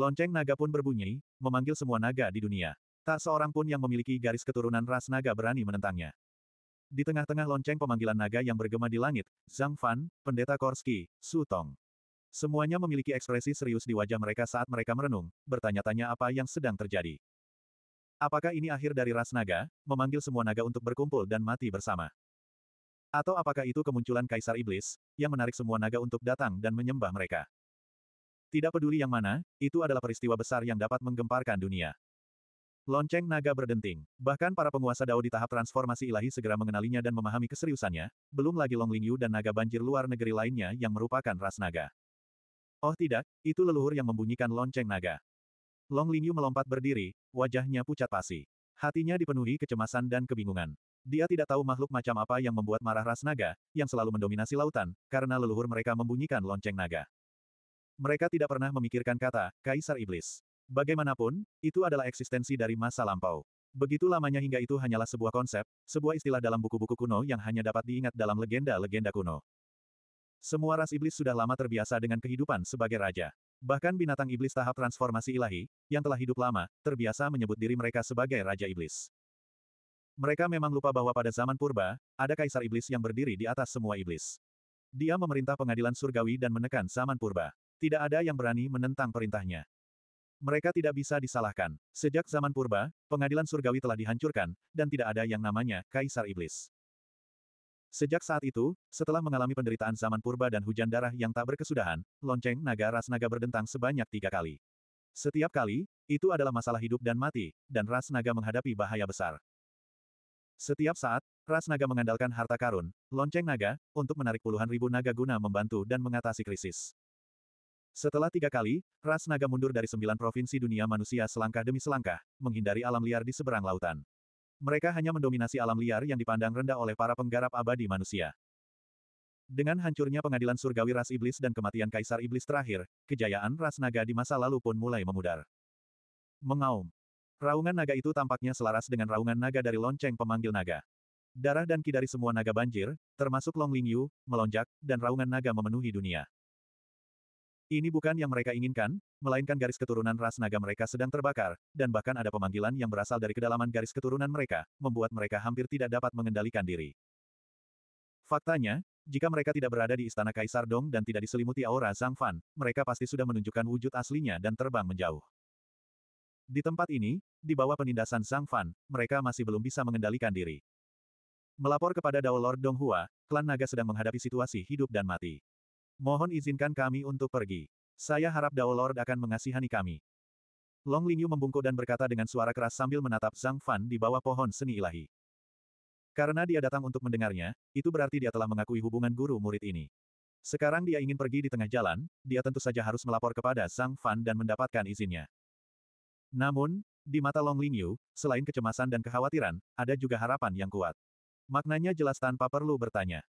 Lonceng naga pun berbunyi, memanggil semua naga di dunia. Tak seorang pun yang memiliki garis keturunan ras naga berani menentangnya. Di tengah-tengah lonceng pemanggilan naga yang bergema di langit, Zhang Fan, Pendeta Korski, Su Tong. Semuanya memiliki ekspresi serius di wajah mereka saat mereka merenung, bertanya-tanya apa yang sedang terjadi. Apakah ini akhir dari ras naga, memanggil semua naga untuk berkumpul dan mati bersama? Atau apakah itu kemunculan Kaisar Iblis, yang menarik semua naga untuk datang dan menyembah mereka? Tidak peduli yang mana, itu adalah peristiwa besar yang dapat menggemparkan dunia. Lonceng naga berdenting. Bahkan para penguasa Dao di tahap transformasi ilahi segera mengenalinya dan memahami keseriusannya, belum lagi Long Lingyu dan naga banjir luar negeri lainnya yang merupakan ras naga. Oh tidak, itu leluhur yang membunyikan lonceng naga. Long Lingyu melompat berdiri, wajahnya pucat pasi. Hatinya dipenuhi kecemasan dan kebingungan. Dia tidak tahu makhluk macam apa yang membuat marah ras naga, yang selalu mendominasi lautan, karena leluhur mereka membunyikan lonceng naga. Mereka tidak pernah memikirkan kata, Kaisar Iblis. Bagaimanapun, itu adalah eksistensi dari masa lampau. Begitu lamanya hingga itu hanyalah sebuah konsep, sebuah istilah dalam buku-buku kuno yang hanya dapat diingat dalam legenda-legenda kuno. Semua ras iblis sudah lama terbiasa dengan kehidupan sebagai raja. Bahkan binatang iblis tahap transformasi ilahi, yang telah hidup lama, terbiasa menyebut diri mereka sebagai raja iblis. Mereka memang lupa bahwa pada zaman purba, ada kaisar iblis yang berdiri di atas semua iblis. Dia memerintah pengadilan surgawi dan menekan zaman purba tidak ada yang berani menentang perintahnya. Mereka tidak bisa disalahkan. Sejak zaman purba, pengadilan surgawi telah dihancurkan, dan tidak ada yang namanya Kaisar Iblis. Sejak saat itu, setelah mengalami penderitaan zaman purba dan hujan darah yang tak berkesudahan, lonceng naga ras naga berdentang sebanyak tiga kali. Setiap kali, itu adalah masalah hidup dan mati, dan ras naga menghadapi bahaya besar. Setiap saat, ras naga mengandalkan harta karun, lonceng naga, untuk menarik puluhan ribu naga guna membantu dan mengatasi krisis. Setelah tiga kali, ras naga mundur dari sembilan provinsi dunia manusia selangkah demi selangkah, menghindari alam liar di seberang lautan. Mereka hanya mendominasi alam liar yang dipandang rendah oleh para penggarap abadi manusia. Dengan hancurnya pengadilan surgawi ras iblis dan kematian kaisar iblis terakhir, kejayaan ras naga di masa lalu pun mulai memudar. Mengaum. Raungan naga itu tampaknya selaras dengan raungan naga dari lonceng pemanggil naga. Darah dan ki dari semua naga banjir, termasuk Long Lingyu, melonjak, dan raungan naga memenuhi dunia. Ini bukan yang mereka inginkan, melainkan garis keturunan ras naga mereka sedang terbakar, dan bahkan ada pemanggilan yang berasal dari kedalaman garis keturunan mereka, membuat mereka hampir tidak dapat mengendalikan diri. Faktanya, jika mereka tidak berada di istana Kaisar Dong dan tidak diselimuti aura Zhang Fan, mereka pasti sudah menunjukkan wujud aslinya dan terbang menjauh. Di tempat ini, di bawah penindasan Zhang Fan, mereka masih belum bisa mengendalikan diri. Melapor kepada Dao Lord Dong Hua, klan naga sedang menghadapi situasi hidup dan mati. Mohon izinkan kami untuk pergi. Saya harap Dao Lord akan mengasihani kami. Long Lingyu membungkuk dan berkata dengan suara keras sambil menatap Zhang Fan di bawah pohon seni ilahi. Karena dia datang untuk mendengarnya, itu berarti dia telah mengakui hubungan guru murid ini. Sekarang dia ingin pergi di tengah jalan, dia tentu saja harus melapor kepada Zhang Fan dan mendapatkan izinnya. Namun, di mata Long Lingyu, selain kecemasan dan kekhawatiran, ada juga harapan yang kuat. Maknanya jelas tanpa perlu bertanya.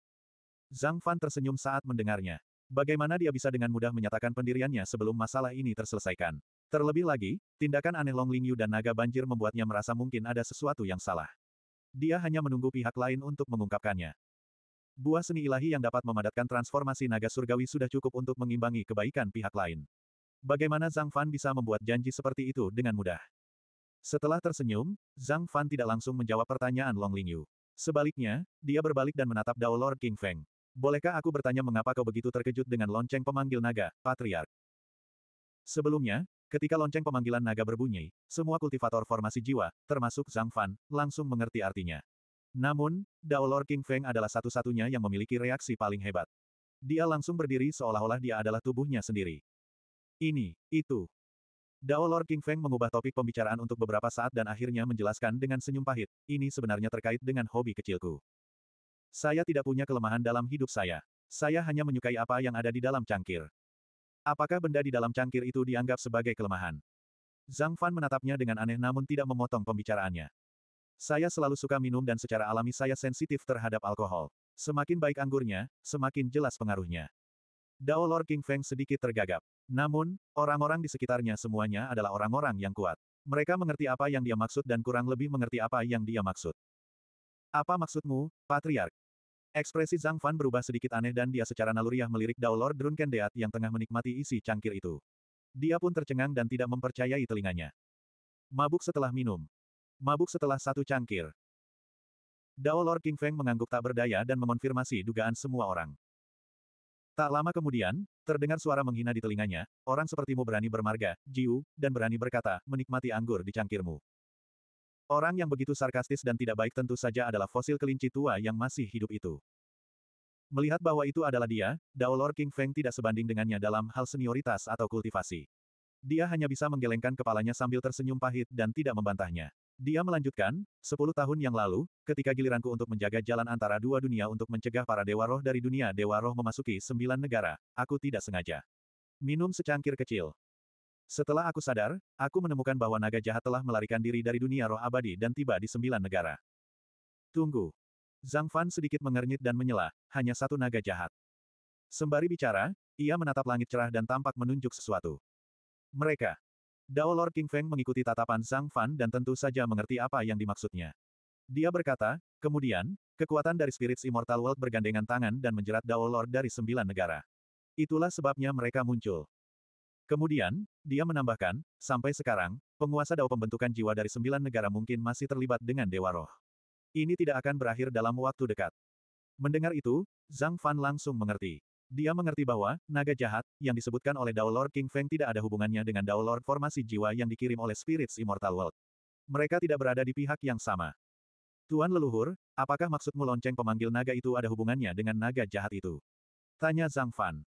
Zhang Fan tersenyum saat mendengarnya. Bagaimana dia bisa dengan mudah menyatakan pendiriannya sebelum masalah ini terselesaikan? Terlebih lagi, tindakan aneh Long Lingyu dan naga banjir membuatnya merasa mungkin ada sesuatu yang salah. Dia hanya menunggu pihak lain untuk mengungkapkannya. Buah seni ilahi yang dapat memadatkan transformasi naga surgawi sudah cukup untuk mengimbangi kebaikan pihak lain. Bagaimana Zhang Fan bisa membuat janji seperti itu dengan mudah? Setelah tersenyum, Zhang Fan tidak langsung menjawab pertanyaan Long Lingyu. Sebaliknya, dia berbalik dan menatap Dao Lord King Feng. Bolehkah aku bertanya mengapa kau begitu terkejut dengan lonceng pemanggil naga, Patriark? Sebelumnya, ketika lonceng pemanggilan naga berbunyi, semua kultivator formasi jiwa, termasuk Zhang Fan, langsung mengerti artinya. Namun, Dao Lord King Feng adalah satu-satunya yang memiliki reaksi paling hebat. Dia langsung berdiri seolah-olah dia adalah tubuhnya sendiri. Ini, itu, Dao Lord King Feng mengubah topik pembicaraan untuk beberapa saat dan akhirnya menjelaskan dengan senyum pahit, ini sebenarnya terkait dengan hobi kecilku. Saya tidak punya kelemahan dalam hidup saya. Saya hanya menyukai apa yang ada di dalam cangkir. Apakah benda di dalam cangkir itu dianggap sebagai kelemahan? Zhang Fan menatapnya dengan aneh namun tidak memotong pembicaraannya. Saya selalu suka minum dan secara alami saya sensitif terhadap alkohol. Semakin baik anggurnya, semakin jelas pengaruhnya. Dao Lord King Feng sedikit tergagap. Namun, orang-orang di sekitarnya semuanya adalah orang-orang yang kuat. Mereka mengerti apa yang dia maksud dan kurang lebih mengerti apa yang dia maksud. Apa maksudmu, Patriark? Ekspresi Zhang Fan berubah sedikit aneh dan dia secara naluriah melirik Dao Lord Drunken Deat yang tengah menikmati isi cangkir itu. Dia pun tercengang dan tidak mempercayai telinganya. Mabuk setelah minum. Mabuk setelah satu cangkir. Dao Lord King Feng mengangguk tak berdaya dan mengonfirmasi dugaan semua orang. Tak lama kemudian, terdengar suara menghina di telinganya, orang sepertimu berani bermarga, Jiu, dan berani berkata, menikmati anggur di cangkirmu. Orang yang begitu sarkastis dan tidak baik tentu saja adalah fosil kelinci tua yang masih hidup itu. Melihat bahwa itu adalah dia, Dao King Feng tidak sebanding dengannya dalam hal senioritas atau kultivasi. Dia hanya bisa menggelengkan kepalanya sambil tersenyum pahit dan tidak membantahnya. Dia melanjutkan, sepuluh tahun yang lalu, ketika giliranku untuk menjaga jalan antara dua dunia untuk mencegah para dewa roh dari dunia dewa roh memasuki sembilan negara, aku tidak sengaja. Minum secangkir kecil. Setelah aku sadar, aku menemukan bahwa naga jahat telah melarikan diri dari dunia roh abadi dan tiba di sembilan negara. Tunggu. Zhang Fan sedikit mengernyit dan menyela, hanya satu naga jahat. Sembari bicara, ia menatap langit cerah dan tampak menunjuk sesuatu. Mereka. Dao Lord King Feng mengikuti tatapan Zhang Fan dan tentu saja mengerti apa yang dimaksudnya. Dia berkata, kemudian, kekuatan dari Spirits Immortal World bergandengan tangan dan menjerat Dao Lord dari sembilan negara. Itulah sebabnya mereka muncul. Kemudian, dia menambahkan, sampai sekarang, penguasa Dao pembentukan jiwa dari sembilan negara mungkin masih terlibat dengan Dewa Roh. Ini tidak akan berakhir dalam waktu dekat. Mendengar itu, Zhang Fan langsung mengerti. Dia mengerti bahwa, naga jahat, yang disebutkan oleh Dao Lord King Feng tidak ada hubungannya dengan Dao Lord formasi jiwa yang dikirim oleh Spirits Immortal World. Mereka tidak berada di pihak yang sama. Tuan leluhur, apakah maksudmu lonceng pemanggil naga itu ada hubungannya dengan naga jahat itu? Tanya Zhang Fan.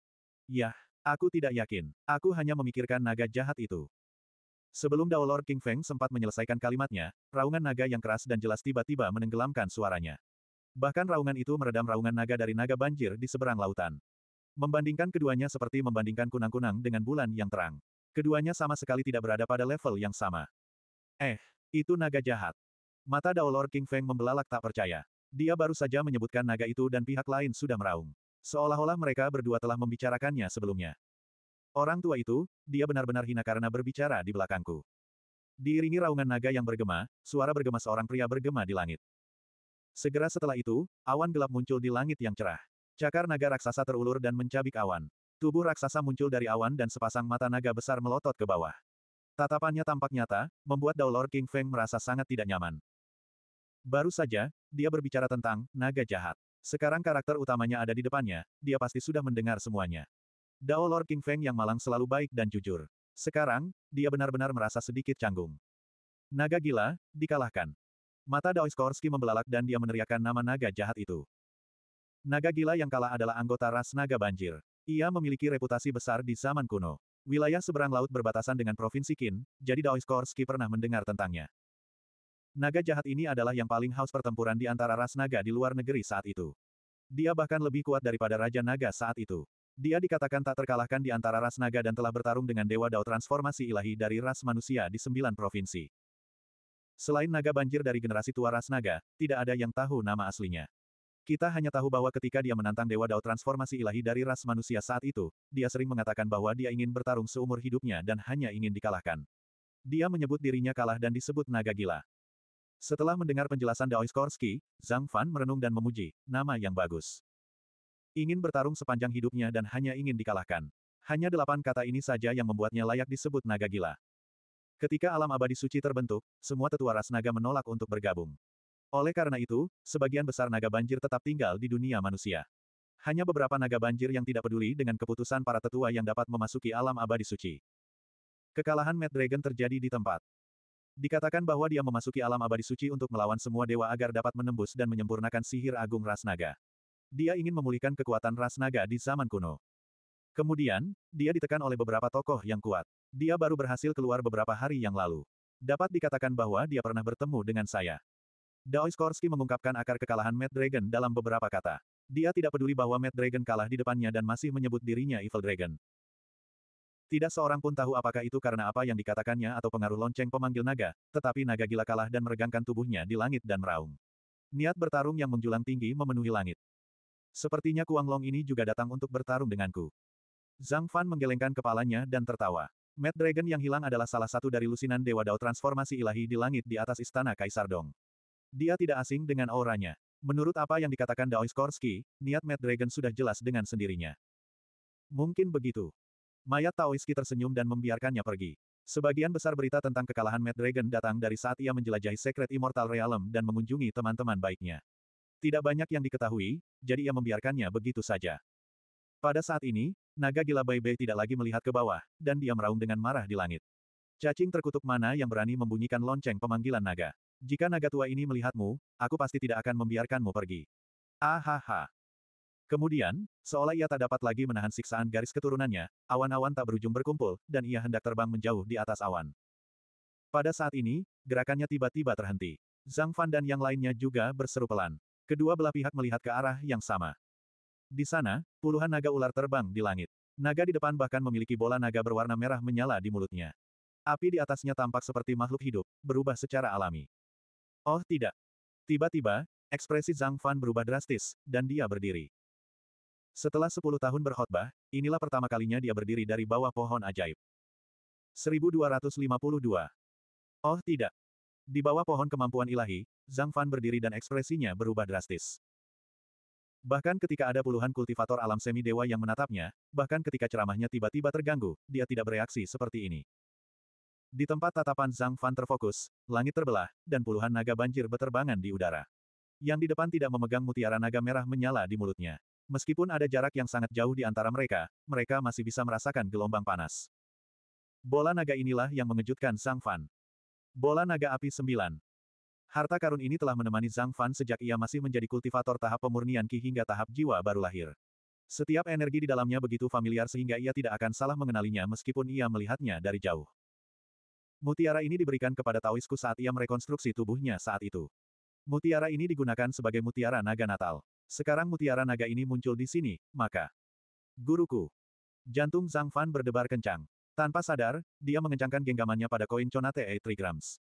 Yah, Aku tidak yakin. Aku hanya memikirkan naga jahat itu. Sebelum Dao Lord King Feng sempat menyelesaikan kalimatnya, raungan naga yang keras dan jelas tiba-tiba menenggelamkan suaranya. Bahkan raungan itu meredam raungan naga dari naga banjir di seberang lautan. Membandingkan keduanya seperti membandingkan kunang-kunang dengan bulan yang terang. Keduanya sama sekali tidak berada pada level yang sama. Eh, itu naga jahat. Mata Dao Lord King Feng membelalak tak percaya. Dia baru saja menyebutkan naga itu dan pihak lain sudah meraung. Seolah-olah mereka berdua telah membicarakannya sebelumnya. Orang tua itu, dia benar-benar hina karena berbicara di belakangku. Diiringi raungan naga yang bergema, suara bergema seorang pria bergema di langit. Segera setelah itu, awan gelap muncul di langit yang cerah. Cakar naga raksasa terulur dan mencabik awan. Tubuh raksasa muncul dari awan dan sepasang mata naga besar melotot ke bawah. Tatapannya tampak nyata, membuat Daulor King Feng merasa sangat tidak nyaman. Baru saja, dia berbicara tentang naga jahat. Sekarang karakter utamanya ada di depannya, dia pasti sudah mendengar semuanya. Dao Lord King Feng yang malang selalu baik dan jujur. Sekarang, dia benar-benar merasa sedikit canggung. Naga gila, dikalahkan. Mata Daoiskorski membelalak dan dia meneriakkan nama naga jahat itu. Naga gila yang kalah adalah anggota ras naga banjir. Ia memiliki reputasi besar di zaman kuno. Wilayah seberang laut berbatasan dengan Provinsi Qin, jadi Daoiskorski pernah mendengar tentangnya. Naga jahat ini adalah yang paling haus pertempuran di antara ras naga di luar negeri saat itu. Dia bahkan lebih kuat daripada Raja Naga saat itu. Dia dikatakan tak terkalahkan di antara ras naga dan telah bertarung dengan Dewa Dao Transformasi Ilahi dari ras manusia di sembilan provinsi. Selain naga banjir dari generasi tua ras naga, tidak ada yang tahu nama aslinya. Kita hanya tahu bahwa ketika dia menantang Dewa Dao Transformasi Ilahi dari ras manusia saat itu, dia sering mengatakan bahwa dia ingin bertarung seumur hidupnya dan hanya ingin dikalahkan. Dia menyebut dirinya kalah dan disebut naga gila. Setelah mendengar penjelasan Daois Korski, Zhang Fan merenung dan memuji, nama yang bagus. Ingin bertarung sepanjang hidupnya dan hanya ingin dikalahkan. Hanya delapan kata ini saja yang membuatnya layak disebut naga gila. Ketika alam abadi suci terbentuk, semua tetua ras naga menolak untuk bergabung. Oleh karena itu, sebagian besar naga banjir tetap tinggal di dunia manusia. Hanya beberapa naga banjir yang tidak peduli dengan keputusan para tetua yang dapat memasuki alam abadi suci. Kekalahan Mad Dragon terjadi di tempat Dikatakan bahwa dia memasuki alam abadi suci untuk melawan semua dewa agar dapat menembus dan menyempurnakan sihir agung ras naga. Dia ingin memulihkan kekuatan ras naga di zaman kuno. Kemudian, dia ditekan oleh beberapa tokoh yang kuat. Dia baru berhasil keluar beberapa hari yang lalu. Dapat dikatakan bahwa dia pernah bertemu dengan saya. Daoiskorski mengungkapkan akar kekalahan Mad Dragon dalam beberapa kata. Dia tidak peduli bahwa Mad Dragon kalah di depannya dan masih menyebut dirinya Evil Dragon. Tidak seorang pun tahu apakah itu karena apa yang dikatakannya atau pengaruh lonceng pemanggil naga, tetapi naga gila kalah dan meregangkan tubuhnya di langit dan meraung. Niat bertarung yang menjulang tinggi memenuhi langit. Sepertinya Kuang Long ini juga datang untuk bertarung denganku. Zhang Fan menggelengkan kepalanya dan tertawa. Mad Dragon yang hilang adalah salah satu dari lusinan Dewa Dao transformasi ilahi di langit di atas istana Kaisar Dong. Dia tidak asing dengan auranya. Menurut apa yang dikatakan Daoiskorski, niat Mad Dragon sudah jelas dengan sendirinya. Mungkin begitu. Mayat Taoiski tersenyum dan membiarkannya pergi. Sebagian besar berita tentang kekalahan Mad Dragon datang dari saat ia menjelajahi Secret Immortal Realm dan mengunjungi teman-teman baiknya. Tidak banyak yang diketahui, jadi ia membiarkannya begitu saja. Pada saat ini, naga gila Bai Bei tidak lagi melihat ke bawah, dan dia meraung dengan marah di langit. Cacing terkutuk mana yang berani membunyikan lonceng pemanggilan naga. Jika naga tua ini melihatmu, aku pasti tidak akan membiarkanmu pergi. Ahaha. Kemudian, seolah ia tak dapat lagi menahan siksaan garis keturunannya, awan-awan tak berujung berkumpul, dan ia hendak terbang menjauh di atas awan. Pada saat ini, gerakannya tiba-tiba terhenti. Zhang Fan dan yang lainnya juga berseru pelan. Kedua belah pihak melihat ke arah yang sama. Di sana, puluhan naga ular terbang di langit. Naga di depan bahkan memiliki bola naga berwarna merah menyala di mulutnya. Api di atasnya tampak seperti makhluk hidup, berubah secara alami. Oh tidak. Tiba-tiba, ekspresi Zhang Fan berubah drastis, dan dia berdiri. Setelah 10 tahun berkhotbah, inilah pertama kalinya dia berdiri dari bawah pohon ajaib. 1252. Oh tidak. Di bawah pohon kemampuan ilahi, Zhang Fan berdiri dan ekspresinya berubah drastis. Bahkan ketika ada puluhan kultivator alam semi dewa yang menatapnya, bahkan ketika ceramahnya tiba-tiba terganggu, dia tidak bereaksi seperti ini. Di tempat tatapan Zhang Fan terfokus, langit terbelah, dan puluhan naga banjir beterbangan di udara. Yang di depan tidak memegang mutiara naga merah menyala di mulutnya. Meskipun ada jarak yang sangat jauh di antara mereka, mereka masih bisa merasakan gelombang panas. Bola naga inilah yang mengejutkan Zhang Fan. Bola naga api sembilan. Harta karun ini telah menemani Zhang Fan sejak ia masih menjadi kultivator tahap pemurnian Qi hingga tahap jiwa baru lahir. Setiap energi di dalamnya begitu familiar sehingga ia tidak akan salah mengenalinya meskipun ia melihatnya dari jauh. Mutiara ini diberikan kepada Taoisku saat ia merekonstruksi tubuhnya saat itu. Mutiara ini digunakan sebagai mutiara naga natal. Sekarang mutiara naga ini muncul di sini, maka... Guruku. Jantung Zhang Fan berdebar kencang. Tanpa sadar, dia mengencangkan genggamannya pada koin Conate A. Trigrams.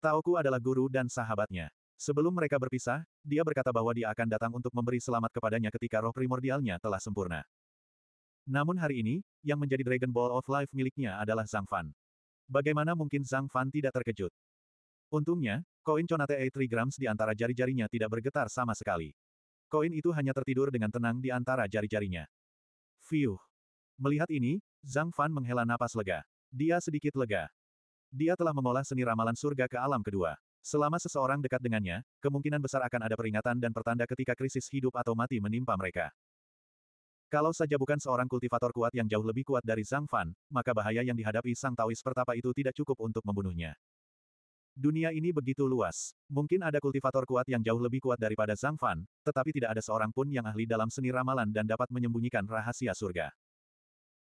Taoku adalah guru dan sahabatnya. Sebelum mereka berpisah, dia berkata bahwa dia akan datang untuk memberi selamat kepadanya ketika roh primordialnya telah sempurna. Namun hari ini, yang menjadi Dragon Ball of Life miliknya adalah Zhang Fan. Bagaimana mungkin Zhang Fan tidak terkejut? Untungnya, koin Conate A. Trigrams di antara jari-jarinya tidak bergetar sama sekali. Koin itu hanya tertidur dengan tenang di antara jari-jarinya. Fiuh. Melihat ini, Zhang Fan menghela napas lega. Dia sedikit lega. Dia telah mengolah seni ramalan surga ke alam kedua. Selama seseorang dekat dengannya, kemungkinan besar akan ada peringatan dan pertanda ketika krisis hidup atau mati menimpa mereka. Kalau saja bukan seorang kultivator kuat yang jauh lebih kuat dari Zhang Fan, maka bahaya yang dihadapi Sang Taois Pertapa itu tidak cukup untuk membunuhnya. Dunia ini begitu luas. Mungkin ada kultivator kuat yang jauh lebih kuat daripada Zhang Fan, tetapi tidak ada seorang pun yang ahli dalam seni ramalan dan dapat menyembunyikan rahasia surga.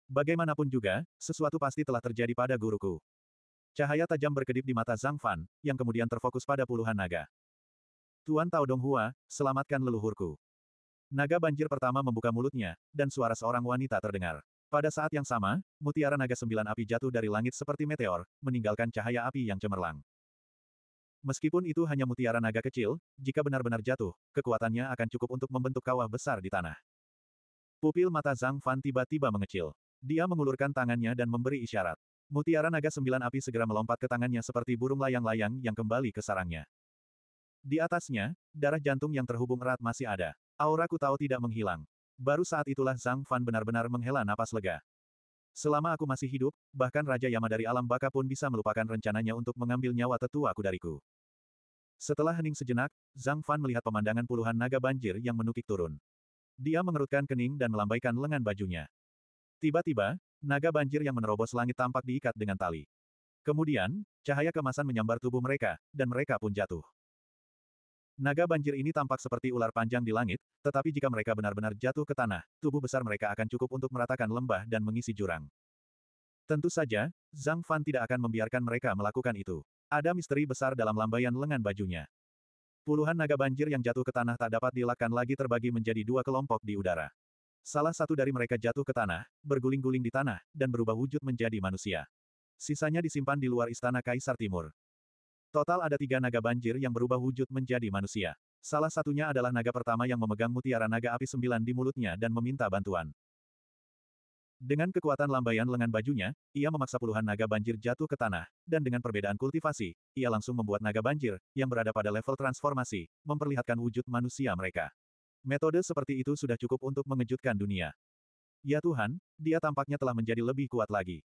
Bagaimanapun juga, sesuatu pasti telah terjadi pada guruku. Cahaya tajam berkedip di mata Zhang Fan, yang kemudian terfokus pada puluhan naga. Tuan Tao Donghua, selamatkan leluhurku. Naga banjir pertama membuka mulutnya, dan suara seorang wanita terdengar. Pada saat yang sama, mutiara naga sembilan api jatuh dari langit seperti meteor, meninggalkan cahaya api yang cemerlang. Meskipun itu hanya mutiara naga kecil, jika benar-benar jatuh, kekuatannya akan cukup untuk membentuk kawah besar di tanah. Pupil mata Zhang Fan tiba-tiba mengecil. Dia mengulurkan tangannya dan memberi isyarat. Mutiara naga sembilan api segera melompat ke tangannya seperti burung layang-layang yang kembali ke sarangnya. Di atasnya, darah jantung yang terhubung erat masih ada. Aura ku tahu tidak menghilang. Baru saat itulah Zhang Fan benar-benar menghela napas lega. Selama aku masih hidup, bahkan Raja Yama dari alam baka pun bisa melupakan rencananya untuk mengambil nyawa tetua aku dariku. Setelah hening sejenak, Zhang Fan melihat pemandangan puluhan naga banjir yang menukik turun. Dia mengerutkan kening dan melambaikan lengan bajunya. Tiba-tiba, naga banjir yang menerobos langit tampak diikat dengan tali. Kemudian, cahaya kemasan menyambar tubuh mereka, dan mereka pun jatuh. Naga banjir ini tampak seperti ular panjang di langit, tetapi jika mereka benar-benar jatuh ke tanah, tubuh besar mereka akan cukup untuk meratakan lembah dan mengisi jurang. Tentu saja, Zhang Fan tidak akan membiarkan mereka melakukan itu. Ada misteri besar dalam lambaian lengan bajunya. Puluhan naga banjir yang jatuh ke tanah tak dapat dilakukan lagi terbagi menjadi dua kelompok di udara. Salah satu dari mereka jatuh ke tanah, berguling-guling di tanah, dan berubah wujud menjadi manusia. Sisanya disimpan di luar istana Kaisar Timur. Total ada tiga naga banjir yang berubah wujud menjadi manusia. Salah satunya adalah naga pertama yang memegang mutiara naga api sembilan di mulutnya dan meminta bantuan. Dengan kekuatan lambaian lengan bajunya, ia memaksa puluhan naga banjir jatuh ke tanah, dan dengan perbedaan kultivasi, ia langsung membuat naga banjir, yang berada pada level transformasi, memperlihatkan wujud manusia mereka. Metode seperti itu sudah cukup untuk mengejutkan dunia. Ya Tuhan, dia tampaknya telah menjadi lebih kuat lagi.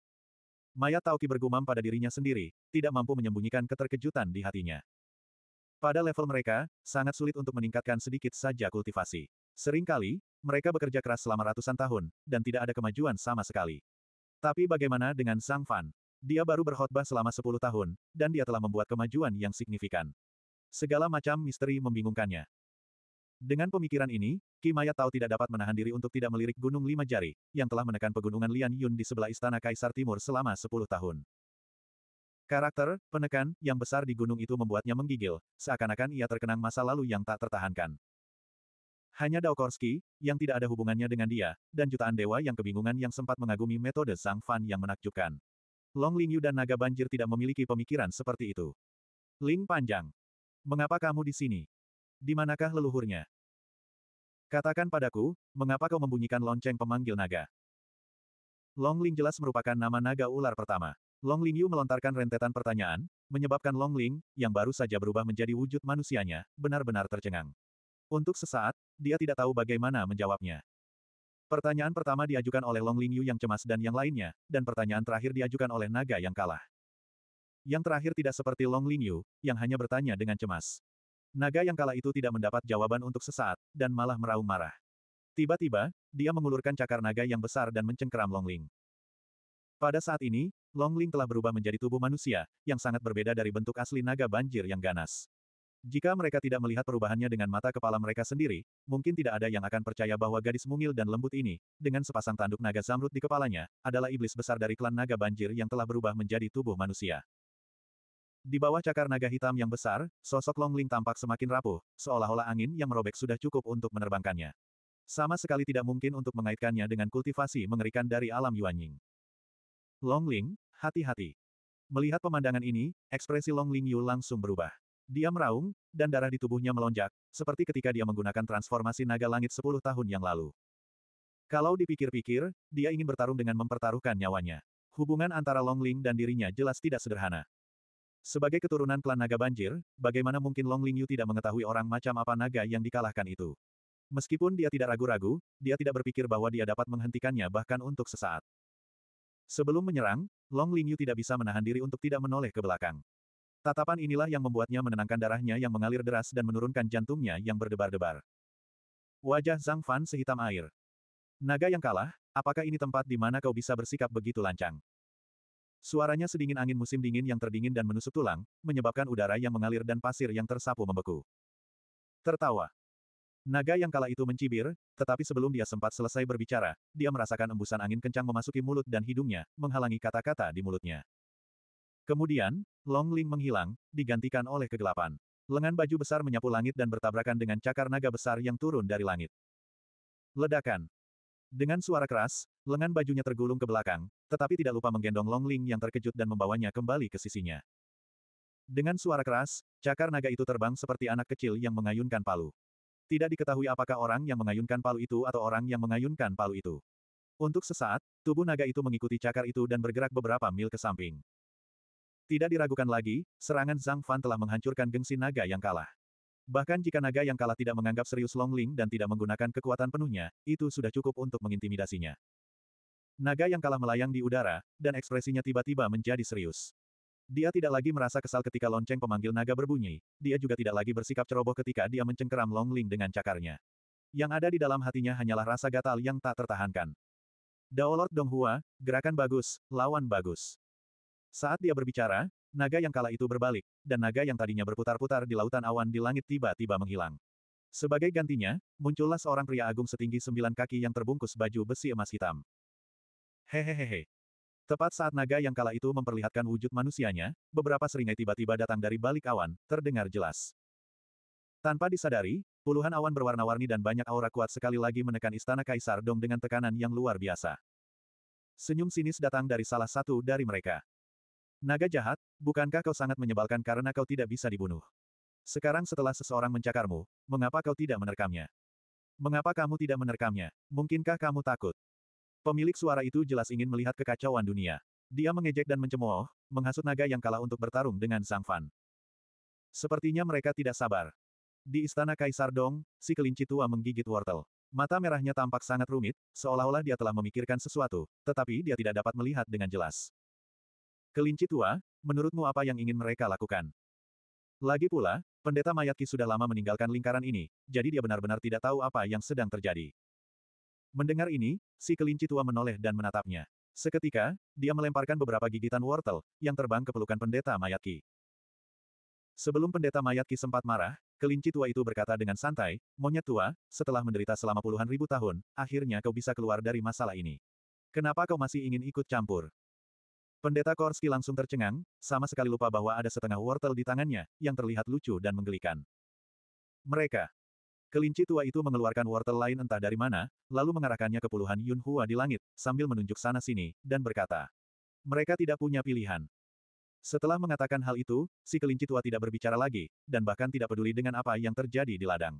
Mayat Tauki bergumam pada dirinya sendiri, tidak mampu menyembunyikan keterkejutan di hatinya. Pada level mereka, sangat sulit untuk meningkatkan sedikit saja kultivasi. Seringkali, mereka bekerja keras selama ratusan tahun, dan tidak ada kemajuan sama sekali. Tapi bagaimana dengan Sang Fan? Dia baru berkhotbah selama 10 tahun, dan dia telah membuat kemajuan yang signifikan. Segala macam misteri membingungkannya. Dengan pemikiran ini, Kimaya tahu tidak dapat menahan diri untuk tidak melirik Gunung Lima Jari, yang telah menekan pegunungan Lian Yun di sebelah Istana Kaisar Timur selama 10 tahun. Karakter, penekan, yang besar di gunung itu membuatnya menggigil, seakan-akan ia terkenang masa lalu yang tak tertahankan. Hanya Daukorski, yang tidak ada hubungannya dengan dia, dan jutaan dewa yang kebingungan yang sempat mengagumi metode Sang Fan yang menakjubkan. Long Lingyu dan Naga Banjir tidak memiliki pemikiran seperti itu. Ling Panjang. Mengapa kamu di sini? Di manakah leluhurnya? Katakan padaku, mengapa kau membunyikan lonceng pemanggil naga? Long Ling jelas merupakan nama naga ular pertama. Long Ling Yu melontarkan rentetan pertanyaan, menyebabkan Long Ling, yang baru saja berubah menjadi wujud manusianya, benar-benar tercengang. Untuk sesaat, dia tidak tahu bagaimana menjawabnya. Pertanyaan pertama diajukan oleh Long Ling Yu yang cemas dan yang lainnya, dan pertanyaan terakhir diajukan oleh naga yang kalah. Yang terakhir tidak seperti Long Ling Yu, yang hanya bertanya dengan cemas. Naga yang kala itu tidak mendapat jawaban untuk sesaat, dan malah meraung marah. Tiba-tiba, dia mengulurkan cakar naga yang besar dan mencengkeram Longling. Pada saat ini, Longling telah berubah menjadi tubuh manusia, yang sangat berbeda dari bentuk asli naga banjir yang ganas. Jika mereka tidak melihat perubahannya dengan mata kepala mereka sendiri, mungkin tidak ada yang akan percaya bahwa gadis mungil dan lembut ini, dengan sepasang tanduk naga zamrud di kepalanya, adalah iblis besar dari klan naga banjir yang telah berubah menjadi tubuh manusia. Di bawah cakar naga hitam yang besar, sosok Longling tampak semakin rapuh, seolah-olah angin yang merobek sudah cukup untuk menerbangkannya. Sama sekali tidak mungkin untuk mengaitkannya dengan kultivasi mengerikan dari alam Yuanying. Longling, hati-hati. Melihat pemandangan ini, ekspresi Longling Yu langsung berubah. Dia meraung, dan darah di tubuhnya melonjak, seperti ketika dia menggunakan transformasi naga langit 10 tahun yang lalu. Kalau dipikir-pikir, dia ingin bertarung dengan mempertaruhkan nyawanya. Hubungan antara Longling dan dirinya jelas tidak sederhana. Sebagai keturunan klan naga banjir, bagaimana mungkin Long Lingyu tidak mengetahui orang macam apa naga yang dikalahkan itu? Meskipun dia tidak ragu-ragu, dia tidak berpikir bahwa dia dapat menghentikannya bahkan untuk sesaat. Sebelum menyerang, Long Lingyu tidak bisa menahan diri untuk tidak menoleh ke belakang. Tatapan inilah yang membuatnya menenangkan darahnya yang mengalir deras dan menurunkan jantungnya yang berdebar-debar. Wajah Zhang Fan sehitam air. Naga yang kalah, apakah ini tempat di mana kau bisa bersikap begitu lancang? Suaranya sedingin angin musim dingin yang terdingin dan menusuk tulang, menyebabkan udara yang mengalir dan pasir yang tersapu membeku. Tertawa. Naga yang kala itu mencibir, tetapi sebelum dia sempat selesai berbicara, dia merasakan embusan angin kencang memasuki mulut dan hidungnya, menghalangi kata-kata di mulutnya. Kemudian, Long Ling menghilang, digantikan oleh kegelapan. Lengan baju besar menyapu langit dan bertabrakan dengan cakar naga besar yang turun dari langit. Ledakan. Dengan suara keras, lengan bajunya tergulung ke belakang, tetapi tidak lupa menggendong Long Ling yang terkejut dan membawanya kembali ke sisinya. Dengan suara keras, cakar naga itu terbang seperti anak kecil yang mengayunkan palu. Tidak diketahui apakah orang yang mengayunkan palu itu atau orang yang mengayunkan palu itu. Untuk sesaat, tubuh naga itu mengikuti cakar itu dan bergerak beberapa mil ke samping. Tidak diragukan lagi, serangan Zhang Fan telah menghancurkan gengsi naga yang kalah. Bahkan jika naga yang kalah tidak menganggap serius Long Ling dan tidak menggunakan kekuatan penuhnya, itu sudah cukup untuk mengintimidasinya. Naga yang kalah melayang di udara, dan ekspresinya tiba-tiba menjadi serius. Dia tidak lagi merasa kesal ketika lonceng pemanggil naga berbunyi, dia juga tidak lagi bersikap ceroboh ketika dia mencengkeram Long Ling dengan cakarnya. Yang ada di dalam hatinya hanyalah rasa gatal yang tak tertahankan. Daolord Donghua, gerakan bagus, lawan bagus. Saat dia berbicara, Naga yang kala itu berbalik, dan naga yang tadinya berputar-putar di lautan awan di langit tiba-tiba menghilang. Sebagai gantinya, muncullah seorang pria agung setinggi sembilan kaki yang terbungkus baju besi emas hitam. Hehehehe. Tepat saat naga yang kala itu memperlihatkan wujud manusianya, beberapa seringai tiba-tiba datang dari balik awan, terdengar jelas. Tanpa disadari, puluhan awan berwarna-warni dan banyak aura kuat sekali lagi menekan istana Kaisar Dong dengan tekanan yang luar biasa. Senyum sinis datang dari salah satu dari mereka. Naga jahat, bukankah kau sangat menyebalkan karena kau tidak bisa dibunuh? Sekarang setelah seseorang mencakarmu, mengapa kau tidak menerkamnya? Mengapa kamu tidak menerkamnya? Mungkinkah kamu takut? Pemilik suara itu jelas ingin melihat kekacauan dunia. Dia mengejek dan mencemooh, menghasut naga yang kalah untuk bertarung dengan Sang Fan. Sepertinya mereka tidak sabar. Di istana Kaisar Dong, si kelinci tua menggigit wortel. Mata merahnya tampak sangat rumit, seolah-olah dia telah memikirkan sesuatu, tetapi dia tidak dapat melihat dengan jelas. Kelinci tua, menurutmu apa yang ingin mereka lakukan? Lagi pula, pendeta Mayatki sudah lama meninggalkan lingkaran ini, jadi dia benar-benar tidak tahu apa yang sedang terjadi. Mendengar ini, si kelinci tua menoleh dan menatapnya. Seketika, dia melemparkan beberapa gigitan wortel, yang terbang ke pelukan pendeta Mayatki. Sebelum pendeta Mayatki sempat marah, kelinci tua itu berkata dengan santai, monyet tua, setelah menderita selama puluhan ribu tahun, akhirnya kau bisa keluar dari masalah ini. Kenapa kau masih ingin ikut campur? Pendeta Korski langsung tercengang, sama sekali lupa bahwa ada setengah wortel di tangannya, yang terlihat lucu dan menggelikan. Mereka. Kelinci tua itu mengeluarkan wortel lain entah dari mana, lalu mengarahkannya ke puluhan Yun Hua di langit, sambil menunjuk sana-sini, dan berkata. Mereka tidak punya pilihan. Setelah mengatakan hal itu, si kelinci tua tidak berbicara lagi, dan bahkan tidak peduli dengan apa yang terjadi di ladang.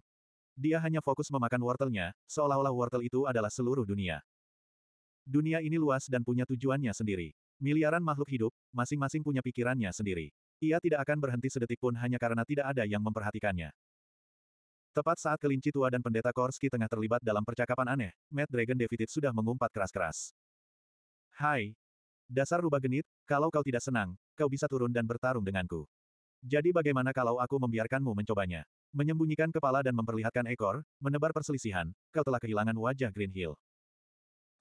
Dia hanya fokus memakan wortelnya, seolah-olah wortel itu adalah seluruh dunia. Dunia ini luas dan punya tujuannya sendiri. Miliaran makhluk hidup, masing-masing punya pikirannya sendiri. Ia tidak akan berhenti sedetik pun hanya karena tidak ada yang memperhatikannya. Tepat saat kelinci tua dan pendeta Korski tengah terlibat dalam percakapan aneh, Mad Dragon Devitit sudah mengumpat keras-keras. Hai. Dasar rubah genit, kalau kau tidak senang, kau bisa turun dan bertarung denganku. Jadi bagaimana kalau aku membiarkanmu mencobanya? Menyembunyikan kepala dan memperlihatkan ekor, menebar perselisihan, kau telah kehilangan wajah Green Hill.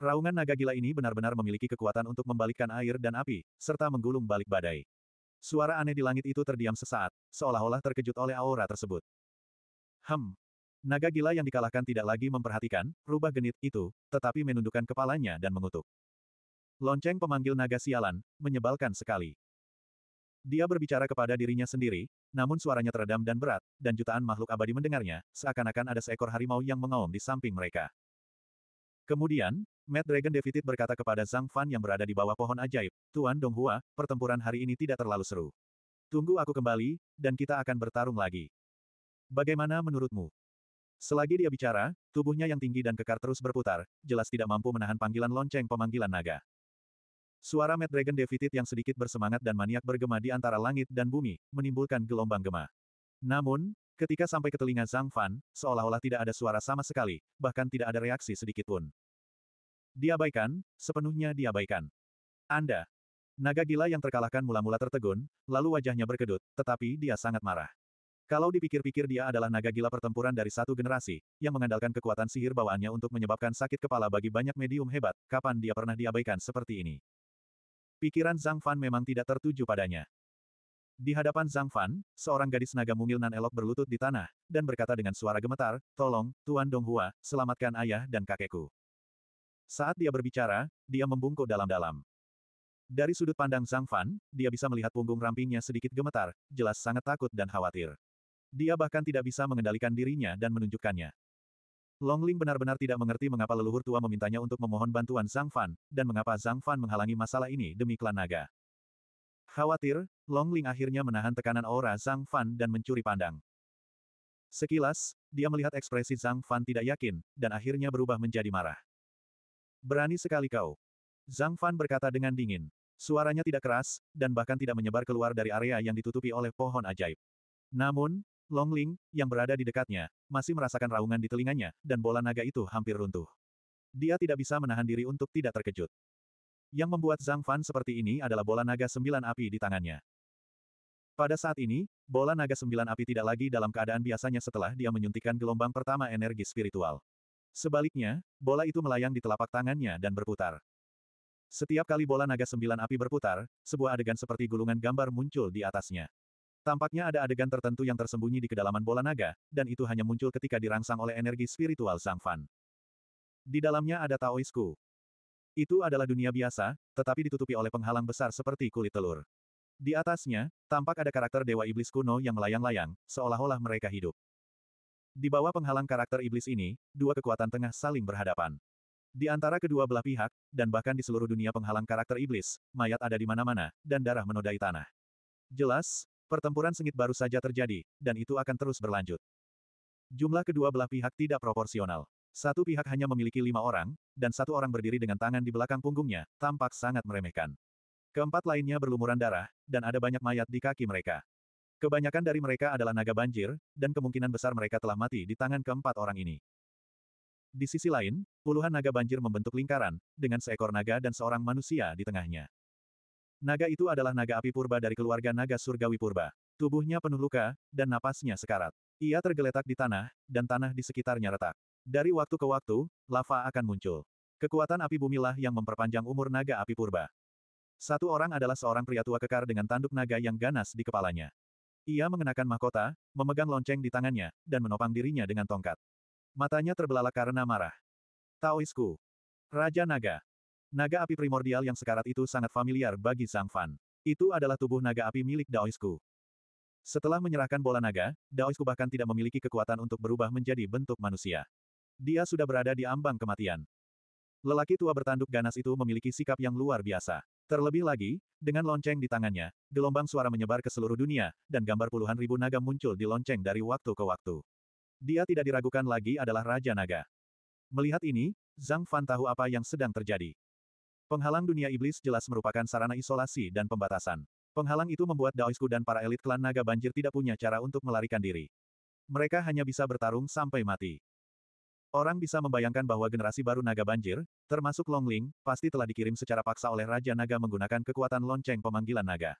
Raungan naga gila ini benar-benar memiliki kekuatan untuk membalikkan air dan api, serta menggulung balik badai. Suara aneh di langit itu terdiam sesaat, seolah-olah terkejut oleh aura tersebut. Hem. Naga gila yang dikalahkan tidak lagi memperhatikan, rubah genit, itu, tetapi menundukkan kepalanya dan mengutuk. Lonceng pemanggil naga sialan, menyebalkan sekali. Dia berbicara kepada dirinya sendiri, namun suaranya teredam dan berat, dan jutaan makhluk abadi mendengarnya, seakan-akan ada seekor harimau yang mengaum di samping mereka. Kemudian, Mad Dragon Defeated berkata kepada Zhang Fan yang berada di bawah pohon ajaib, Tuan Donghua, pertempuran hari ini tidak terlalu seru. Tunggu aku kembali, dan kita akan bertarung lagi. Bagaimana menurutmu? Selagi dia bicara, tubuhnya yang tinggi dan kekar terus berputar, jelas tidak mampu menahan panggilan lonceng pemanggilan naga. Suara Mad Dragon Defeated yang sedikit bersemangat dan maniak bergema di antara langit dan bumi, menimbulkan gelombang gema. Namun, ketika sampai ke telinga Zhang Fan, seolah-olah tidak ada suara sama sekali, bahkan tidak ada reaksi sedikit pun. Diabaikan, sepenuhnya diabaikan. Anda. Naga gila yang terkalahkan mula-mula tertegun, lalu wajahnya berkedut, tetapi dia sangat marah. Kalau dipikir-pikir dia adalah naga gila pertempuran dari satu generasi, yang mengandalkan kekuatan sihir bawaannya untuk menyebabkan sakit kepala bagi banyak medium hebat, kapan dia pernah diabaikan seperti ini. Pikiran Zhang Fan memang tidak tertuju padanya. Di hadapan Zhang Fan, seorang gadis naga mungil nan elok berlutut di tanah, dan berkata dengan suara gemetar, Tolong, Tuan Donghua, selamatkan ayah dan kakekku. Saat dia berbicara, dia membungkuk dalam-dalam. Dari sudut pandang Zhang Fan, dia bisa melihat punggung rampingnya sedikit gemetar, jelas sangat takut dan khawatir. Dia bahkan tidak bisa mengendalikan dirinya dan menunjukkannya. Long Ling benar-benar tidak mengerti mengapa leluhur tua memintanya untuk memohon bantuan Zhang Fan, dan mengapa Zhang Fan menghalangi masalah ini demi klan naga. Khawatir, Long Ling akhirnya menahan tekanan aura Zhang Fan dan mencuri pandang. Sekilas, dia melihat ekspresi Zhang Fan tidak yakin, dan akhirnya berubah menjadi marah. Berani sekali kau. Zhang Fan berkata dengan dingin. Suaranya tidak keras, dan bahkan tidak menyebar keluar dari area yang ditutupi oleh pohon ajaib. Namun, Long Ling yang berada di dekatnya, masih merasakan raungan di telinganya, dan bola naga itu hampir runtuh. Dia tidak bisa menahan diri untuk tidak terkejut. Yang membuat Zhang Fan seperti ini adalah bola naga sembilan api di tangannya. Pada saat ini, bola naga sembilan api tidak lagi dalam keadaan biasanya setelah dia menyuntikkan gelombang pertama energi spiritual. Sebaliknya, bola itu melayang di telapak tangannya dan berputar. Setiap kali bola naga sembilan api berputar, sebuah adegan seperti gulungan gambar muncul di atasnya. Tampaknya ada adegan tertentu yang tersembunyi di kedalaman bola naga, dan itu hanya muncul ketika dirangsang oleh energi spiritual Zhang Fan. Di dalamnya ada Taoisku. Itu adalah dunia biasa, tetapi ditutupi oleh penghalang besar seperti kulit telur. Di atasnya, tampak ada karakter Dewa Iblis kuno yang melayang-layang, seolah-olah mereka hidup. Di bawah penghalang karakter iblis ini, dua kekuatan tengah saling berhadapan. Di antara kedua belah pihak, dan bahkan di seluruh dunia penghalang karakter iblis, mayat ada di mana-mana, dan darah menodai tanah. Jelas, pertempuran sengit baru saja terjadi, dan itu akan terus berlanjut. Jumlah kedua belah pihak tidak proporsional. Satu pihak hanya memiliki lima orang, dan satu orang berdiri dengan tangan di belakang punggungnya, tampak sangat meremehkan. Keempat lainnya berlumuran darah, dan ada banyak mayat di kaki mereka. Kebanyakan dari mereka adalah naga banjir, dan kemungkinan besar mereka telah mati di tangan keempat orang ini. Di sisi lain, puluhan naga banjir membentuk lingkaran, dengan seekor naga dan seorang manusia di tengahnya. Naga itu adalah naga api purba dari keluarga naga surgawi purba. Tubuhnya penuh luka, dan napasnya sekarat. Ia tergeletak di tanah, dan tanah di sekitarnya retak. Dari waktu ke waktu, lava akan muncul. Kekuatan api bumilah yang memperpanjang umur naga api purba. Satu orang adalah seorang pria tua kekar dengan tanduk naga yang ganas di kepalanya. Ia mengenakan mahkota, memegang lonceng di tangannya, dan menopang dirinya dengan tongkat. Matanya terbelalak karena marah. Taoisku. Raja Naga. Naga api primordial yang sekarat itu sangat familiar bagi Sang Fan. Itu adalah tubuh naga api milik Daoisku. Setelah menyerahkan bola naga, Daoisku bahkan tidak memiliki kekuatan untuk berubah menjadi bentuk manusia. Dia sudah berada di ambang kematian. Lelaki tua bertanduk ganas itu memiliki sikap yang luar biasa. Terlebih lagi, dengan lonceng di tangannya, gelombang suara menyebar ke seluruh dunia, dan gambar puluhan ribu naga muncul di lonceng dari waktu ke waktu. Dia tidak diragukan lagi adalah Raja Naga. Melihat ini, Zhang Fan tahu apa yang sedang terjadi. Penghalang dunia iblis jelas merupakan sarana isolasi dan pembatasan. Penghalang itu membuat Daoisku dan para elit klan naga banjir tidak punya cara untuk melarikan diri. Mereka hanya bisa bertarung sampai mati. Orang bisa membayangkan bahwa generasi baru naga banjir, termasuk Longling, pasti telah dikirim secara paksa oleh Raja Naga menggunakan kekuatan lonceng pemanggilan naga.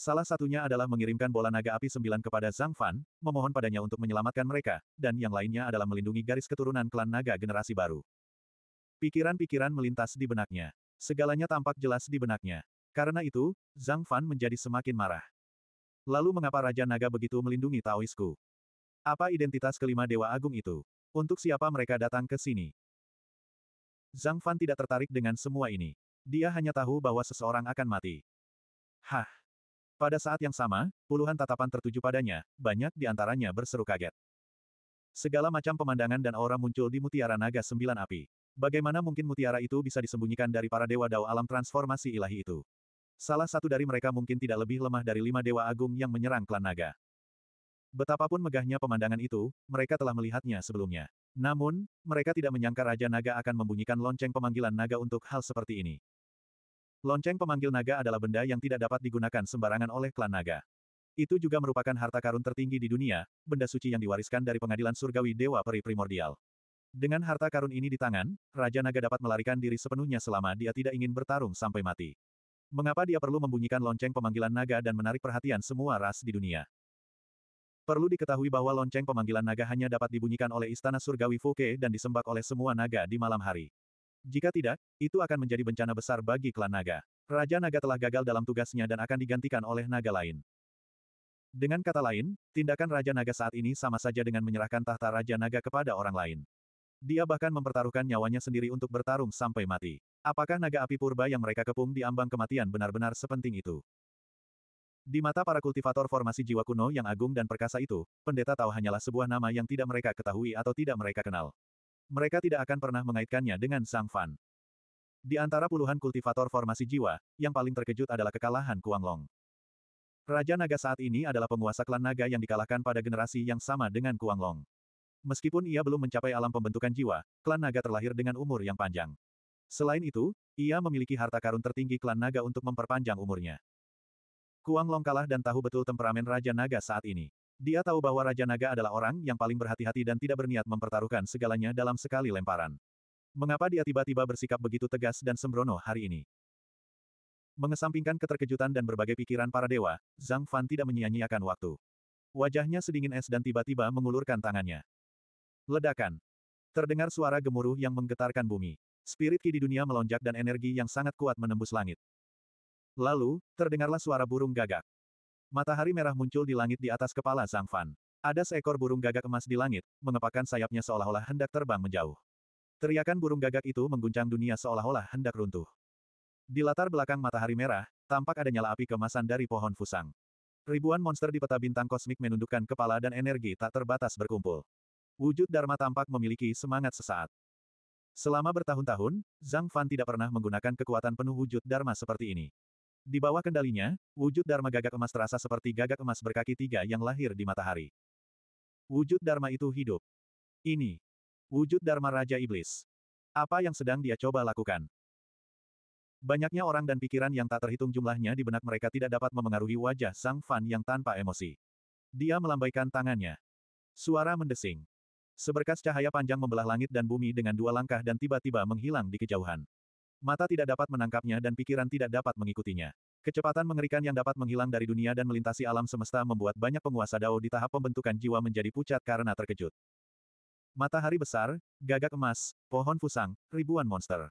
Salah satunya adalah mengirimkan bola naga api sembilan kepada Zhang Fan, memohon padanya untuk menyelamatkan mereka, dan yang lainnya adalah melindungi garis keturunan klan naga generasi baru. Pikiran-pikiran melintas di benaknya. Segalanya tampak jelas di benaknya. Karena itu, Zhang Fan menjadi semakin marah. Lalu mengapa Raja Naga begitu melindungi Taoisku? Apa identitas kelima Dewa Agung itu? Untuk siapa mereka datang ke sini? Zhang Fan tidak tertarik dengan semua ini. Dia hanya tahu bahwa seseorang akan mati. Hah. Pada saat yang sama, puluhan tatapan tertuju padanya, banyak di antaranya berseru kaget. Segala macam pemandangan dan aura muncul di mutiara naga sembilan api. Bagaimana mungkin mutiara itu bisa disembunyikan dari para dewa dao alam transformasi ilahi itu? Salah satu dari mereka mungkin tidak lebih lemah dari lima dewa agung yang menyerang klan naga. Betapapun megahnya pemandangan itu, mereka telah melihatnya sebelumnya. Namun, mereka tidak menyangka Raja Naga akan membunyikan lonceng pemanggilan naga untuk hal seperti ini. Lonceng pemanggil naga adalah benda yang tidak dapat digunakan sembarangan oleh klan naga. Itu juga merupakan harta karun tertinggi di dunia, benda suci yang diwariskan dari pengadilan surgawi Dewa Peri Primordial. Dengan harta karun ini di tangan, Raja Naga dapat melarikan diri sepenuhnya selama dia tidak ingin bertarung sampai mati. Mengapa dia perlu membunyikan lonceng pemanggilan naga dan menarik perhatian semua ras di dunia? Perlu diketahui bahwa lonceng pemanggilan naga hanya dapat dibunyikan oleh Istana Surgawi Fuke dan disembak oleh semua naga di malam hari. Jika tidak, itu akan menjadi bencana besar bagi klan naga. Raja naga telah gagal dalam tugasnya dan akan digantikan oleh naga lain. Dengan kata lain, tindakan Raja Naga saat ini sama saja dengan menyerahkan tahta Raja Naga kepada orang lain. Dia bahkan mempertaruhkan nyawanya sendiri untuk bertarung sampai mati. Apakah naga api purba yang mereka kepung di ambang kematian benar-benar sepenting itu? Di mata para kultivator formasi jiwa kuno yang agung dan perkasa itu, pendeta Tao hanyalah sebuah nama yang tidak mereka ketahui atau tidak mereka kenal. Mereka tidak akan pernah mengaitkannya dengan Sang Fan. Di antara puluhan kultivator formasi jiwa, yang paling terkejut adalah kekalahan Kuang Long. Raja Naga saat ini adalah penguasa klan Naga yang dikalahkan pada generasi yang sama dengan Kuang Long. Meskipun ia belum mencapai alam pembentukan jiwa, klan Naga terlahir dengan umur yang panjang. Selain itu, ia memiliki harta karun tertinggi klan Naga untuk memperpanjang umurnya. Kuang Long kalah dan tahu betul temperamen Raja Naga saat ini. Dia tahu bahwa Raja Naga adalah orang yang paling berhati-hati dan tidak berniat mempertaruhkan segalanya dalam sekali lemparan. Mengapa dia tiba-tiba bersikap begitu tegas dan sembrono hari ini? Mengesampingkan keterkejutan dan berbagai pikiran para dewa, Zhang Fan tidak menyia-nyiakan waktu. Wajahnya sedingin es dan tiba-tiba mengulurkan tangannya. Ledakan. Terdengar suara gemuruh yang menggetarkan bumi. Spirit ki di dunia melonjak dan energi yang sangat kuat menembus langit. Lalu, terdengarlah suara burung gagak. Matahari merah muncul di langit di atas kepala Zhang Fan. Ada seekor burung gagak emas di langit, mengepakkan sayapnya seolah-olah hendak terbang menjauh. Teriakan burung gagak itu mengguncang dunia seolah-olah hendak runtuh. Di latar belakang matahari merah, tampak ada nyala api kemasan dari pohon fusang. Ribuan monster di peta bintang kosmik menundukkan kepala dan energi tak terbatas berkumpul. Wujud Dharma tampak memiliki semangat sesaat. Selama bertahun-tahun, Zhang Fan tidak pernah menggunakan kekuatan penuh wujud Dharma seperti ini. Di bawah kendalinya, wujud Dharma gagak emas terasa seperti gagak emas berkaki tiga yang lahir di matahari. Wujud Dharma itu hidup. Ini. Wujud Dharma Raja Iblis. Apa yang sedang dia coba lakukan? Banyaknya orang dan pikiran yang tak terhitung jumlahnya di benak mereka tidak dapat memengaruhi wajah Sang Fan yang tanpa emosi. Dia melambaikan tangannya. Suara mendesing. Seberkas cahaya panjang membelah langit dan bumi dengan dua langkah dan tiba-tiba menghilang di kejauhan. Mata tidak dapat menangkapnya dan pikiran tidak dapat mengikutinya. Kecepatan mengerikan yang dapat menghilang dari dunia dan melintasi alam semesta membuat banyak penguasa Dao di tahap pembentukan jiwa menjadi pucat karena terkejut. Matahari besar, gagak emas, pohon fusang, ribuan monster.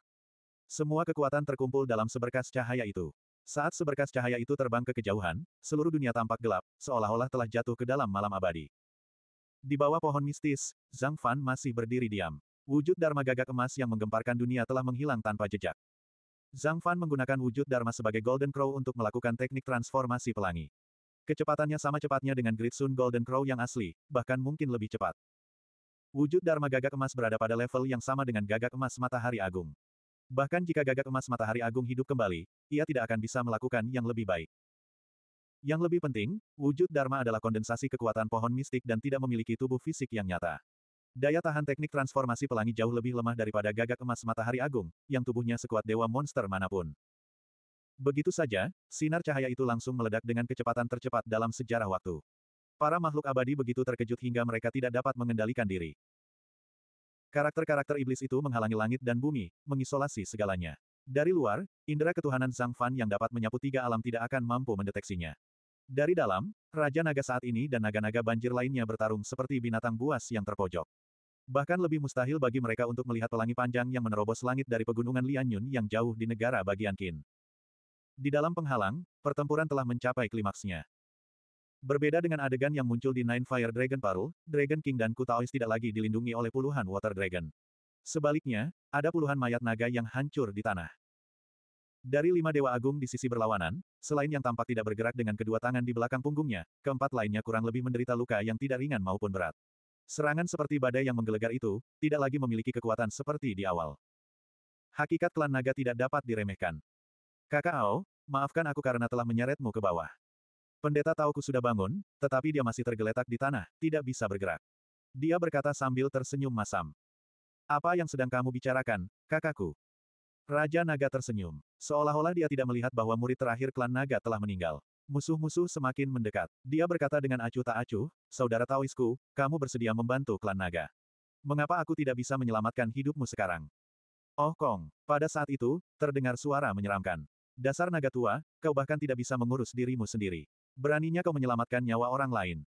Semua kekuatan terkumpul dalam seberkas cahaya itu. Saat seberkas cahaya itu terbang ke kejauhan, seluruh dunia tampak gelap, seolah-olah telah jatuh ke dalam malam abadi. Di bawah pohon mistis, Zhang Fan masih berdiri diam. Wujud Dharma gagak emas yang menggemparkan dunia telah menghilang tanpa jejak. Zhang Fan menggunakan wujud Dharma sebagai Golden Crow untuk melakukan teknik transformasi pelangi. Kecepatannya sama cepatnya dengan Great Sun Golden Crow yang asli, bahkan mungkin lebih cepat. Wujud Dharma gagak emas berada pada level yang sama dengan gagak emas matahari agung. Bahkan jika gagak emas matahari agung hidup kembali, ia tidak akan bisa melakukan yang lebih baik. Yang lebih penting, wujud Dharma adalah kondensasi kekuatan pohon mistik dan tidak memiliki tubuh fisik yang nyata. Daya tahan teknik transformasi pelangi jauh lebih lemah daripada gagak emas matahari agung, yang tubuhnya sekuat dewa monster manapun. Begitu saja, sinar cahaya itu langsung meledak dengan kecepatan tercepat dalam sejarah waktu. Para makhluk abadi begitu terkejut hingga mereka tidak dapat mengendalikan diri. Karakter-karakter iblis itu menghalangi langit dan bumi, mengisolasi segalanya. Dari luar, indera ketuhanan Zhang Fan yang dapat menyapu tiga alam tidak akan mampu mendeteksinya. Dari dalam, Raja Naga saat ini dan naga-naga banjir lainnya bertarung seperti binatang buas yang terpojok. Bahkan lebih mustahil bagi mereka untuk melihat pelangi panjang yang menerobos langit dari pegunungan Lianyun yang jauh di negara bagian Qin. Di dalam penghalang, pertempuran telah mencapai klimaksnya. Berbeda dengan adegan yang muncul di Nine Fire Dragon Paru, Dragon King dan Kutaois tidak lagi dilindungi oleh puluhan Water Dragon. Sebaliknya, ada puluhan mayat naga yang hancur di tanah. Dari lima dewa agung di sisi berlawanan, selain yang tampak tidak bergerak dengan kedua tangan di belakang punggungnya, keempat lainnya kurang lebih menderita luka yang tidak ringan maupun berat. Serangan seperti badai yang menggelegar itu, tidak lagi memiliki kekuatan seperti di awal. Hakikat klan naga tidak dapat diremehkan. Kakak Ao, maafkan aku karena telah menyeretmu ke bawah. Pendeta Tauku sudah bangun, tetapi dia masih tergeletak di tanah, tidak bisa bergerak. Dia berkata sambil tersenyum masam. Apa yang sedang kamu bicarakan, kakakku? Raja Naga tersenyum. Seolah-olah dia tidak melihat bahwa murid terakhir klan Naga telah meninggal. Musuh-musuh semakin mendekat. Dia berkata dengan acuh tak acuh, Saudara Taoisku, kamu bersedia membantu klan naga. Mengapa aku tidak bisa menyelamatkan hidupmu sekarang? Oh Kong, pada saat itu, terdengar suara menyeramkan. Dasar naga tua, kau bahkan tidak bisa mengurus dirimu sendiri. Beraninya kau menyelamatkan nyawa orang lain.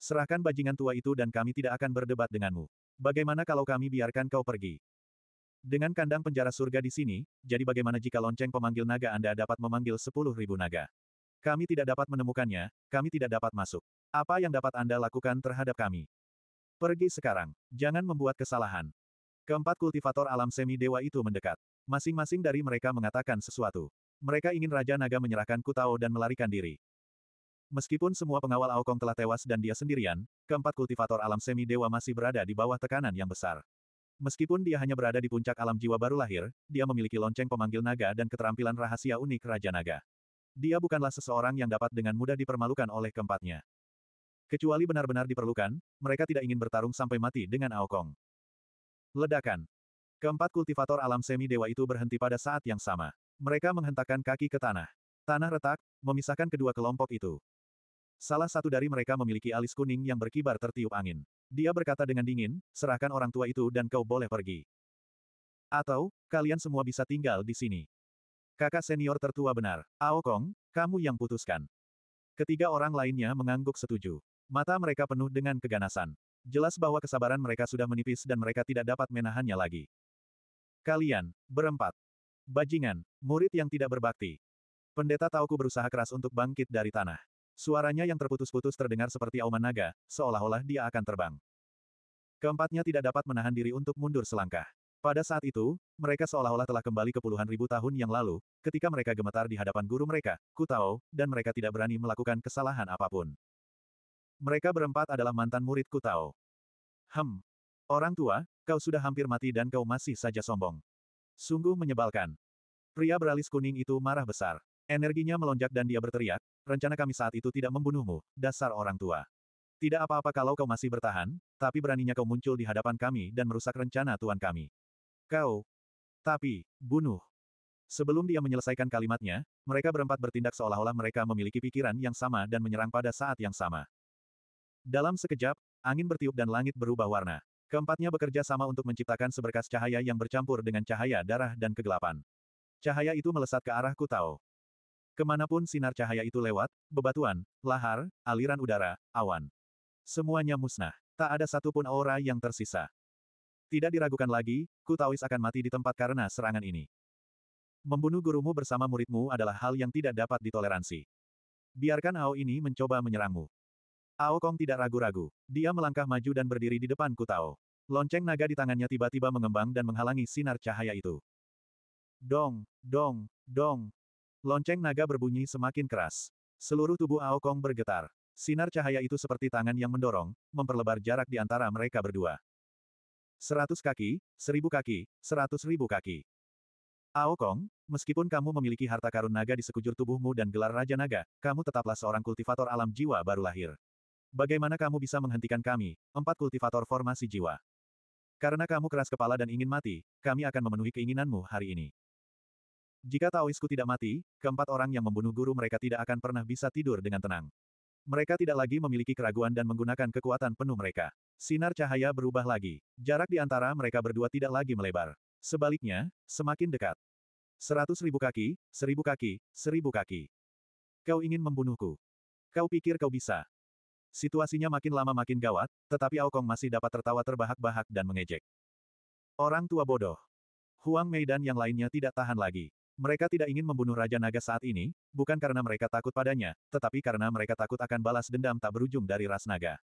Serahkan bajingan tua itu dan kami tidak akan berdebat denganmu. Bagaimana kalau kami biarkan kau pergi? Dengan kandang penjara surga di sini, jadi bagaimana jika lonceng pemanggil naga Anda dapat memanggil sepuluh ribu naga? Kami tidak dapat menemukannya, kami tidak dapat masuk. Apa yang dapat Anda lakukan terhadap kami? Pergi sekarang, jangan membuat kesalahan. Keempat kultivator alam semi-dewa itu mendekat. Masing-masing dari mereka mengatakan sesuatu. Mereka ingin Raja Naga menyerahkan Kutao dan melarikan diri. Meskipun semua pengawal Aokong telah tewas dan dia sendirian, keempat kultivator alam semi-dewa masih berada di bawah tekanan yang besar. Meskipun dia hanya berada di puncak alam jiwa baru lahir, dia memiliki lonceng pemanggil naga dan keterampilan rahasia unik Raja Naga. Dia bukanlah seseorang yang dapat dengan mudah dipermalukan oleh keempatnya. Kecuali benar-benar diperlukan, mereka tidak ingin bertarung sampai mati dengan Aokong. Ledakan. Keempat kultivator alam semi-dewa itu berhenti pada saat yang sama. Mereka menghentakkan kaki ke tanah. Tanah retak, memisahkan kedua kelompok itu. Salah satu dari mereka memiliki alis kuning yang berkibar tertiup angin. Dia berkata dengan dingin, serahkan orang tua itu dan kau boleh pergi. Atau, kalian semua bisa tinggal di sini. Kakak senior tertua benar. Ao Kong, kamu yang putuskan. Ketiga orang lainnya mengangguk setuju. Mata mereka penuh dengan keganasan. Jelas bahwa kesabaran mereka sudah menipis dan mereka tidak dapat menahannya lagi. Kalian, berempat. Bajingan, murid yang tidak berbakti. Pendeta Tauku berusaha keras untuk bangkit dari tanah. Suaranya yang terputus-putus terdengar seperti auman naga, seolah-olah dia akan terbang. Keempatnya tidak dapat menahan diri untuk mundur selangkah. Pada saat itu, mereka seolah-olah telah kembali ke puluhan ribu tahun yang lalu, ketika mereka gemetar di hadapan guru mereka, Kutao, dan mereka tidak berani melakukan kesalahan apapun. Mereka berempat adalah mantan murid Kutao. Hem. Orang tua, kau sudah hampir mati dan kau masih saja sombong. Sungguh menyebalkan. Pria beralis kuning itu marah besar. Energinya melonjak dan dia berteriak, rencana kami saat itu tidak membunuhmu, dasar orang tua. Tidak apa-apa kalau kau masih bertahan, tapi beraninya kau muncul di hadapan kami dan merusak rencana tuan kami. Kau. Tapi, bunuh. Sebelum dia menyelesaikan kalimatnya, mereka berempat bertindak seolah-olah mereka memiliki pikiran yang sama dan menyerang pada saat yang sama. Dalam sekejap, angin bertiup dan langit berubah warna. Keempatnya bekerja sama untuk menciptakan seberkas cahaya yang bercampur dengan cahaya darah dan kegelapan. Cahaya itu melesat ke arah Kutao. Kemanapun sinar cahaya itu lewat, bebatuan, lahar, aliran udara, awan. Semuanya musnah. Tak ada satupun aura yang tersisa. Tidak diragukan lagi, Kutawis akan mati di tempat karena serangan ini. Membunuh gurumu bersama muridmu adalah hal yang tidak dapat ditoleransi. Biarkan Ao ini mencoba menyerangmu. Ao Kong tidak ragu-ragu. Dia melangkah maju dan berdiri di depan Kutao. Lonceng naga di tangannya tiba-tiba mengembang dan menghalangi sinar cahaya itu. Dong, dong, dong. Lonceng naga berbunyi semakin keras. Seluruh tubuh Ao Kong bergetar. Sinar cahaya itu seperti tangan yang mendorong, memperlebar jarak di antara mereka berdua. Seratus kaki, seribu kaki, seratus ribu kaki. Kong, meskipun kamu memiliki harta karun naga di sekujur tubuhmu dan gelar Raja Naga, kamu tetaplah seorang kultivator alam jiwa baru lahir. Bagaimana kamu bisa menghentikan kami, empat kultivator formasi jiwa? Karena kamu keras kepala dan ingin mati, kami akan memenuhi keinginanmu hari ini. Jika Taoisku tidak mati, keempat orang yang membunuh guru mereka tidak akan pernah bisa tidur dengan tenang. Mereka tidak lagi memiliki keraguan dan menggunakan kekuatan penuh mereka. Sinar cahaya berubah lagi. Jarak di antara mereka berdua tidak lagi melebar. Sebaliknya, semakin dekat. Seratus ribu kaki, seribu kaki, seribu kaki. Kau ingin membunuhku. Kau pikir kau bisa. Situasinya makin lama makin gawat, tetapi Aokong masih dapat tertawa terbahak-bahak dan mengejek. Orang tua bodoh. Huang Mei dan yang lainnya tidak tahan lagi. Mereka tidak ingin membunuh Raja Naga saat ini, bukan karena mereka takut padanya, tetapi karena mereka takut akan balas dendam tak berujung dari ras naga.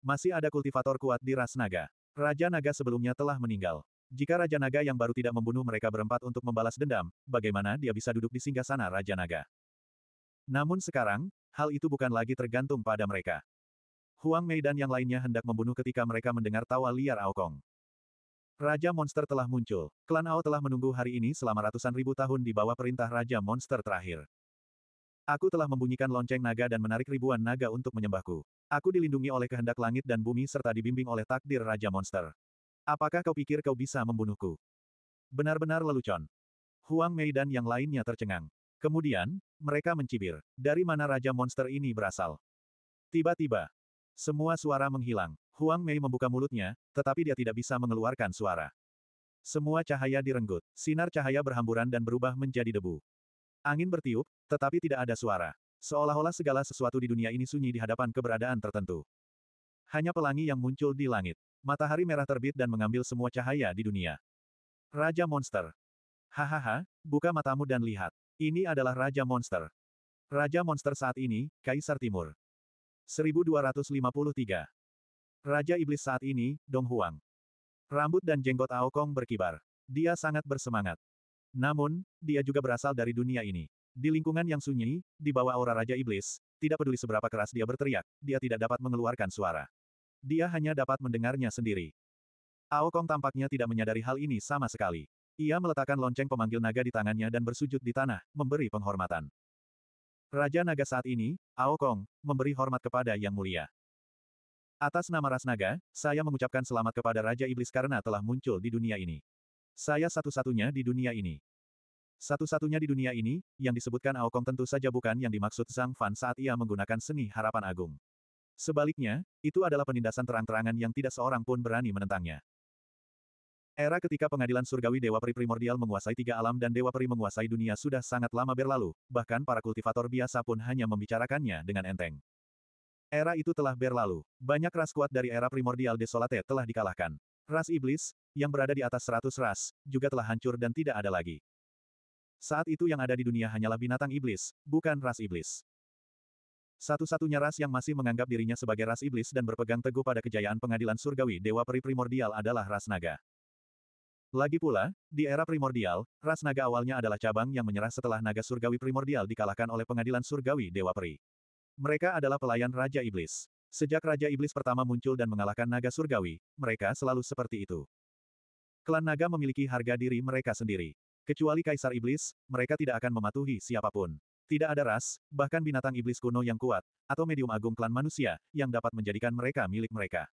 Masih ada kultivator kuat di ras naga. Raja Naga sebelumnya telah meninggal. Jika Raja Naga yang baru tidak membunuh mereka berempat untuk membalas dendam, bagaimana dia bisa duduk di singgasana Raja Naga? Namun sekarang, hal itu bukan lagi tergantung pada mereka. Huang Mei dan yang lainnya hendak membunuh ketika mereka mendengar tawa liar Aokong. Raja Monster telah muncul. Klan Ao telah menunggu hari ini selama ratusan ribu tahun di bawah perintah Raja Monster terakhir. Aku telah membunyikan lonceng naga dan menarik ribuan naga untuk menyembahku. Aku dilindungi oleh kehendak langit dan bumi serta dibimbing oleh takdir Raja Monster. Apakah kau pikir kau bisa membunuhku? Benar-benar lelucon. Huang Mei dan yang lainnya tercengang. Kemudian, mereka mencibir. Dari mana Raja Monster ini berasal? Tiba-tiba, semua suara menghilang. Huang Mei membuka mulutnya, tetapi dia tidak bisa mengeluarkan suara. Semua cahaya direnggut, sinar cahaya berhamburan dan berubah menjadi debu. Angin bertiup, tetapi tidak ada suara. Seolah-olah segala sesuatu di dunia ini sunyi di hadapan keberadaan tertentu. Hanya pelangi yang muncul di langit. Matahari merah terbit dan mengambil semua cahaya di dunia. Raja Monster. Hahaha, buka matamu dan lihat. Ini adalah Raja Monster. Raja Monster saat ini, Kaisar Timur. 1253. Raja Iblis saat ini, Dong Huang. Rambut dan jenggot Ao Kong berkibar. Dia sangat bersemangat. Namun, dia juga berasal dari dunia ini. Di lingkungan yang sunyi, di bawah aura Raja Iblis, tidak peduli seberapa keras dia berteriak, dia tidak dapat mengeluarkan suara. Dia hanya dapat mendengarnya sendiri. Ao Kong tampaknya tidak menyadari hal ini sama sekali. Ia meletakkan lonceng pemanggil naga di tangannya dan bersujud di tanah, memberi penghormatan. Raja naga saat ini, Ao Kong, memberi hormat kepada Yang Mulia. Atas nama Rasnaga, saya mengucapkan selamat kepada Raja Iblis karena telah muncul di dunia ini. Saya satu-satunya di dunia ini. Satu-satunya di dunia ini, yang disebutkan Aokong tentu saja bukan yang dimaksud Zhang Fan saat ia menggunakan seni harapan agung. Sebaliknya, itu adalah penindasan terang-terangan yang tidak seorang pun berani menentangnya. Era ketika pengadilan surgawi Dewa Peri primordial menguasai tiga alam dan Dewa Peri menguasai dunia sudah sangat lama berlalu, bahkan para kultivator biasa pun hanya membicarakannya dengan enteng. Era itu telah berlalu. Banyak ras kuat dari era primordial Desolate telah dikalahkan. Ras iblis, yang berada di atas seratus ras, juga telah hancur dan tidak ada lagi. Saat itu yang ada di dunia hanyalah binatang iblis, bukan ras iblis. Satu-satunya ras yang masih menganggap dirinya sebagai ras iblis dan berpegang teguh pada kejayaan pengadilan surgawi Dewa Peri Primordial adalah ras naga. Lagi pula, di era primordial, ras naga awalnya adalah cabang yang menyerah setelah naga surgawi primordial dikalahkan oleh pengadilan surgawi Dewa Peri. Mereka adalah pelayan Raja Iblis. Sejak Raja Iblis pertama muncul dan mengalahkan naga surgawi, mereka selalu seperti itu. Klan naga memiliki harga diri mereka sendiri. Kecuali Kaisar Iblis, mereka tidak akan mematuhi siapapun. Tidak ada ras, bahkan binatang iblis kuno yang kuat, atau medium agung klan manusia, yang dapat menjadikan mereka milik mereka.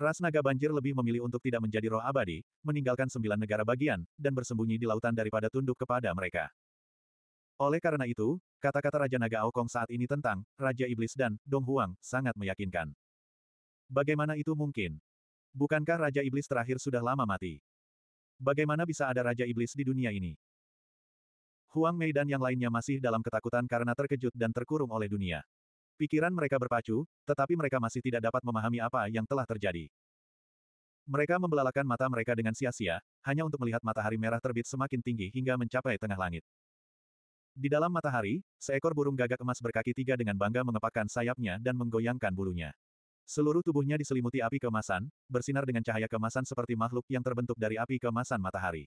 Ras naga banjir lebih memilih untuk tidak menjadi roh abadi, meninggalkan sembilan negara bagian, dan bersembunyi di lautan daripada tunduk kepada mereka. Oleh karena itu, kata-kata Raja Naga Aokong saat ini tentang Raja Iblis dan Dong Huang sangat meyakinkan. Bagaimana itu mungkin? Bukankah Raja Iblis terakhir sudah lama mati? Bagaimana bisa ada Raja Iblis di dunia ini? Huang Mei dan yang lainnya masih dalam ketakutan karena terkejut dan terkurung oleh dunia. Pikiran mereka berpacu, tetapi mereka masih tidak dapat memahami apa yang telah terjadi. Mereka membelalakan mata mereka dengan sia-sia, hanya untuk melihat matahari merah terbit semakin tinggi hingga mencapai tengah langit. Di dalam matahari, seekor burung gagak emas berkaki tiga dengan bangga mengepakkan sayapnya dan menggoyangkan bulunya. Seluruh tubuhnya diselimuti api kemasan, bersinar dengan cahaya kemasan seperti makhluk yang terbentuk dari api kemasan matahari.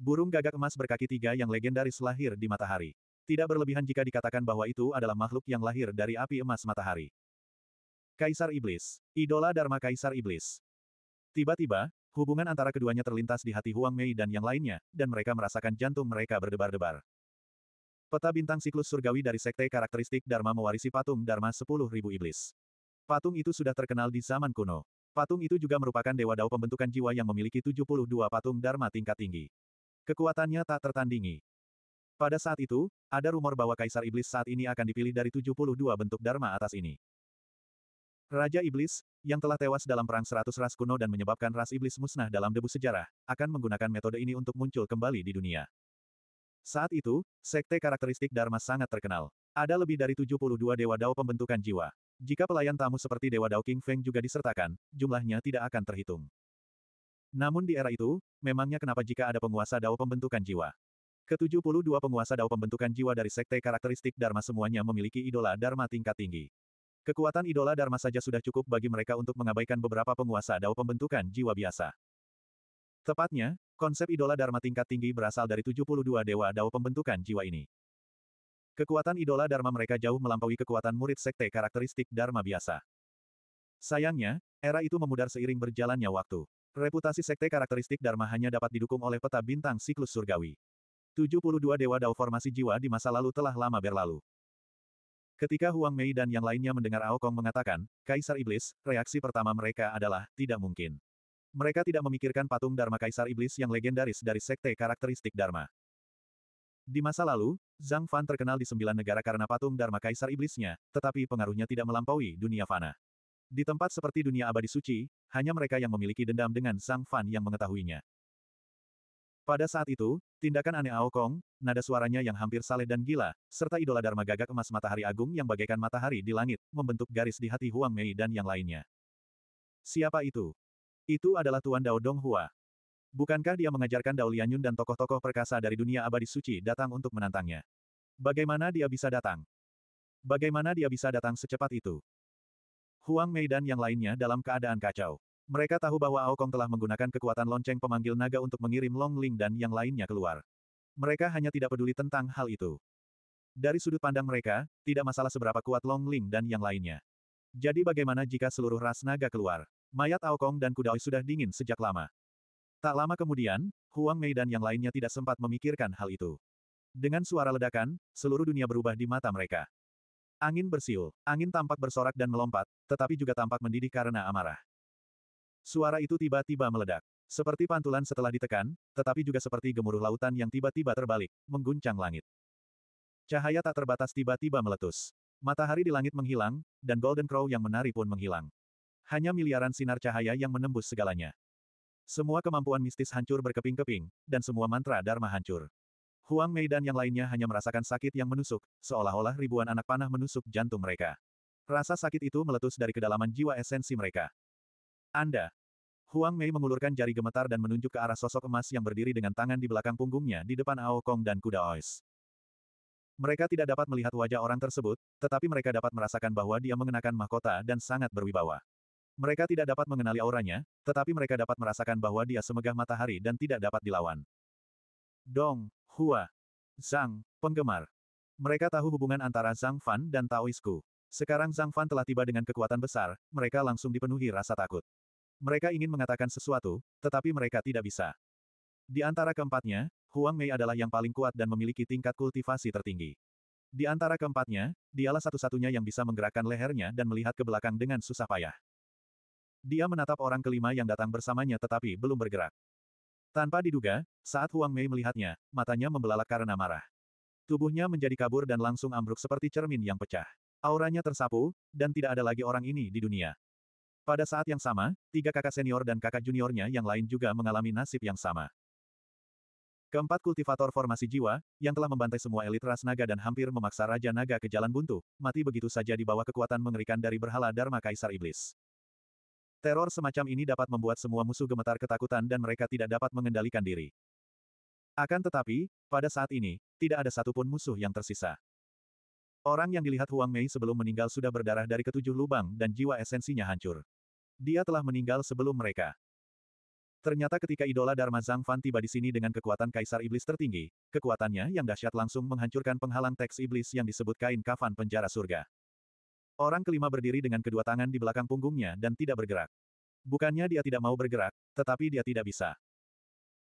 Burung gagak emas berkaki tiga yang legendaris lahir di matahari. Tidak berlebihan jika dikatakan bahwa itu adalah makhluk yang lahir dari api emas matahari. Kaisar Iblis. Idola Dharma Kaisar Iblis. Tiba-tiba, hubungan antara keduanya terlintas di hati Huang Mei dan yang lainnya, dan mereka merasakan jantung mereka berdebar-debar. Peta bintang siklus surgawi dari sekte karakteristik Dharma mewarisi patung Dharma 10.000 iblis. Patung itu sudah terkenal di zaman kuno. Patung itu juga merupakan dewa dao pembentukan jiwa yang memiliki 72 patung Dharma tingkat tinggi. Kekuatannya tak tertandingi. Pada saat itu, ada rumor bahwa Kaisar Iblis saat ini akan dipilih dari 72 bentuk Dharma atas ini. Raja Iblis, yang telah tewas dalam perang 100 ras kuno dan menyebabkan ras Iblis musnah dalam debu sejarah, akan menggunakan metode ini untuk muncul kembali di dunia. Saat itu, sekte karakteristik Dharma sangat terkenal. Ada lebih dari 72 Dewa Dao pembentukan jiwa. Jika pelayan tamu seperti Dewa Dao King Feng juga disertakan, jumlahnya tidak akan terhitung. Namun di era itu, memangnya kenapa jika ada penguasa Dao pembentukan jiwa? Ke-72 penguasa Dao pembentukan jiwa dari sekte karakteristik Dharma semuanya memiliki idola Dharma tingkat tinggi. Kekuatan idola Dharma saja sudah cukup bagi mereka untuk mengabaikan beberapa penguasa Dao pembentukan jiwa biasa. Tepatnya, konsep idola Dharma tingkat tinggi berasal dari 72 dewa dao pembentukan jiwa ini. Kekuatan idola Dharma mereka jauh melampaui kekuatan murid sekte karakteristik Dharma biasa. Sayangnya, era itu memudar seiring berjalannya waktu. Reputasi sekte karakteristik Dharma hanya dapat didukung oleh peta bintang siklus surgawi. 72 dewa dao formasi jiwa di masa lalu telah lama berlalu. Ketika Huang Mei dan yang lainnya mendengar Ao Kong mengatakan, Kaisar Iblis, reaksi pertama mereka adalah, tidak mungkin. Mereka tidak memikirkan patung Dharma Kaisar Iblis yang legendaris dari sekte karakteristik Dharma. Di masa lalu, Zhang Fan terkenal di sembilan negara karena patung Dharma Kaisar Iblisnya, tetapi pengaruhnya tidak melampaui dunia fana. Di tempat seperti dunia abadi suci, hanya mereka yang memiliki dendam dengan Zhang Fan yang mengetahuinya. Pada saat itu, tindakan aneh Ao Kong, nada suaranya yang hampir saleh dan gila, serta idola Dharma gagak emas matahari agung yang bagaikan matahari di langit, membentuk garis di hati Huang Mei dan yang lainnya. Siapa itu? Itu adalah Tuan Dao Donghua. Bukankah dia mengajarkan Dao Lianyun dan tokoh-tokoh perkasa dari dunia abadi suci datang untuk menantangnya? Bagaimana dia bisa datang? Bagaimana dia bisa datang secepat itu? Huang Mei dan yang lainnya dalam keadaan kacau. Mereka tahu bahwa Ao Kong telah menggunakan kekuatan lonceng pemanggil naga untuk mengirim Long Ling dan yang lainnya keluar. Mereka hanya tidak peduli tentang hal itu. Dari sudut pandang mereka, tidak masalah seberapa kuat Long Ling dan yang lainnya. Jadi bagaimana jika seluruh ras naga keluar? Mayat Aokong dan Kudaoi sudah dingin sejak lama. Tak lama kemudian, Huang Mei dan yang lainnya tidak sempat memikirkan hal itu. Dengan suara ledakan, seluruh dunia berubah di mata mereka. Angin bersiul, angin tampak bersorak dan melompat, tetapi juga tampak mendidih karena amarah. Suara itu tiba-tiba meledak. Seperti pantulan setelah ditekan, tetapi juga seperti gemuruh lautan yang tiba-tiba terbalik, mengguncang langit. Cahaya tak terbatas tiba-tiba meletus. Matahari di langit menghilang, dan Golden Crow yang menari pun menghilang. Hanya miliaran sinar cahaya yang menembus segalanya. Semua kemampuan mistis hancur berkeping-keping, dan semua mantra Dharma hancur. Huang Mei dan yang lainnya hanya merasakan sakit yang menusuk, seolah-olah ribuan anak panah menusuk jantung mereka. Rasa sakit itu meletus dari kedalaman jiwa esensi mereka. Anda. Huang Mei mengulurkan jari gemetar dan menunjuk ke arah sosok emas yang berdiri dengan tangan di belakang punggungnya di depan Ao Kong dan kuda Ois. Mereka tidak dapat melihat wajah orang tersebut, tetapi mereka dapat merasakan bahwa dia mengenakan mahkota dan sangat berwibawa. Mereka tidak dapat mengenali auranya, tetapi mereka dapat merasakan bahwa dia semegah matahari dan tidak dapat dilawan. Dong, Hua, Zhang, penggemar. Mereka tahu hubungan antara Zhang Fan dan Taoisku. Sekarang Zhang Fan telah tiba dengan kekuatan besar, mereka langsung dipenuhi rasa takut. Mereka ingin mengatakan sesuatu, tetapi mereka tidak bisa. Di antara keempatnya, Huang Mei adalah yang paling kuat dan memiliki tingkat kultivasi tertinggi. Di antara keempatnya, dialah satu-satunya yang bisa menggerakkan lehernya dan melihat ke belakang dengan susah payah. Dia menatap orang kelima yang datang bersamanya tetapi belum bergerak. Tanpa diduga, saat Huang Mei melihatnya, matanya membelalak karena marah. Tubuhnya menjadi kabur dan langsung ambruk seperti cermin yang pecah. Auranya tersapu, dan tidak ada lagi orang ini di dunia. Pada saat yang sama, tiga kakak senior dan kakak juniornya yang lain juga mengalami nasib yang sama. Keempat kultivator formasi jiwa, yang telah membantai semua elit ras naga dan hampir memaksa Raja Naga ke jalan buntu, mati begitu saja di bawah kekuatan mengerikan dari berhala Dharma Kaisar Iblis. Teror semacam ini dapat membuat semua musuh gemetar ketakutan dan mereka tidak dapat mengendalikan diri. Akan tetapi, pada saat ini, tidak ada satupun musuh yang tersisa. Orang yang dilihat Huang Mei sebelum meninggal sudah berdarah dari ketujuh lubang dan jiwa esensinya hancur. Dia telah meninggal sebelum mereka. Ternyata ketika idola Dharma Zhang Fan tiba di sini dengan kekuatan Kaisar Iblis tertinggi, kekuatannya yang dahsyat langsung menghancurkan penghalang teks iblis yang disebut kain kafan penjara surga. Orang kelima berdiri dengan kedua tangan di belakang punggungnya dan tidak bergerak. Bukannya dia tidak mau bergerak, tetapi dia tidak bisa.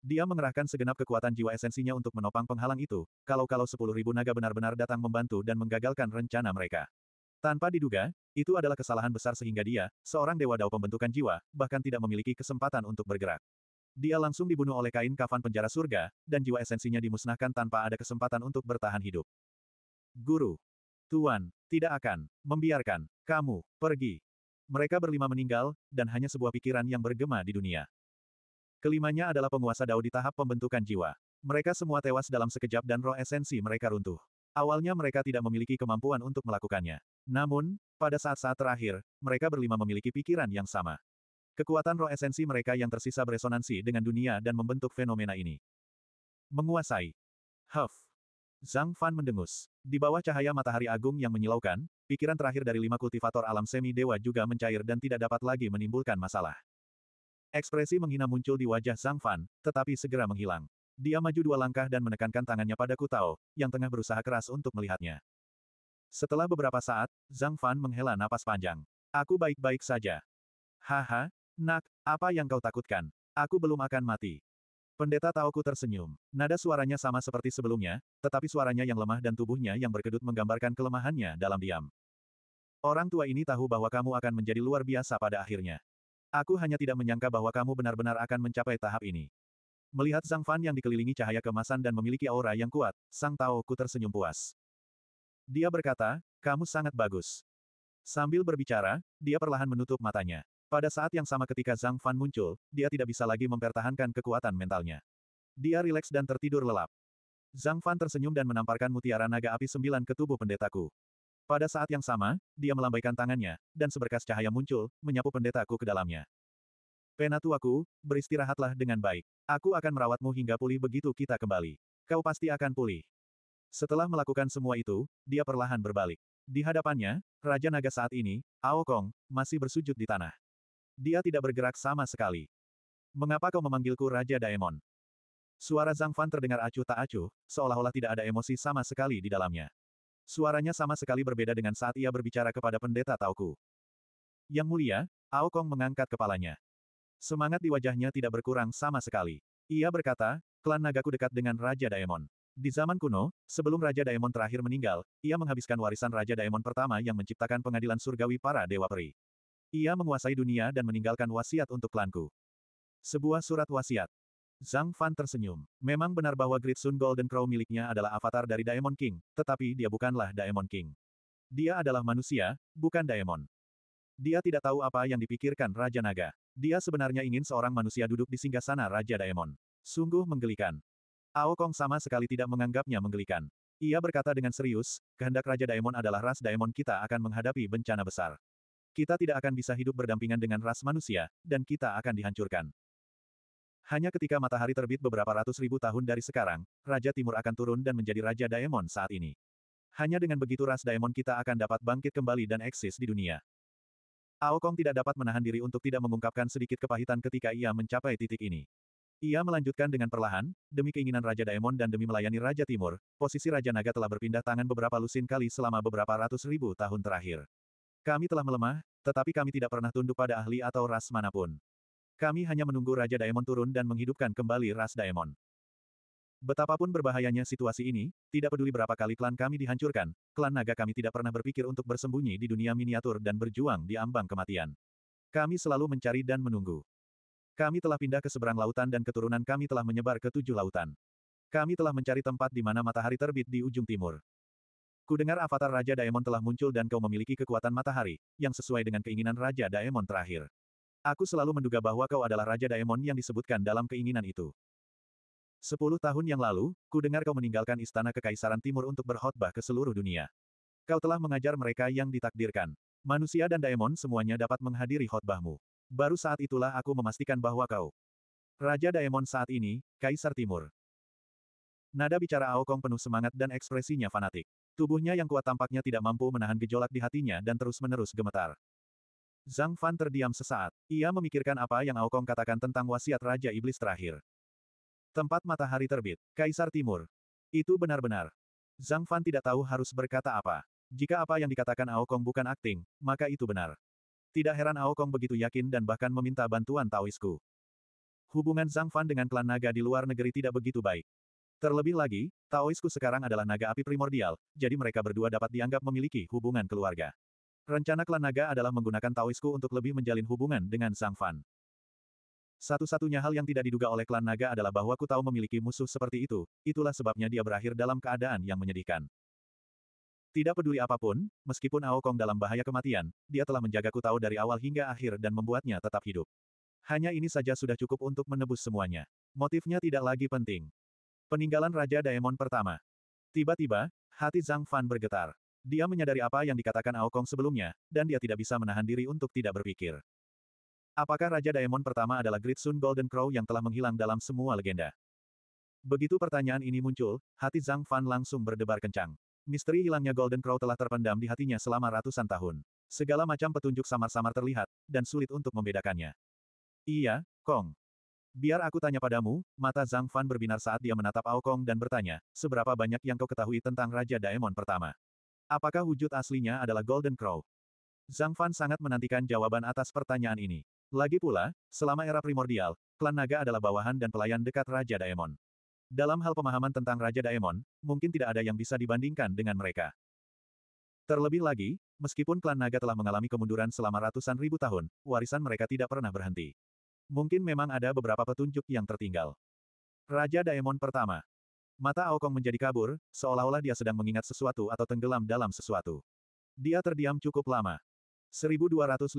Dia mengerahkan segenap kekuatan jiwa esensinya untuk menopang penghalang itu, kalau-kalau sepuluh ribu naga benar-benar datang membantu dan menggagalkan rencana mereka. Tanpa diduga, itu adalah kesalahan besar sehingga dia, seorang dewa dao pembentukan jiwa, bahkan tidak memiliki kesempatan untuk bergerak. Dia langsung dibunuh oleh kain kafan penjara surga, dan jiwa esensinya dimusnahkan tanpa ada kesempatan untuk bertahan hidup. Guru, Tuan, tidak akan membiarkan kamu pergi. Mereka berlima meninggal, dan hanya sebuah pikiran yang bergema di dunia. Kelimanya adalah penguasa Dao di tahap pembentukan jiwa. Mereka semua tewas dalam sekejap dan roh esensi mereka runtuh. Awalnya mereka tidak memiliki kemampuan untuk melakukannya. Namun, pada saat-saat terakhir, mereka berlima memiliki pikiran yang sama. Kekuatan roh esensi mereka yang tersisa beresonansi dengan dunia dan membentuk fenomena ini. Menguasai. Huff. Zhang Fan mendengus. Di bawah cahaya matahari agung yang menyilaukan, pikiran terakhir dari lima kultivator alam semi dewa juga mencair dan tidak dapat lagi menimbulkan masalah. Ekspresi menghina muncul di wajah Zhang Fan, tetapi segera menghilang. Dia maju dua langkah dan menekankan tangannya pada Kutao, yang tengah berusaha keras untuk melihatnya. Setelah beberapa saat, Zhang Fan menghela napas panjang. Aku baik-baik saja. Haha, nak, apa yang kau takutkan? Aku belum akan mati. Pendeta ku tersenyum. Nada suaranya sama seperti sebelumnya, tetapi suaranya yang lemah dan tubuhnya yang berkedut menggambarkan kelemahannya dalam diam. Orang tua ini tahu bahwa kamu akan menjadi luar biasa pada akhirnya. Aku hanya tidak menyangka bahwa kamu benar-benar akan mencapai tahap ini. Melihat Zhang Fan yang dikelilingi cahaya kemasan dan memiliki aura yang kuat, Sang ku tersenyum puas. Dia berkata, kamu sangat bagus. Sambil berbicara, dia perlahan menutup matanya. Pada saat yang sama ketika Zhang Fan muncul, dia tidak bisa lagi mempertahankan kekuatan mentalnya. Dia rileks dan tertidur lelap. Zhang Fan tersenyum dan menamparkan mutiara naga api sembilan ke tubuh pendetaku. Pada saat yang sama, dia melambaikan tangannya, dan seberkas cahaya muncul, menyapu pendetaku ke dalamnya. Penatuaku, beristirahatlah dengan baik. Aku akan merawatmu hingga pulih begitu kita kembali. Kau pasti akan pulih. Setelah melakukan semua itu, dia perlahan berbalik. Di hadapannya, Raja Naga saat ini, Ao Kong, masih bersujud di tanah. Dia tidak bergerak sama sekali. Mengapa kau memanggilku Raja Daemon? Suara Zhang Fan terdengar acuh tak acuh, seolah-olah tidak ada emosi sama sekali di dalamnya. Suaranya sama sekali berbeda dengan saat ia berbicara kepada pendeta Tauku. Yang mulia, Ao Kong mengangkat kepalanya. Semangat di wajahnya tidak berkurang sama sekali. Ia berkata, klan nagaku dekat dengan Raja Daemon. Di zaman kuno, sebelum Raja Daemon terakhir meninggal, ia menghabiskan warisan Raja Daemon pertama yang menciptakan pengadilan surgawi para Dewa Peri. Ia menguasai dunia dan meninggalkan wasiat untuk klanku. Sebuah surat wasiat. Zhang Fan tersenyum. Memang benar bahwa Great Sun Golden Crow miliknya adalah avatar dari Diamond King, tetapi dia bukanlah Diamond King. Dia adalah manusia, bukan Diamond. Dia tidak tahu apa yang dipikirkan Raja Naga. Dia sebenarnya ingin seorang manusia duduk di singgasana Raja Diamond. Sungguh menggelikan. Ao Kong sama sekali tidak menganggapnya menggelikan. Ia berkata dengan serius, kehendak Raja Daemon adalah ras Daemon kita akan menghadapi bencana besar. Kita tidak akan bisa hidup berdampingan dengan ras manusia, dan kita akan dihancurkan. Hanya ketika matahari terbit beberapa ratus ribu tahun dari sekarang, Raja Timur akan turun dan menjadi Raja Daemon saat ini. Hanya dengan begitu ras Daemon kita akan dapat bangkit kembali dan eksis di dunia. Aokong tidak dapat menahan diri untuk tidak mengungkapkan sedikit kepahitan ketika ia mencapai titik ini. Ia melanjutkan dengan perlahan, demi keinginan Raja Daemon dan demi melayani Raja Timur, posisi Raja Naga telah berpindah tangan beberapa lusin kali selama beberapa ratus ribu tahun terakhir. Kami telah melemah, tetapi kami tidak pernah tunduk pada ahli atau ras manapun. Kami hanya menunggu Raja Daemon turun dan menghidupkan kembali ras Daemon. Betapapun berbahayanya situasi ini, tidak peduli berapa kali klan kami dihancurkan, klan naga kami tidak pernah berpikir untuk bersembunyi di dunia miniatur dan berjuang di ambang kematian. Kami selalu mencari dan menunggu. Kami telah pindah ke seberang lautan dan keturunan kami telah menyebar ke tujuh lautan. Kami telah mencari tempat di mana matahari terbit di ujung timur. Kudengar avatar Raja Daemon telah muncul dan kau memiliki kekuatan matahari, yang sesuai dengan keinginan Raja Daemon terakhir. Aku selalu menduga bahwa kau adalah Raja Daemon yang disebutkan dalam keinginan itu. Sepuluh tahun yang lalu, ku dengar kau meninggalkan istana Kekaisaran Timur untuk berkhotbah ke seluruh dunia. Kau telah mengajar mereka yang ditakdirkan. Manusia dan Daemon semuanya dapat menghadiri khotbahmu. Baru saat itulah aku memastikan bahwa kau. Raja Daemon saat ini, Kaisar Timur. Nada bicara Aokong penuh semangat dan ekspresinya fanatik. Tubuhnya yang kuat tampaknya tidak mampu menahan gejolak di hatinya dan terus-menerus gemetar. Zhang Fan terdiam sesaat. Ia memikirkan apa yang Aokong katakan tentang wasiat Raja Iblis terakhir. Tempat matahari terbit, Kaisar Timur. Itu benar-benar. Zhang Fan tidak tahu harus berkata apa. Jika apa yang dikatakan Aokong bukan akting, maka itu benar. Tidak heran Aokong begitu yakin dan bahkan meminta bantuan Taoisku. Hubungan Zhang Fan dengan klan naga di luar negeri tidak begitu baik. Terlebih lagi, Taoisku sekarang adalah naga api primordial, jadi mereka berdua dapat dianggap memiliki hubungan keluarga. Rencana klan naga adalah menggunakan Taoisku untuk lebih menjalin hubungan dengan Sang Fan. Satu-satunya hal yang tidak diduga oleh klan naga adalah bahwa ku tahu memiliki musuh seperti itu, itulah sebabnya dia berakhir dalam keadaan yang menyedihkan. Tidak peduli apapun, meskipun Ao Kong dalam bahaya kematian, dia telah menjaga tahu dari awal hingga akhir dan membuatnya tetap hidup. Hanya ini saja sudah cukup untuk menebus semuanya. Motifnya tidak lagi penting. Peninggalan Raja Daemon pertama. Tiba-tiba, hati Zhang Fan bergetar. Dia menyadari apa yang dikatakan Ao Kong sebelumnya, dan dia tidak bisa menahan diri untuk tidak berpikir. Apakah Raja Daemon pertama adalah Great Sun Golden Crow yang telah menghilang dalam semua legenda? Begitu pertanyaan ini muncul, hati Zhang Fan langsung berdebar kencang. Misteri hilangnya Golden Crow telah terpendam di hatinya selama ratusan tahun. Segala macam petunjuk samar-samar terlihat, dan sulit untuk membedakannya. Iya, Kong. Biar aku tanya padamu, mata Zhang Fan berbinar saat dia menatap Ao Kong dan bertanya, seberapa banyak yang kau ketahui tentang Raja Daemon pertama? Apakah wujud aslinya adalah Golden Crow? Zhang Fan sangat menantikan jawaban atas pertanyaan ini. Lagi pula, selama era primordial, klan naga adalah bawahan dan pelayan dekat Raja Daemon. Dalam hal pemahaman tentang Raja Daemon, mungkin tidak ada yang bisa dibandingkan dengan mereka. Terlebih lagi, meskipun klan naga telah mengalami kemunduran selama ratusan ribu tahun, warisan mereka tidak pernah berhenti. Mungkin memang ada beberapa petunjuk yang tertinggal. Raja Daemon pertama. Mata Aokong menjadi kabur, seolah-olah dia sedang mengingat sesuatu atau tenggelam dalam sesuatu. Dia terdiam cukup lama. 1254.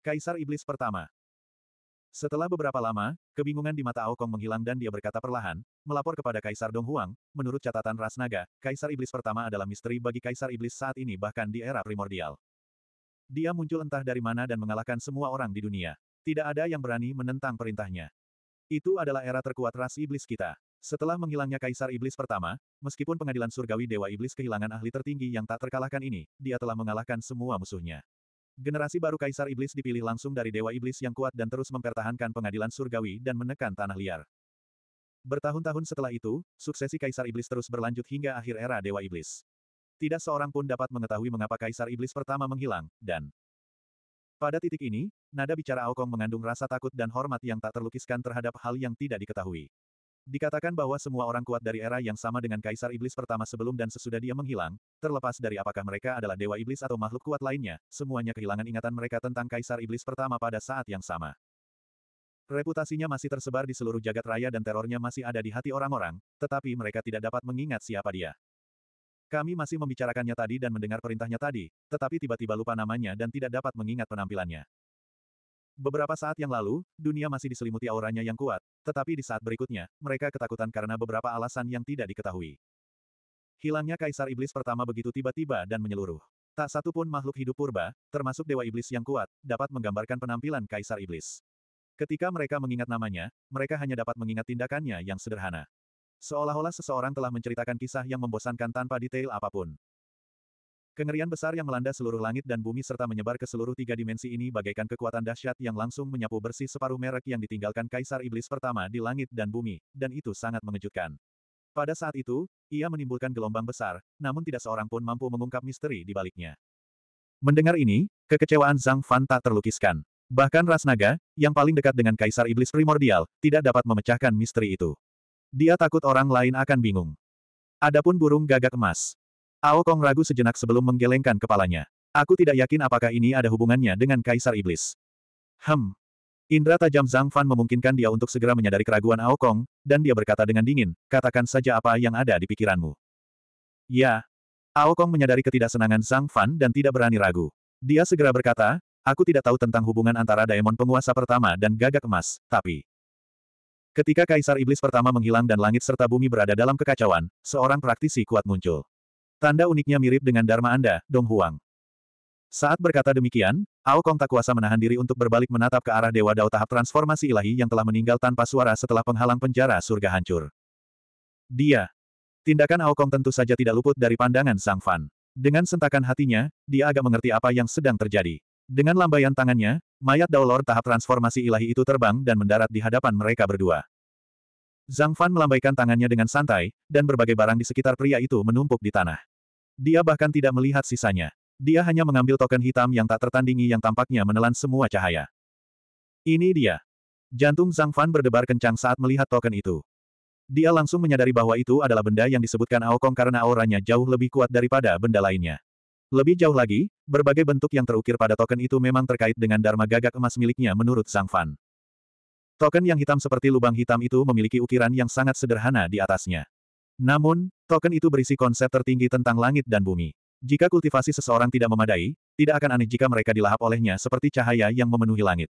Kaisar Iblis pertama. Setelah beberapa lama, kebingungan di mata Aokong menghilang dan dia berkata perlahan, melapor kepada Kaisar Donghuang, menurut catatan Ras Naga, Kaisar Iblis pertama adalah misteri bagi Kaisar Iblis saat ini bahkan di era primordial. Dia muncul entah dari mana dan mengalahkan semua orang di dunia. Tidak ada yang berani menentang perintahnya. Itu adalah era terkuat ras iblis kita. Setelah menghilangnya Kaisar Iblis pertama, meskipun pengadilan surgawi Dewa Iblis kehilangan ahli tertinggi yang tak terkalahkan ini, dia telah mengalahkan semua musuhnya. Generasi baru Kaisar Iblis dipilih langsung dari Dewa Iblis yang kuat dan terus mempertahankan pengadilan surgawi dan menekan tanah liar. Bertahun-tahun setelah itu, suksesi Kaisar Iblis terus berlanjut hingga akhir era Dewa Iblis. Tidak seorang pun dapat mengetahui mengapa Kaisar Iblis pertama menghilang, dan pada titik ini, nada bicara Aokong mengandung rasa takut dan hormat yang tak terlukiskan terhadap hal yang tidak diketahui. Dikatakan bahwa semua orang kuat dari era yang sama dengan Kaisar Iblis pertama sebelum dan sesudah dia menghilang, terlepas dari apakah mereka adalah Dewa Iblis atau makhluk kuat lainnya, semuanya kehilangan ingatan mereka tentang Kaisar Iblis pertama pada saat yang sama. Reputasinya masih tersebar di seluruh jagat raya dan terornya masih ada di hati orang-orang, tetapi mereka tidak dapat mengingat siapa dia. Kami masih membicarakannya tadi dan mendengar perintahnya tadi, tetapi tiba-tiba lupa namanya dan tidak dapat mengingat penampilannya. Beberapa saat yang lalu, dunia masih diselimuti auranya yang kuat, tetapi di saat berikutnya, mereka ketakutan karena beberapa alasan yang tidak diketahui. Hilangnya Kaisar Iblis pertama begitu tiba-tiba dan menyeluruh. Tak satu pun makhluk hidup purba, termasuk Dewa Iblis yang kuat, dapat menggambarkan penampilan Kaisar Iblis. Ketika mereka mengingat namanya, mereka hanya dapat mengingat tindakannya yang sederhana. Seolah-olah seseorang telah menceritakan kisah yang membosankan tanpa detail apapun. Kengerian besar yang melanda seluruh langit dan bumi serta menyebar ke seluruh tiga dimensi ini bagaikan kekuatan dahsyat yang langsung menyapu bersih separuh merek yang ditinggalkan Kaisar Iblis pertama di langit dan bumi, dan itu sangat mengejutkan. Pada saat itu, ia menimbulkan gelombang besar, namun tidak seorang pun mampu mengungkap misteri di baliknya. Mendengar ini, kekecewaan Zhang Fan tak terlukiskan. Bahkan Ras Naga, yang paling dekat dengan Kaisar Iblis Primordial, tidak dapat memecahkan misteri itu. Dia takut orang lain akan bingung. Adapun burung gagak emas. Ao Kong ragu sejenak sebelum menggelengkan kepalanya. Aku tidak yakin apakah ini ada hubungannya dengan Kaisar Iblis. Hem. Indra tajam Zhang Fan memungkinkan dia untuk segera menyadari keraguan Ao Kong, dan dia berkata dengan dingin, katakan saja apa yang ada di pikiranmu. Ya. Ao Kong menyadari ketidaksenangan Zhang Fan dan tidak berani ragu. Dia segera berkata, aku tidak tahu tentang hubungan antara Daemon penguasa pertama dan gagak emas, tapi... Ketika Kaisar Iblis pertama menghilang dan langit serta bumi berada dalam kekacauan, seorang praktisi kuat muncul. Tanda uniknya mirip dengan Dharma Anda, Dong Huang. Saat berkata demikian, Ao Kong tak kuasa menahan diri untuk berbalik menatap ke arah Dewa Dao tahap transformasi ilahi yang telah meninggal tanpa suara setelah penghalang penjara surga hancur. Dia. Tindakan Ao Kong tentu saja tidak luput dari pandangan Sang Fan. Dengan sentakan hatinya, dia agak mengerti apa yang sedang terjadi. Dengan lambaian tangannya, mayat Daulor tahap transformasi ilahi itu terbang dan mendarat di hadapan mereka berdua. Zhang Fan melambaikan tangannya dengan santai, dan berbagai barang di sekitar pria itu menumpuk di tanah. Dia bahkan tidak melihat sisanya. Dia hanya mengambil token hitam yang tak tertandingi yang tampaknya menelan semua cahaya. Ini dia. Jantung Zhang Fan berdebar kencang saat melihat token itu. Dia langsung menyadari bahwa itu adalah benda yang disebutkan Aokong karena auranya jauh lebih kuat daripada benda lainnya. Lebih jauh lagi, berbagai bentuk yang terukir pada token itu memang terkait dengan Dharma gagak emas miliknya menurut Sang Fan. Token yang hitam seperti lubang hitam itu memiliki ukiran yang sangat sederhana di atasnya. Namun, token itu berisi konsep tertinggi tentang langit dan bumi. Jika kultivasi seseorang tidak memadai, tidak akan aneh jika mereka dilahap olehnya seperti cahaya yang memenuhi langit.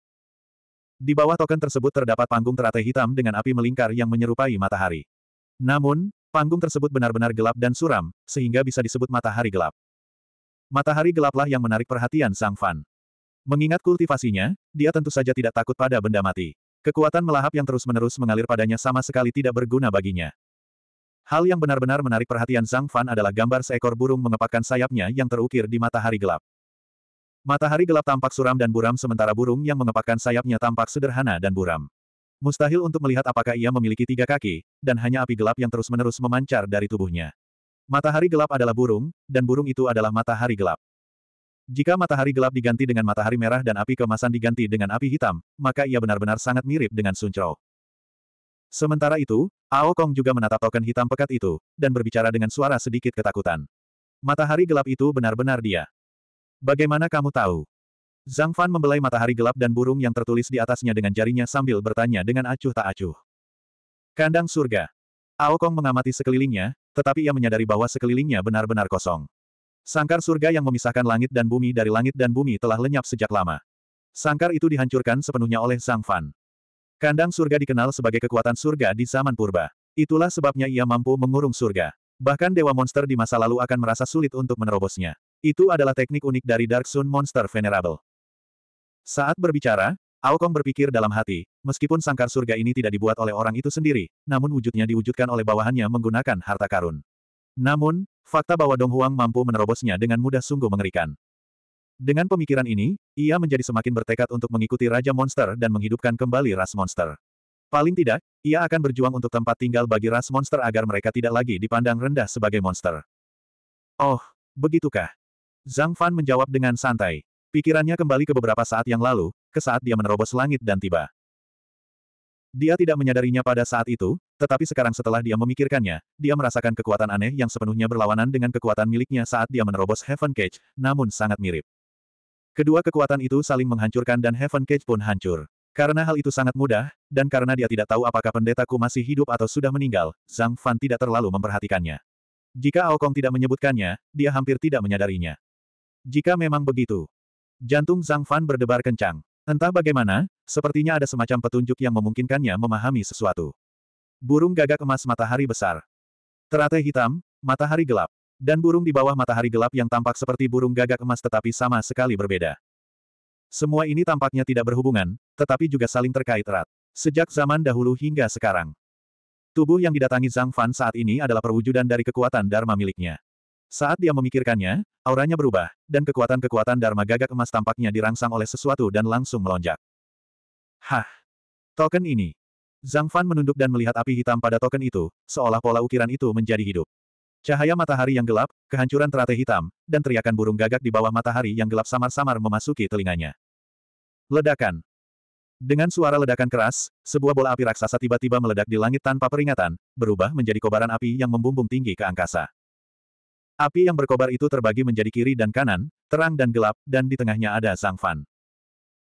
Di bawah token tersebut terdapat panggung teratai hitam dengan api melingkar yang menyerupai matahari. Namun, panggung tersebut benar-benar gelap dan suram, sehingga bisa disebut matahari gelap. Matahari gelaplah yang menarik perhatian Sang Fan. Mengingat kultivasinya, dia tentu saja tidak takut pada benda mati. Kekuatan melahap yang terus-menerus mengalir padanya sama sekali tidak berguna baginya. Hal yang benar-benar menarik perhatian Zhang Fan adalah gambar seekor burung mengepakkan sayapnya yang terukir di matahari gelap. Matahari gelap tampak suram dan buram sementara burung yang mengepakkan sayapnya tampak sederhana dan buram. Mustahil untuk melihat apakah ia memiliki tiga kaki, dan hanya api gelap yang terus-menerus memancar dari tubuhnya. Matahari gelap adalah burung, dan burung itu adalah matahari gelap. Jika matahari gelap diganti dengan matahari merah dan api kemasan diganti dengan api hitam, maka ia benar-benar sangat mirip dengan Sun Chao. Sementara itu, Ao Kong juga menatap token hitam pekat itu, dan berbicara dengan suara sedikit ketakutan. Matahari gelap itu benar-benar dia. Bagaimana kamu tahu? Zhang Fan membelai matahari gelap dan burung yang tertulis di atasnya dengan jarinya sambil bertanya dengan acuh tak acuh. Kandang surga. Ao Kong mengamati sekelilingnya, tetapi ia menyadari bahwa sekelilingnya benar-benar kosong. Sangkar surga yang memisahkan langit dan bumi dari langit dan bumi telah lenyap sejak lama. Sangkar itu dihancurkan sepenuhnya oleh Sang Fan. Kandang surga dikenal sebagai kekuatan surga di zaman purba. Itulah sebabnya ia mampu mengurung surga. Bahkan dewa monster di masa lalu akan merasa sulit untuk menerobosnya. Itu adalah teknik unik dari Dark Sun Monster Venerable. Saat berbicara, Aokong berpikir dalam hati, meskipun sangkar surga ini tidak dibuat oleh orang itu sendiri, namun wujudnya diwujudkan oleh bawahannya menggunakan harta karun. Namun, fakta bahwa Dong Huang mampu menerobosnya dengan mudah sungguh mengerikan. Dengan pemikiran ini, ia menjadi semakin bertekad untuk mengikuti Raja Monster dan menghidupkan kembali ras monster. Paling tidak, ia akan berjuang untuk tempat tinggal bagi ras monster agar mereka tidak lagi dipandang rendah sebagai monster. Oh, begitukah? Zhang Fan menjawab dengan santai. Pikirannya kembali ke beberapa saat yang lalu, ke saat dia menerobos langit dan tiba. Dia tidak menyadarinya pada saat itu, tetapi sekarang setelah dia memikirkannya, dia merasakan kekuatan aneh yang sepenuhnya berlawanan dengan kekuatan miliknya saat dia menerobos Heaven Cage, namun sangat mirip. Kedua kekuatan itu saling menghancurkan dan Heaven Cage pun hancur. Karena hal itu sangat mudah, dan karena dia tidak tahu apakah pendetaku masih hidup atau sudah meninggal, Zhang Fan tidak terlalu memperhatikannya. Jika Aokong tidak menyebutkannya, dia hampir tidak menyadarinya. Jika memang begitu, Jantung Zhang Fan berdebar kencang. Entah bagaimana, sepertinya ada semacam petunjuk yang memungkinkannya memahami sesuatu. Burung gagak emas matahari besar. Teratai hitam, matahari gelap. Dan burung di bawah matahari gelap yang tampak seperti burung gagak emas tetapi sama sekali berbeda. Semua ini tampaknya tidak berhubungan, tetapi juga saling terkait erat. Sejak zaman dahulu hingga sekarang. Tubuh yang didatangi Zhang Fan saat ini adalah perwujudan dari kekuatan Dharma miliknya. Saat dia memikirkannya, auranya berubah, dan kekuatan-kekuatan Dharma gagak emas tampaknya dirangsang oleh sesuatu dan langsung melonjak. Hah! Token ini! Zhang Fan menunduk dan melihat api hitam pada token itu, seolah pola ukiran itu menjadi hidup. Cahaya matahari yang gelap, kehancuran teratai hitam, dan teriakan burung gagak di bawah matahari yang gelap samar-samar memasuki telinganya. Ledakan! Dengan suara ledakan keras, sebuah bola api raksasa tiba-tiba meledak di langit tanpa peringatan, berubah menjadi kobaran api yang membumbung tinggi ke angkasa. Api yang berkobar itu terbagi menjadi kiri dan kanan, terang dan gelap, dan di tengahnya ada sang Fan.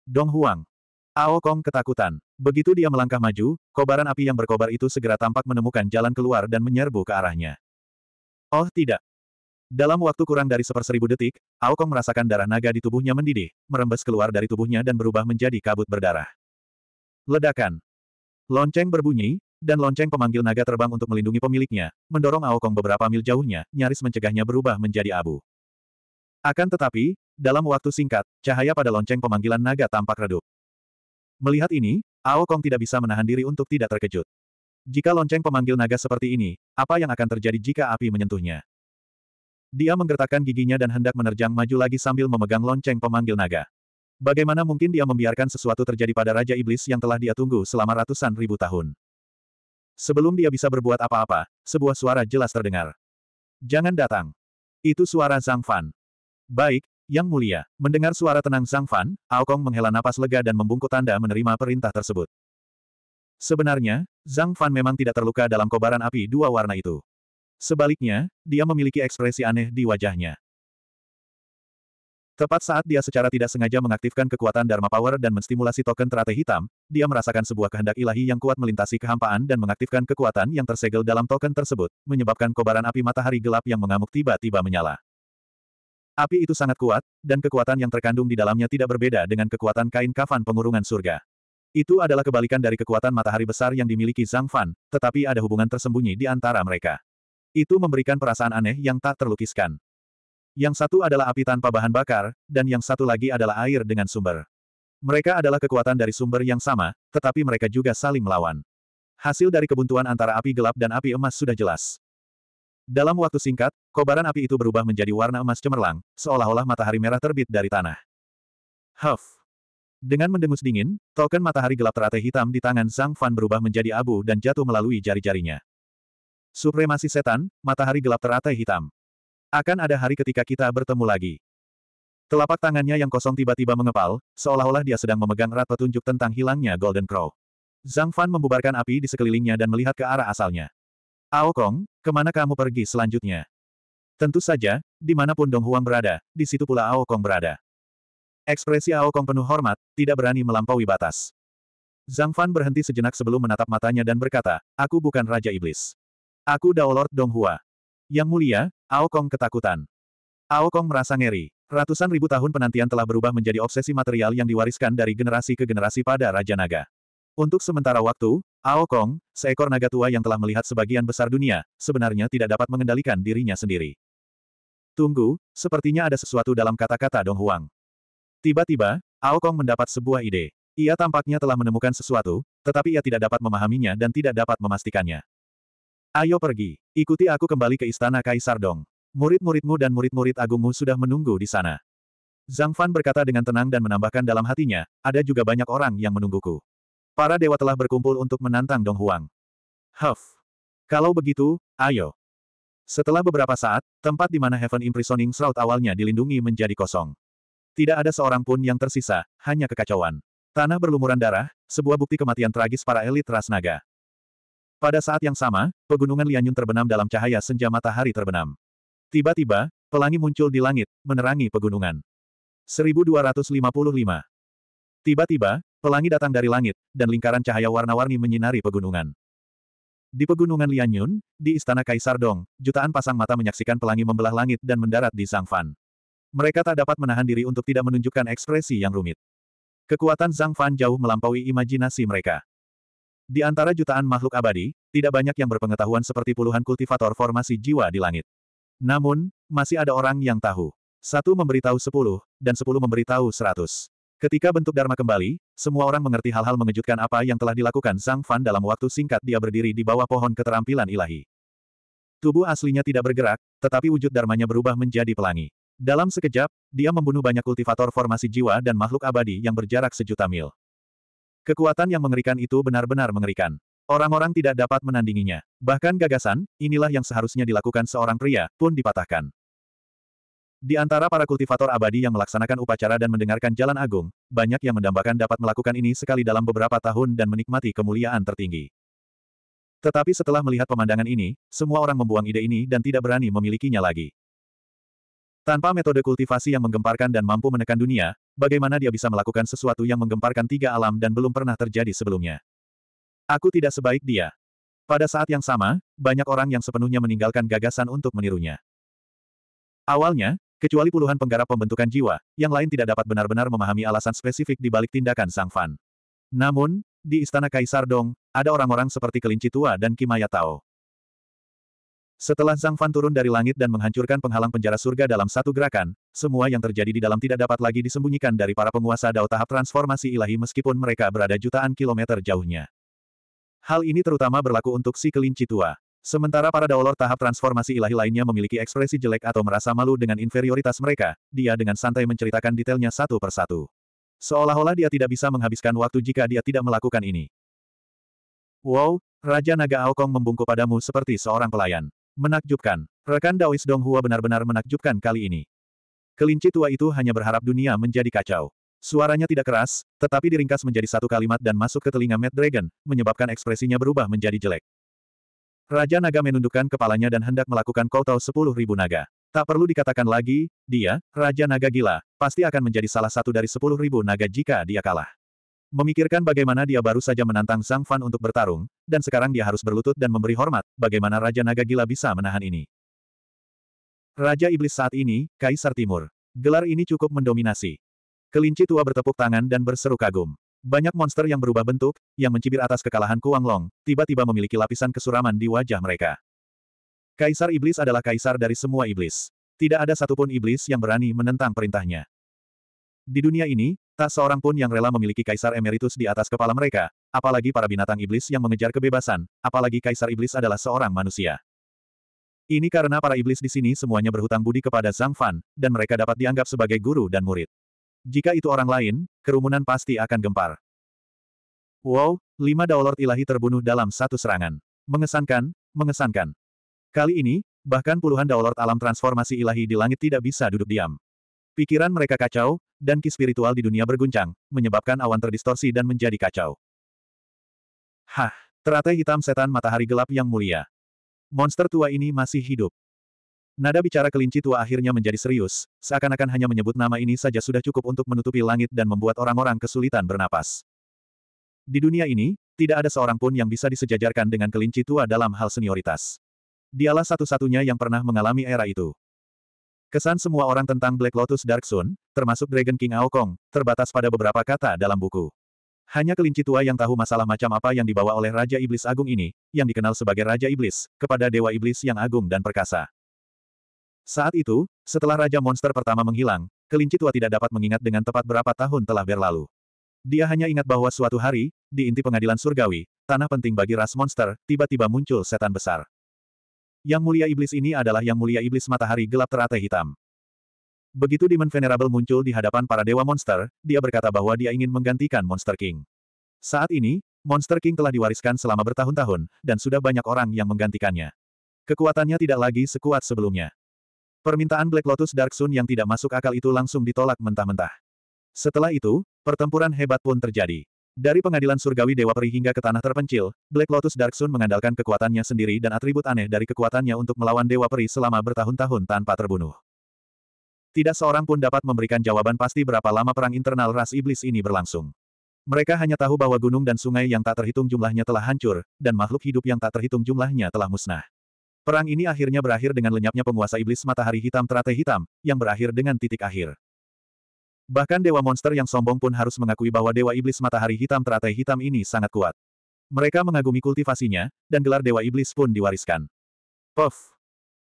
Dong Huang. Ao Kong ketakutan. Begitu dia melangkah maju, kobaran api yang berkobar itu segera tampak menemukan jalan keluar dan menyerbu ke arahnya. Oh tidak. Dalam waktu kurang dari seperseribu detik, Ao Kong merasakan darah naga di tubuhnya mendidih, merembes keluar dari tubuhnya dan berubah menjadi kabut berdarah. Ledakan. Lonceng berbunyi, dan lonceng pemanggil naga terbang untuk melindungi pemiliknya, mendorong Ao Kong beberapa mil jauhnya, nyaris mencegahnya berubah menjadi abu. Akan tetapi, dalam waktu singkat, cahaya pada lonceng pemanggilan naga tampak redup. Melihat ini, Ao Kong tidak bisa menahan diri untuk tidak terkejut. Jika lonceng pemanggil naga seperti ini, apa yang akan terjadi jika api menyentuhnya? Dia menggertakkan giginya dan hendak menerjang maju lagi sambil memegang lonceng pemanggil naga. Bagaimana mungkin dia membiarkan sesuatu terjadi pada Raja Iblis yang telah dia tunggu selama ratusan ribu tahun? Sebelum dia bisa berbuat apa-apa, sebuah suara jelas terdengar. Jangan datang. Itu suara Zhang Fan. Baik, Yang Mulia. Mendengar suara tenang Zhang Fan, Aokong menghela napas lega dan membungkuk tanda menerima perintah tersebut. Sebenarnya, Zhang Fan memang tidak terluka dalam kobaran api dua warna itu. Sebaliknya, dia memiliki ekspresi aneh di wajahnya. Tepat saat dia secara tidak sengaja mengaktifkan kekuatan Dharma Power dan menstimulasi token terate hitam, dia merasakan sebuah kehendak ilahi yang kuat melintasi kehampaan dan mengaktifkan kekuatan yang tersegel dalam token tersebut, menyebabkan kobaran api matahari gelap yang mengamuk tiba-tiba menyala. Api itu sangat kuat, dan kekuatan yang terkandung di dalamnya tidak berbeda dengan kekuatan kain kafan pengurungan surga. Itu adalah kebalikan dari kekuatan matahari besar yang dimiliki Zhang Fan, tetapi ada hubungan tersembunyi di antara mereka. Itu memberikan perasaan aneh yang tak terlukiskan. Yang satu adalah api tanpa bahan bakar, dan yang satu lagi adalah air dengan sumber. Mereka adalah kekuatan dari sumber yang sama, tetapi mereka juga saling melawan. Hasil dari kebuntuan antara api gelap dan api emas sudah jelas. Dalam waktu singkat, kobaran api itu berubah menjadi warna emas cemerlang, seolah-olah matahari merah terbit dari tanah. Huff! Dengan mendengus dingin, token matahari gelap teratai hitam di tangan Zhang Fan berubah menjadi abu dan jatuh melalui jari-jarinya. Supremasi setan, matahari gelap teratai hitam. Akan ada hari ketika kita bertemu lagi. Telapak tangannya yang kosong tiba-tiba mengepal, seolah-olah dia sedang memegang erat petunjuk tentang hilangnya Golden Crow. Zhang Fan membubarkan api di sekelilingnya dan melihat ke arah asalnya. Ao Kong, kemana kamu pergi selanjutnya? Tentu saja, dimanapun Dong Huang berada, di situ pula Ao Kong berada. Ekspresi Ao Kong penuh hormat, tidak berani melampaui batas. Zhang Fan berhenti sejenak sebelum menatap matanya dan berkata, Aku bukan Raja Iblis. Aku Dao Lord Dong Hua. Yang mulia, Ao Kong ketakutan. Ao Kong merasa ngeri. Ratusan ribu tahun penantian telah berubah menjadi obsesi material yang diwariskan dari generasi ke generasi pada Raja Naga. Untuk sementara waktu, Ao Kong, seekor naga tua yang telah melihat sebagian besar dunia, sebenarnya tidak dapat mengendalikan dirinya sendiri. Tunggu, sepertinya ada sesuatu dalam kata-kata Dong Huang. Tiba-tiba, Ao Kong mendapat sebuah ide. Ia tampaknya telah menemukan sesuatu, tetapi ia tidak dapat memahaminya dan tidak dapat memastikannya. Ayo pergi. Ikuti aku kembali ke istana Kaisar Dong. Murid-muridmu dan murid-murid agungmu sudah menunggu di sana. Zhang Fan berkata dengan tenang dan menambahkan dalam hatinya, ada juga banyak orang yang menungguku. Para dewa telah berkumpul untuk menantang Dong Huang. Huff. Kalau begitu, ayo. Setelah beberapa saat, tempat di mana Heaven Imprisoning Shroud awalnya dilindungi menjadi kosong. Tidak ada seorang pun yang tersisa, hanya kekacauan. Tanah berlumuran darah, sebuah bukti kematian tragis para elit ras naga. Pada saat yang sama, pegunungan Lianyun terbenam dalam cahaya senja matahari terbenam. Tiba-tiba, pelangi muncul di langit, menerangi pegunungan. 1255 Tiba-tiba, pelangi datang dari langit, dan lingkaran cahaya warna-warni menyinari pegunungan. Di pegunungan Lianyun, di istana Kaisar Dong, jutaan pasang mata menyaksikan pelangi membelah langit dan mendarat di Zhang Fan. Mereka tak dapat menahan diri untuk tidak menunjukkan ekspresi yang rumit. Kekuatan Zhang Fan jauh melampaui imajinasi mereka. Di antara jutaan makhluk abadi, tidak banyak yang berpengetahuan seperti puluhan kultivator formasi jiwa di langit. Namun, masih ada orang yang tahu. Satu memberitahu sepuluh, dan sepuluh memberitahu seratus. Ketika bentuk Dharma kembali, semua orang mengerti hal-hal mengejutkan apa yang telah dilakukan Sang Fan dalam waktu singkat dia berdiri di bawah pohon keterampilan ilahi. Tubuh aslinya tidak bergerak, tetapi wujud Dharmanya berubah menjadi pelangi. Dalam sekejap, dia membunuh banyak kultivator formasi jiwa dan makhluk abadi yang berjarak sejuta mil. Kekuatan yang mengerikan itu benar-benar mengerikan. Orang-orang tidak dapat menandinginya. Bahkan gagasan, inilah yang seharusnya dilakukan seorang pria, pun dipatahkan. Di antara para kultivator abadi yang melaksanakan upacara dan mendengarkan jalan agung, banyak yang mendambakan dapat melakukan ini sekali dalam beberapa tahun dan menikmati kemuliaan tertinggi. Tetapi setelah melihat pemandangan ini, semua orang membuang ide ini dan tidak berani memilikinya lagi. Tanpa metode kultivasi yang menggemparkan dan mampu menekan dunia, bagaimana dia bisa melakukan sesuatu yang menggemparkan tiga alam dan belum pernah terjadi sebelumnya? Aku tidak sebaik dia. Pada saat yang sama, banyak orang yang sepenuhnya meninggalkan gagasan untuk menirunya. Awalnya, kecuali puluhan penggarap pembentukan jiwa, yang lain tidak dapat benar-benar memahami alasan spesifik di balik tindakan Sang Fan. Namun, di Istana Kaisar Dong, ada orang-orang seperti kelinci tua dan Kimaya Tao. Setelah Zhang Fan turun dari langit dan menghancurkan penghalang penjara surga dalam satu gerakan, semua yang terjadi di dalam tidak dapat lagi disembunyikan dari para penguasa Dao tahap transformasi ilahi meskipun mereka berada jutaan kilometer jauhnya. Hal ini terutama berlaku untuk si kelinci tua. Sementara para Daolor tahap transformasi ilahi lainnya memiliki ekspresi jelek atau merasa malu dengan inferioritas mereka, dia dengan santai menceritakan detailnya satu persatu. Seolah-olah dia tidak bisa menghabiskan waktu jika dia tidak melakukan ini. Wow, Raja Naga Aokong membungkuk padamu seperti seorang pelayan. Menakjubkan. Rekan Daois Donghua benar-benar menakjubkan kali ini. Kelinci tua itu hanya berharap dunia menjadi kacau. Suaranya tidak keras, tetapi diringkas menjadi satu kalimat dan masuk ke telinga Mad Dragon, menyebabkan ekspresinya berubah menjadi jelek. Raja Naga menundukkan kepalanya dan hendak melakukan kotau sepuluh ribu naga. Tak perlu dikatakan lagi, dia, Raja Naga Gila, pasti akan menjadi salah satu dari sepuluh ribu naga jika dia kalah. Memikirkan bagaimana dia baru saja menantang Sang Fan untuk bertarung, dan sekarang dia harus berlutut dan memberi hormat, bagaimana Raja Naga Gila bisa menahan ini. Raja Iblis saat ini, Kaisar Timur. Gelar ini cukup mendominasi. Kelinci tua bertepuk tangan dan berseru kagum. Banyak monster yang berubah bentuk, yang mencibir atas kekalahan Kuang Long, tiba-tiba memiliki lapisan kesuraman di wajah mereka. Kaisar Iblis adalah kaisar dari semua iblis. Tidak ada satupun iblis yang berani menentang perintahnya. Di dunia ini, Tak seorang pun yang rela memiliki kaisar emeritus di atas kepala mereka, apalagi para binatang iblis yang mengejar kebebasan, apalagi kaisar iblis adalah seorang manusia. Ini karena para iblis di sini semuanya berhutang budi kepada Zhang Fan, dan mereka dapat dianggap sebagai guru dan murid. Jika itu orang lain, kerumunan pasti akan gempar. Wow, lima daulord ilahi terbunuh dalam satu serangan. Mengesankan, mengesankan. Kali ini, bahkan puluhan daulord alam transformasi ilahi di langit tidak bisa duduk diam. Pikiran mereka kacau, dan ki spiritual di dunia berguncang, menyebabkan awan terdistorsi dan menjadi kacau. Hah, teratai hitam setan matahari gelap yang mulia. Monster tua ini masih hidup. Nada bicara kelinci tua akhirnya menjadi serius, seakan-akan hanya menyebut nama ini saja sudah cukup untuk menutupi langit dan membuat orang-orang kesulitan bernapas. Di dunia ini, tidak ada seorang pun yang bisa disejajarkan dengan kelinci tua dalam hal senioritas. Dialah satu-satunya yang pernah mengalami era itu. Kesan semua orang tentang Black Lotus Dark Sun, termasuk Dragon King Aokong, terbatas pada beberapa kata dalam buku. Hanya kelinci tua yang tahu masalah macam apa yang dibawa oleh Raja Iblis Agung ini, yang dikenal sebagai Raja Iblis, kepada Dewa Iblis yang agung dan perkasa. Saat itu, setelah Raja Monster pertama menghilang, kelinci tua tidak dapat mengingat dengan tepat berapa tahun telah berlalu. Dia hanya ingat bahwa suatu hari, di inti pengadilan surgawi, tanah penting bagi ras monster, tiba-tiba muncul setan besar. Yang mulia iblis ini adalah yang mulia iblis matahari gelap teratai hitam. Begitu Demon Venerable muncul di hadapan para dewa monster, dia berkata bahwa dia ingin menggantikan Monster King. Saat ini, Monster King telah diwariskan selama bertahun-tahun, dan sudah banyak orang yang menggantikannya. Kekuatannya tidak lagi sekuat sebelumnya. Permintaan Black Lotus Dark Sun yang tidak masuk akal itu langsung ditolak mentah-mentah. Setelah itu, pertempuran hebat pun terjadi. Dari pengadilan surgawi Dewa Peri hingga ke tanah terpencil, Black Lotus Dark Sun mengandalkan kekuatannya sendiri dan atribut aneh dari kekuatannya untuk melawan Dewa Peri selama bertahun-tahun tanpa terbunuh. Tidak seorang pun dapat memberikan jawaban pasti berapa lama perang internal ras iblis ini berlangsung. Mereka hanya tahu bahwa gunung dan sungai yang tak terhitung jumlahnya telah hancur, dan makhluk hidup yang tak terhitung jumlahnya telah musnah. Perang ini akhirnya berakhir dengan lenyapnya penguasa iblis matahari hitam teratai hitam, yang berakhir dengan titik akhir. Bahkan dewa monster yang sombong pun harus mengakui bahwa dewa iblis matahari hitam teratai hitam ini sangat kuat. Mereka mengagumi kultivasinya, dan gelar dewa iblis pun diwariskan. Puff!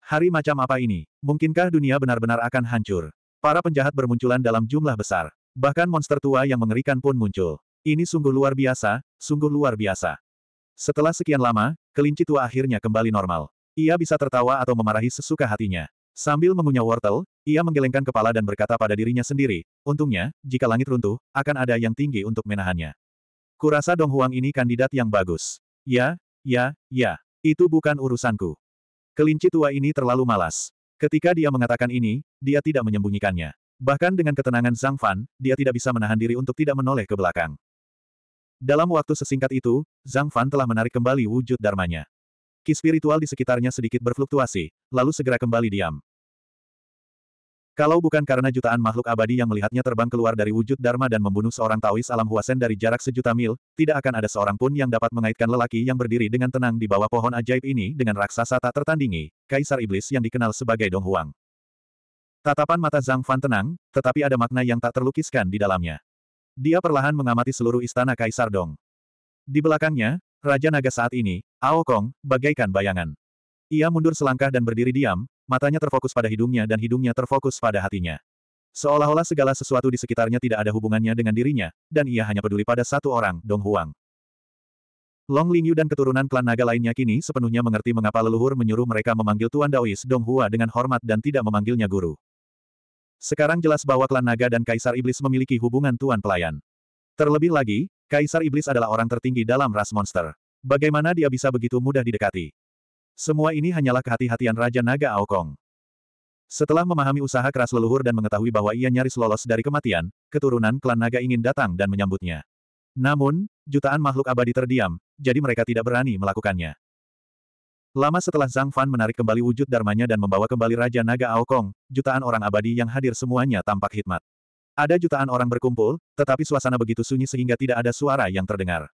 Hari macam apa ini? Mungkinkah dunia benar-benar akan hancur? Para penjahat bermunculan dalam jumlah besar. Bahkan monster tua yang mengerikan pun muncul. Ini sungguh luar biasa, sungguh luar biasa. Setelah sekian lama, kelinci tua akhirnya kembali normal. Ia bisa tertawa atau memarahi sesuka hatinya. Sambil mengunyah wortel, ia menggelengkan kepala dan berkata pada dirinya sendiri, untungnya, jika langit runtuh, akan ada yang tinggi untuk menahannya. Kurasa Dong Huang ini kandidat yang bagus. Ya, ya, ya, itu bukan urusanku. Kelinci tua ini terlalu malas. Ketika dia mengatakan ini, dia tidak menyembunyikannya. Bahkan dengan ketenangan Zhang Fan, dia tidak bisa menahan diri untuk tidak menoleh ke belakang. Dalam waktu sesingkat itu, Zhang Fan telah menarik kembali wujud dharmanya. Ki spiritual di sekitarnya sedikit berfluktuasi, lalu segera kembali diam. Kalau bukan karena jutaan makhluk abadi yang melihatnya terbang keluar dari wujud Dharma dan membunuh seorang Taois alam Huasen dari jarak sejuta mil, tidak akan ada seorang pun yang dapat mengaitkan lelaki yang berdiri dengan tenang di bawah pohon ajaib ini dengan raksasa tak tertandingi, Kaisar Iblis yang dikenal sebagai Dong Huang. Tatapan mata Zhang Fan tenang, tetapi ada makna yang tak terlukiskan di dalamnya. Dia perlahan mengamati seluruh istana Kaisar Dong. Di belakangnya, Raja Naga saat ini, Ao Kong, bagaikan bayangan. Ia mundur selangkah dan berdiri diam, matanya terfokus pada hidungnya dan hidungnya terfokus pada hatinya. Seolah-olah segala sesuatu di sekitarnya tidak ada hubungannya dengan dirinya, dan ia hanya peduli pada satu orang, Dong Huang. Long Lingyu dan keturunan klan naga lainnya kini sepenuhnya mengerti mengapa leluhur menyuruh mereka memanggil Tuan Daois Dong Hua dengan hormat dan tidak memanggilnya guru. Sekarang jelas bahwa klan naga dan Kaisar Iblis memiliki hubungan Tuan Pelayan. Terlebih lagi, Kaisar Iblis adalah orang tertinggi dalam ras monster. Bagaimana dia bisa begitu mudah didekati? Semua ini hanyalah kehati-hatian Raja Naga Aokong. Setelah memahami usaha keras leluhur dan mengetahui bahwa ia nyaris lolos dari kematian, keturunan klan naga ingin datang dan menyambutnya. Namun, jutaan makhluk abadi terdiam, jadi mereka tidak berani melakukannya. Lama setelah Zhang Fan menarik kembali wujud darmanya dan membawa kembali Raja Naga Aokong, jutaan orang abadi yang hadir semuanya tampak hikmat. Ada jutaan orang berkumpul, tetapi suasana begitu sunyi sehingga tidak ada suara yang terdengar.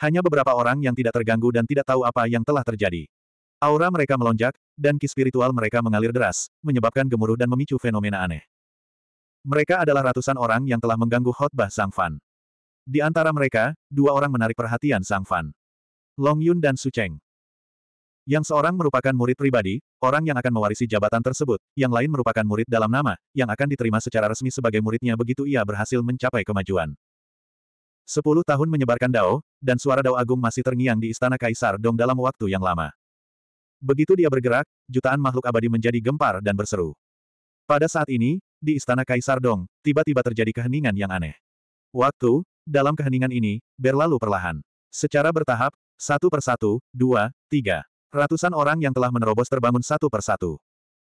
Hanya beberapa orang yang tidak terganggu dan tidak tahu apa yang telah terjadi. Aura mereka melonjak, dan ki spiritual mereka mengalir deras, menyebabkan gemuruh dan memicu fenomena aneh. Mereka adalah ratusan orang yang telah mengganggu khotbah Sang Fan. Di antara mereka, dua orang menarik perhatian Sang Fan. Long Yun dan Su Cheng. Yang seorang merupakan murid pribadi, orang yang akan mewarisi jabatan tersebut, yang lain merupakan murid dalam nama, yang akan diterima secara resmi sebagai muridnya begitu ia berhasil mencapai kemajuan. Sepuluh tahun menyebarkan Dao, dan suara Dao Agung masih terngiang di istana Kaisar Dong dalam waktu yang lama. Begitu dia bergerak, jutaan makhluk abadi menjadi gempar dan berseru. Pada saat ini, di istana Kaisar Dong, tiba-tiba terjadi keheningan yang aneh. Waktu, dalam keheningan ini, berlalu perlahan. Secara bertahap, satu persatu, dua, tiga. Ratusan orang yang telah menerobos terbangun satu persatu.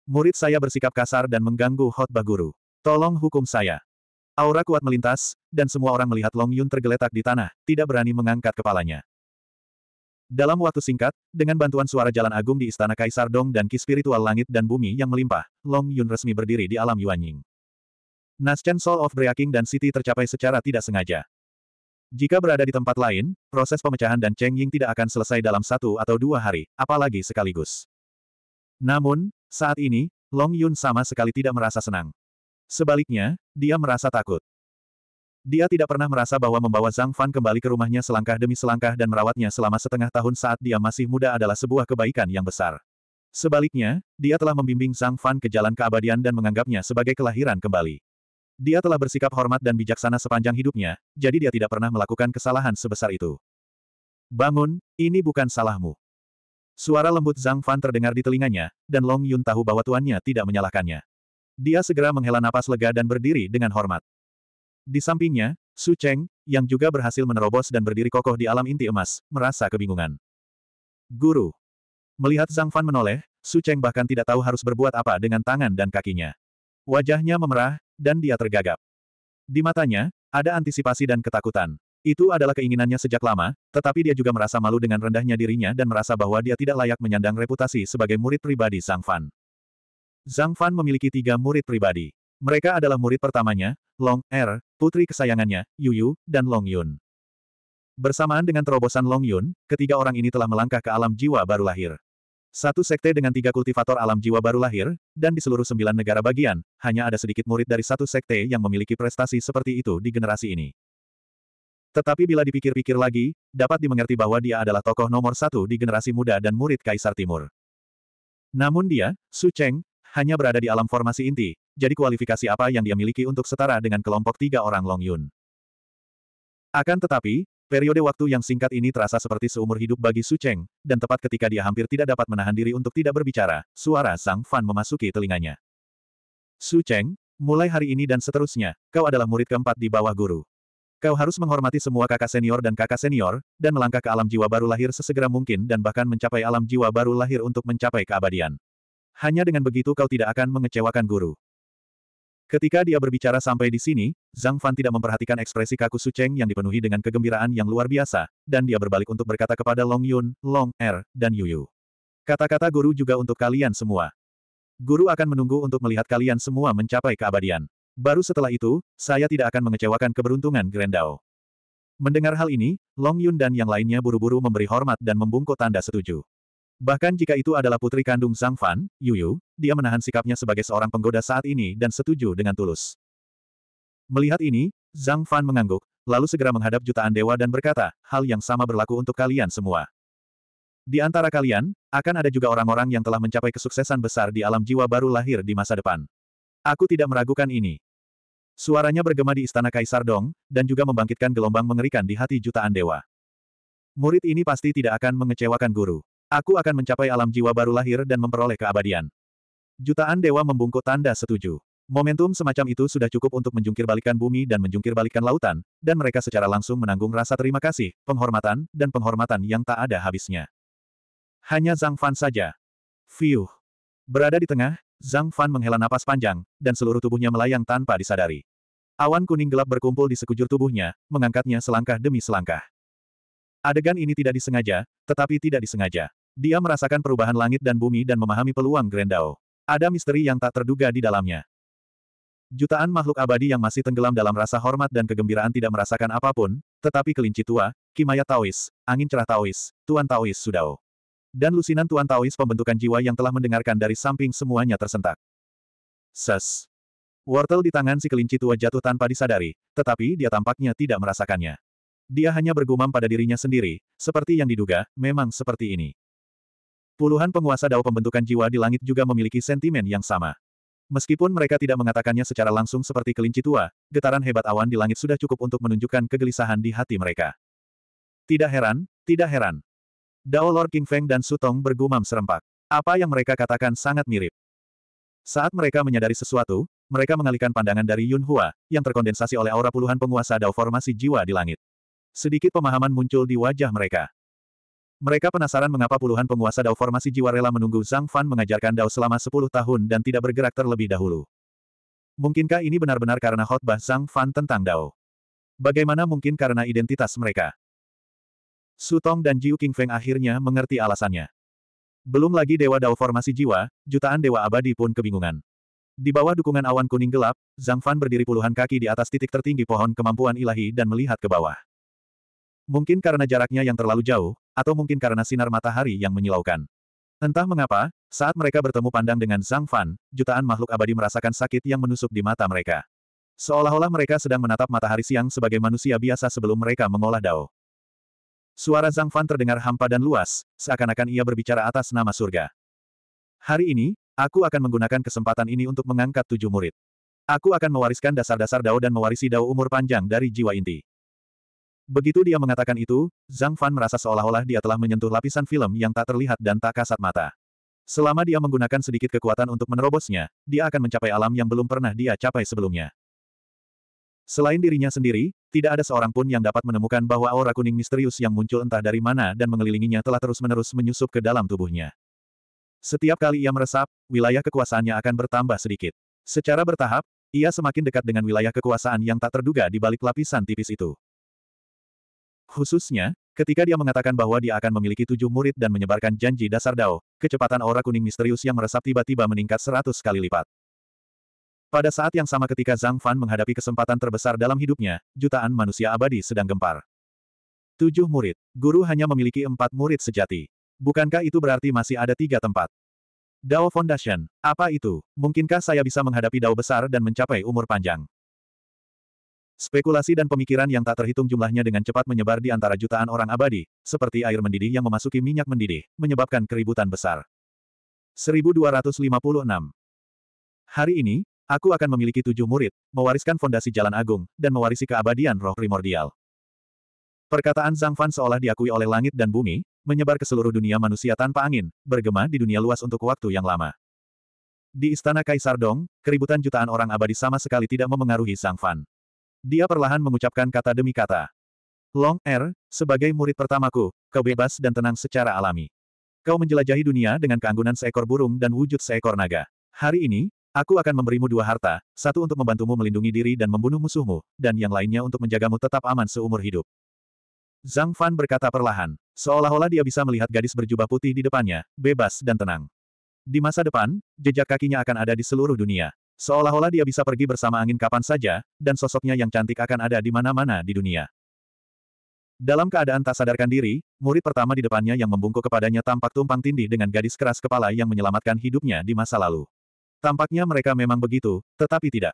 Murid saya bersikap kasar dan mengganggu khotbah guru. Tolong hukum saya. Aura kuat melintas, dan semua orang melihat Long Yun tergeletak di tanah, tidak berani mengangkat kepalanya. Dalam waktu singkat, dengan bantuan suara jalan agung di Istana Kaisar Dong dan ki spiritual langit dan bumi yang melimpah, Long Yun resmi berdiri di alam Yuanying. Naschen Soul of Breaking dan City tercapai secara tidak sengaja. Jika berada di tempat lain, proses pemecahan dan Cheng Ying tidak akan selesai dalam satu atau dua hari, apalagi sekaligus. Namun, saat ini, Long Yun sama sekali tidak merasa senang. Sebaliknya, dia merasa takut. Dia tidak pernah merasa bahwa membawa Zhang Fan kembali ke rumahnya selangkah demi selangkah dan merawatnya selama setengah tahun saat dia masih muda adalah sebuah kebaikan yang besar. Sebaliknya, dia telah membimbing Zhang Fan ke jalan keabadian dan menganggapnya sebagai kelahiran kembali. Dia telah bersikap hormat dan bijaksana sepanjang hidupnya, jadi dia tidak pernah melakukan kesalahan sebesar itu. Bangun, ini bukan salahmu. Suara lembut Zhang Fan terdengar di telinganya, dan Long Yun tahu bahwa tuannya tidak menyalahkannya. Dia segera menghela napas lega dan berdiri dengan hormat. Di sampingnya, Su Cheng, yang juga berhasil menerobos dan berdiri kokoh di alam inti emas, merasa kebingungan. Guru. Melihat Zhang Fan menoleh, Su Cheng bahkan tidak tahu harus berbuat apa dengan tangan dan kakinya. Wajahnya memerah, dan dia tergagap. Di matanya, ada antisipasi dan ketakutan. Itu adalah keinginannya sejak lama, tetapi dia juga merasa malu dengan rendahnya dirinya dan merasa bahwa dia tidak layak menyandang reputasi sebagai murid pribadi Zhang Fan. Zhang Fan memiliki tiga murid pribadi. Mereka adalah murid pertamanya, Long Er, putri kesayangannya, Yu Yu, dan Long Yun. Bersamaan dengan terobosan Long Yun, ketiga orang ini telah melangkah ke alam jiwa baru lahir. Satu sekte dengan tiga kultivator alam jiwa baru lahir, dan di seluruh sembilan negara bagian, hanya ada sedikit murid dari satu sekte yang memiliki prestasi seperti itu di generasi ini. Tetapi bila dipikir-pikir lagi, dapat dimengerti bahwa dia adalah tokoh nomor satu di generasi muda dan murid Kaisar Timur. Namun dia, Su Cheng, hanya berada di alam formasi inti, jadi kualifikasi apa yang dia miliki untuk setara dengan kelompok tiga orang Long Yun. Akan tetapi, periode waktu yang singkat ini terasa seperti seumur hidup bagi Su Cheng, dan tepat ketika dia hampir tidak dapat menahan diri untuk tidak berbicara, suara Sang Fan memasuki telinganya. Su Cheng, mulai hari ini dan seterusnya, kau adalah murid keempat di bawah guru. Kau harus menghormati semua kakak senior dan kakak senior, dan melangkah ke alam jiwa baru lahir sesegera mungkin dan bahkan mencapai alam jiwa baru lahir untuk mencapai keabadian. Hanya dengan begitu kau tidak akan mengecewakan guru. Ketika dia berbicara sampai di sini, Zhang Fan tidak memperhatikan ekspresi kaku Su Cheng yang dipenuhi dengan kegembiraan yang luar biasa, dan dia berbalik untuk berkata kepada Long Yun, Long Er, dan Yu Yu. Kata-kata guru juga untuk kalian semua. Guru akan menunggu untuk melihat kalian semua mencapai keabadian. Baru setelah itu, saya tidak akan mengecewakan keberuntungan Grendao. Mendengar hal ini, Long Yun dan yang lainnya buru-buru memberi hormat dan membungkuk tanda setuju. Bahkan jika itu adalah putri kandung Zhang Fan, Yuyu, dia menahan sikapnya sebagai seorang penggoda saat ini dan setuju dengan tulus. Melihat ini, Zhang Fan mengangguk, lalu segera menghadap jutaan dewa dan berkata, hal yang sama berlaku untuk kalian semua. Di antara kalian, akan ada juga orang-orang yang telah mencapai kesuksesan besar di alam jiwa baru lahir di masa depan. Aku tidak meragukan ini. Suaranya bergema di istana Kaisar Dong, dan juga membangkitkan gelombang mengerikan di hati jutaan dewa. Murid ini pasti tidak akan mengecewakan guru. Aku akan mencapai alam jiwa baru lahir dan memperoleh keabadian. Jutaan dewa membungkuk tanda setuju. Momentum semacam itu sudah cukup untuk menjungkirbalikan bumi dan menjungkirbalikan lautan, dan mereka secara langsung menanggung rasa terima kasih, penghormatan, dan penghormatan yang tak ada habisnya. Hanya Zhang Fan saja. Fiuh. Berada di tengah, Zhang Fan menghela napas panjang, dan seluruh tubuhnya melayang tanpa disadari. Awan kuning gelap berkumpul di sekujur tubuhnya, mengangkatnya selangkah demi selangkah. Adegan ini tidak disengaja, tetapi tidak disengaja. Dia merasakan perubahan langit dan bumi dan memahami peluang Grendao. Ada misteri yang tak terduga di dalamnya. Jutaan makhluk abadi yang masih tenggelam dalam rasa hormat dan kegembiraan tidak merasakan apapun, tetapi kelinci tua, Kimaya Taois, Angin Cerah Taois, Tuan Taois Sudao. Dan lusinan Tuan Taois pembentukan jiwa yang telah mendengarkan dari samping semuanya tersentak. Ses. Wortel di tangan si kelinci tua jatuh tanpa disadari, tetapi dia tampaknya tidak merasakannya. Dia hanya bergumam pada dirinya sendiri, seperti yang diduga, memang seperti ini. Puluhan penguasa dao pembentukan jiwa di langit juga memiliki sentimen yang sama. Meskipun mereka tidak mengatakannya secara langsung seperti kelinci tua, getaran hebat awan di langit sudah cukup untuk menunjukkan kegelisahan di hati mereka. Tidak heran, tidak heran. Dao Lord King Feng dan Sutong bergumam serempak. Apa yang mereka katakan sangat mirip. Saat mereka menyadari sesuatu, mereka mengalihkan pandangan dari Yun Hua, yang terkondensasi oleh aura puluhan penguasa Dao formasi jiwa di langit. Sedikit pemahaman muncul di wajah mereka. Mereka penasaran mengapa puluhan penguasa Dao formasi jiwa rela menunggu Zhang Fan mengajarkan Dao selama 10 tahun dan tidak bergerak terlebih dahulu. Mungkinkah ini benar-benar karena khotbah Zhang Fan tentang Dao? Bagaimana mungkin karena identitas mereka? Su Tong dan Jiu Feng akhirnya mengerti alasannya. Belum lagi Dewa Dao formasi jiwa, jutaan Dewa abadi pun kebingungan. Di bawah dukungan awan kuning gelap, Zhang Fan berdiri puluhan kaki di atas titik tertinggi pohon kemampuan ilahi dan melihat ke bawah. Mungkin karena jaraknya yang terlalu jauh, atau mungkin karena sinar matahari yang menyilaukan. Entah mengapa, saat mereka bertemu pandang dengan Zhang Fan, jutaan makhluk abadi merasakan sakit yang menusuk di mata mereka. Seolah-olah mereka sedang menatap matahari siang sebagai manusia biasa sebelum mereka mengolah dao. Suara Zhang Fan terdengar hampa dan luas, seakan-akan ia berbicara atas nama surga. Hari ini, aku akan menggunakan kesempatan ini untuk mengangkat tujuh murid. Aku akan mewariskan dasar-dasar Dao dan mewarisi Dao umur panjang dari jiwa inti. Begitu dia mengatakan itu, Zhang Fan merasa seolah-olah dia telah menyentuh lapisan film yang tak terlihat dan tak kasat mata. Selama dia menggunakan sedikit kekuatan untuk menerobosnya, dia akan mencapai alam yang belum pernah dia capai sebelumnya. Selain dirinya sendiri, tidak ada seorang pun yang dapat menemukan bahwa aura kuning misterius yang muncul entah dari mana dan mengelilinginya telah terus-menerus menyusup ke dalam tubuhnya. Setiap kali ia meresap, wilayah kekuasaannya akan bertambah sedikit. Secara bertahap, ia semakin dekat dengan wilayah kekuasaan yang tak terduga di balik lapisan tipis itu. Khususnya, ketika dia mengatakan bahwa dia akan memiliki tujuh murid dan menyebarkan janji dasar Dao, kecepatan aura kuning misterius yang meresap tiba-tiba meningkat seratus kali lipat. Pada saat yang sama ketika Zhang Fan menghadapi kesempatan terbesar dalam hidupnya, jutaan manusia abadi sedang gempar. Tujuh murid. Guru hanya memiliki empat murid sejati. Bukankah itu berarti masih ada tiga tempat? Dao Foundation. Apa itu? Mungkinkah saya bisa menghadapi Dao besar dan mencapai umur panjang? Spekulasi dan pemikiran yang tak terhitung jumlahnya dengan cepat menyebar di antara jutaan orang abadi, seperti air mendidih yang memasuki minyak mendidih, menyebabkan keributan besar. 1256 Hari ini, aku akan memiliki tujuh murid, mewariskan fondasi jalan agung, dan mewarisi keabadian roh primordial. Perkataan Zhang Fan seolah diakui oleh langit dan bumi, menyebar ke seluruh dunia manusia tanpa angin, bergema di dunia luas untuk waktu yang lama. Di Istana Kaisar Dong, keributan jutaan orang abadi sama sekali tidak memengaruhi Zhang Fan. Dia perlahan mengucapkan kata demi kata. Long Er, sebagai murid pertamaku, kau bebas dan tenang secara alami. Kau menjelajahi dunia dengan keanggunan seekor burung dan wujud seekor naga. Hari ini, aku akan memberimu dua harta, satu untuk membantumu melindungi diri dan membunuh musuhmu, dan yang lainnya untuk menjagamu tetap aman seumur hidup. Zhang Fan berkata perlahan, seolah-olah dia bisa melihat gadis berjubah putih di depannya, bebas dan tenang. Di masa depan, jejak kakinya akan ada di seluruh dunia. Seolah-olah dia bisa pergi bersama angin kapan saja, dan sosoknya yang cantik akan ada di mana-mana di dunia. Dalam keadaan tak sadarkan diri, murid pertama di depannya yang membungkuk kepadanya tampak tumpang tindih dengan gadis keras kepala yang menyelamatkan hidupnya di masa lalu. Tampaknya mereka memang begitu, tetapi tidak.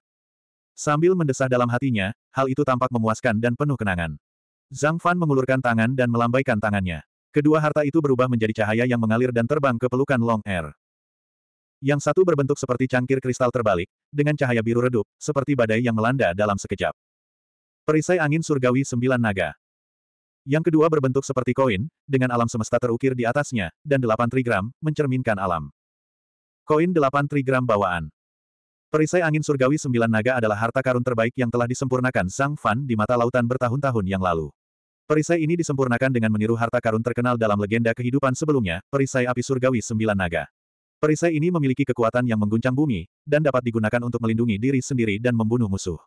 Sambil mendesah dalam hatinya, hal itu tampak memuaskan dan penuh kenangan. Zhang Fan mengulurkan tangan dan melambaikan tangannya. Kedua harta itu berubah menjadi cahaya yang mengalir dan terbang ke pelukan Long Air. Er. Yang satu berbentuk seperti cangkir kristal terbalik, dengan cahaya biru redup, seperti badai yang melanda dalam sekejap. Perisai angin surgawi sembilan naga. Yang kedua berbentuk seperti koin, dengan alam semesta terukir di atasnya, dan delapan trigram, mencerminkan alam. Koin delapan trigram bawaan. Perisai angin surgawi sembilan naga adalah harta karun terbaik yang telah disempurnakan Sang Fan di mata lautan bertahun-tahun yang lalu. Perisai ini disempurnakan dengan meniru harta karun terkenal dalam legenda kehidupan sebelumnya, perisai api surgawi sembilan naga. Perisai ini memiliki kekuatan yang mengguncang bumi, dan dapat digunakan untuk melindungi diri sendiri dan membunuh musuh.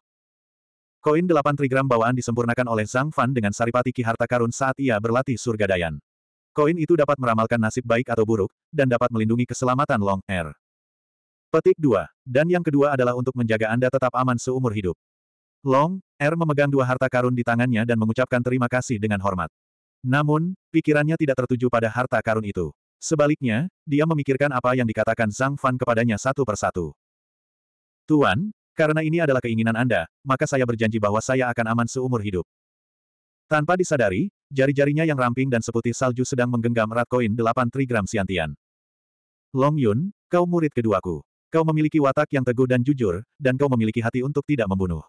Koin delapan trigram bawaan disempurnakan oleh Zhang Fan dengan saripati ki harta karun saat ia berlatih Surga Dayan. Koin itu dapat meramalkan nasib baik atau buruk, dan dapat melindungi keselamatan Long Air. Er. Petik 2. Dan yang kedua adalah untuk menjaga Anda tetap aman seumur hidup. Long Air er memegang dua harta karun di tangannya dan mengucapkan terima kasih dengan hormat. Namun, pikirannya tidak tertuju pada harta karun itu. Sebaliknya, dia memikirkan apa yang dikatakan Zhang Fan kepadanya satu persatu. Tuan, karena ini adalah keinginan Anda, maka saya berjanji bahwa saya akan aman seumur hidup. Tanpa disadari, jari-jarinya yang ramping dan seputih salju sedang menggenggam erat koin 8 trigram siantian. Long Yun, kau murid keduaku. Kau memiliki watak yang teguh dan jujur, dan kau memiliki hati untuk tidak membunuh.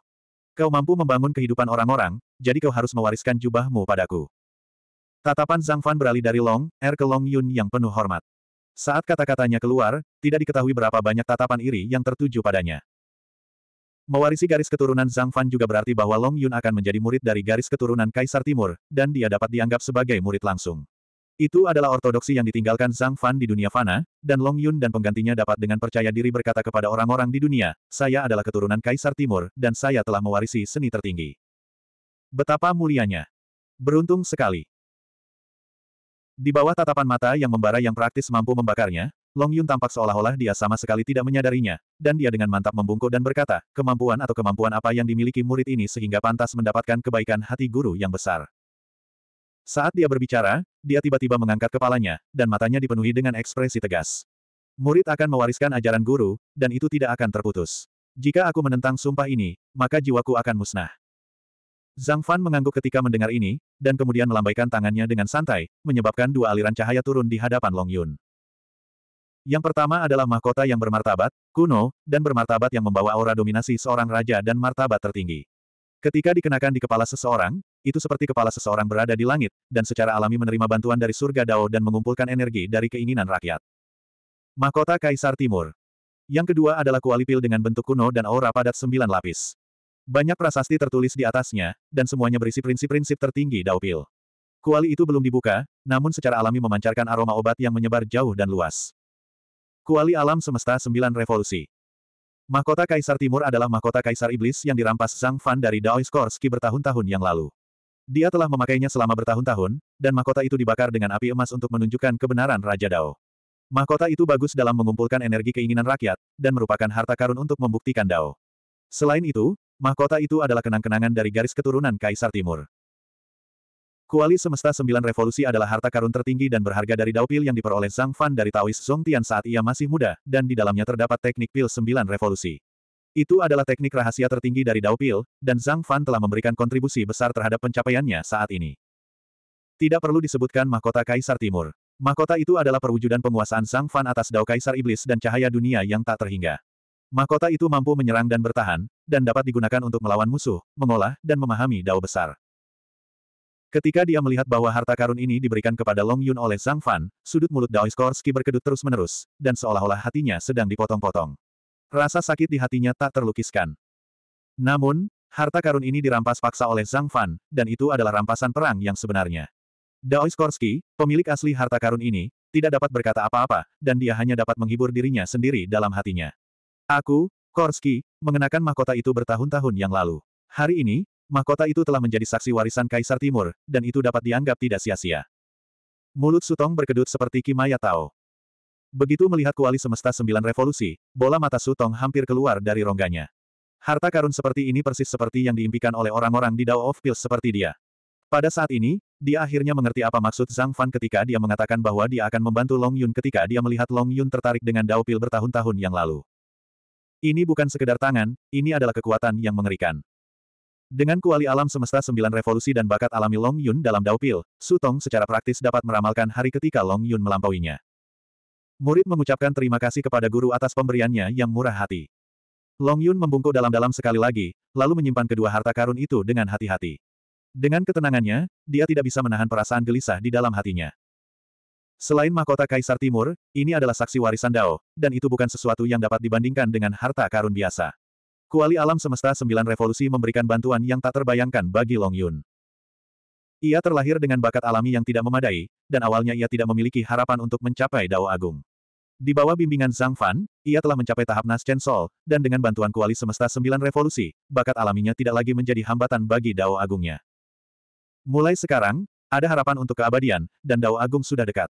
Kau mampu membangun kehidupan orang-orang, jadi kau harus mewariskan jubahmu padaku. Tatapan Zhang Fan beralih dari Long Er ke Long Yun yang penuh hormat. Saat kata-katanya keluar, tidak diketahui berapa banyak tatapan iri yang tertuju padanya. Mewarisi garis keturunan Zhang Fan juga berarti bahwa Long Yun akan menjadi murid dari garis keturunan Kaisar Timur, dan dia dapat dianggap sebagai murid langsung. Itu adalah ortodoksi yang ditinggalkan Zhang Fan di dunia fana, dan Long Yun dan penggantinya dapat dengan percaya diri berkata kepada orang-orang di dunia, saya adalah keturunan Kaisar Timur, dan saya telah mewarisi seni tertinggi. Betapa mulianya. Beruntung sekali. Di bawah tatapan mata yang membara yang praktis mampu membakarnya, Long Yun tampak seolah-olah dia sama sekali tidak menyadarinya, dan dia dengan mantap membungkuk dan berkata, kemampuan atau kemampuan apa yang dimiliki murid ini sehingga pantas mendapatkan kebaikan hati guru yang besar. Saat dia berbicara, dia tiba-tiba mengangkat kepalanya, dan matanya dipenuhi dengan ekspresi tegas. Murid akan mewariskan ajaran guru, dan itu tidak akan terputus. Jika aku menentang sumpah ini, maka jiwaku akan musnah. Zhang Fan mengangguk ketika mendengar ini, dan kemudian melambaikan tangannya dengan santai, menyebabkan dua aliran cahaya turun di hadapan Long Yun. Yang pertama adalah mahkota yang bermartabat, kuno, dan bermartabat yang membawa aura dominasi seorang raja dan martabat tertinggi. Ketika dikenakan di kepala seseorang, itu seperti kepala seseorang berada di langit, dan secara alami menerima bantuan dari surga Dao dan mengumpulkan energi dari keinginan rakyat. Mahkota Kaisar Timur Yang kedua adalah kuali pil dengan bentuk kuno dan aura padat sembilan lapis. Banyak prasasti tertulis di atasnya, dan semuanya berisi prinsip-prinsip tertinggi Dao Kuali itu belum dibuka, namun secara alami memancarkan aroma obat yang menyebar jauh dan luas. Kuali Alam Semesta Sembilan Revolusi Mahkota Kaisar Timur adalah mahkota Kaisar Iblis yang dirampas Sang Fan dari Daoist Korski bertahun-tahun yang lalu. Dia telah memakainya selama bertahun-tahun, dan mahkota itu dibakar dengan api emas untuk menunjukkan kebenaran Raja Dao. Mahkota itu bagus dalam mengumpulkan energi keinginan rakyat, dan merupakan harta karun untuk membuktikan Dao. Selain itu, Mahkota itu adalah kenang-kenangan dari garis keturunan Kaisar Timur. Kuali Semesta Sembilan Revolusi adalah harta karun tertinggi dan berharga dari Dao Pil yang diperoleh Zhang Fan dari Taois Tian saat ia masih muda, dan di dalamnya terdapat teknik pil Sembilan Revolusi. Itu adalah teknik rahasia tertinggi dari Dao Pil, dan Zhang Fan telah memberikan kontribusi besar terhadap pencapaiannya saat ini. Tidak perlu disebutkan mahkota Kaisar Timur. Mahkota itu adalah perwujudan penguasaan Zhang Fan atas Dao Kaisar Iblis dan cahaya dunia yang tak terhingga. Mahkota itu mampu menyerang dan bertahan, dan dapat digunakan untuk melawan musuh, mengolah, dan memahami dao besar. Ketika dia melihat bahwa harta karun ini diberikan kepada Long Yun oleh Zhang Fan, sudut mulut Dao Skorsky berkedut terus-menerus, dan seolah-olah hatinya sedang dipotong-potong. Rasa sakit di hatinya tak terlukiskan. Namun, harta karun ini dirampas paksa oleh Zhang Fan, dan itu adalah rampasan perang yang sebenarnya. Dao Skorsky, pemilik asli harta karun ini, tidak dapat berkata apa-apa, dan dia hanya dapat menghibur dirinya sendiri dalam hatinya. Aku, Korski, mengenakan mahkota itu bertahun-tahun yang lalu. Hari ini, mahkota itu telah menjadi saksi warisan Kaisar Timur, dan itu dapat dianggap tidak sia-sia. Mulut Sutong berkedut seperti Kimaya Tao. Begitu melihat kuali semesta sembilan revolusi, bola mata Sutong hampir keluar dari rongganya. Harta karun seperti ini persis seperti yang diimpikan oleh orang-orang di Dao of Pills seperti dia. Pada saat ini, dia akhirnya mengerti apa maksud Zhang Fan ketika dia mengatakan bahwa dia akan membantu Long Yun ketika dia melihat Long Yun tertarik dengan Dao Pil bertahun-tahun yang lalu. Ini bukan sekedar tangan, ini adalah kekuatan yang mengerikan. Dengan kuali alam semesta sembilan revolusi dan bakat alami Long Yun dalam Daupil, Sutong secara praktis dapat meramalkan hari ketika Long Yun melampauinya. Murid mengucapkan terima kasih kepada guru atas pemberiannya yang murah hati. Long Yun membungkuk dalam-dalam sekali lagi, lalu menyimpan kedua harta karun itu dengan hati-hati. Dengan ketenangannya, dia tidak bisa menahan perasaan gelisah di dalam hatinya. Selain mahkota Kaisar Timur, ini adalah saksi warisan Dao, dan itu bukan sesuatu yang dapat dibandingkan dengan harta karun biasa. Kuali alam semesta sembilan revolusi memberikan bantuan yang tak terbayangkan bagi Long Yun. Ia terlahir dengan bakat alami yang tidak memadai, dan awalnya ia tidak memiliki harapan untuk mencapai Dao Agung. Di bawah bimbingan Zhang Fan, ia telah mencapai tahap Nas Chen Sol, dan dengan bantuan kuali semesta sembilan revolusi, bakat alaminya tidak lagi menjadi hambatan bagi Dao Agungnya. Mulai sekarang, ada harapan untuk keabadian, dan Dao Agung sudah dekat.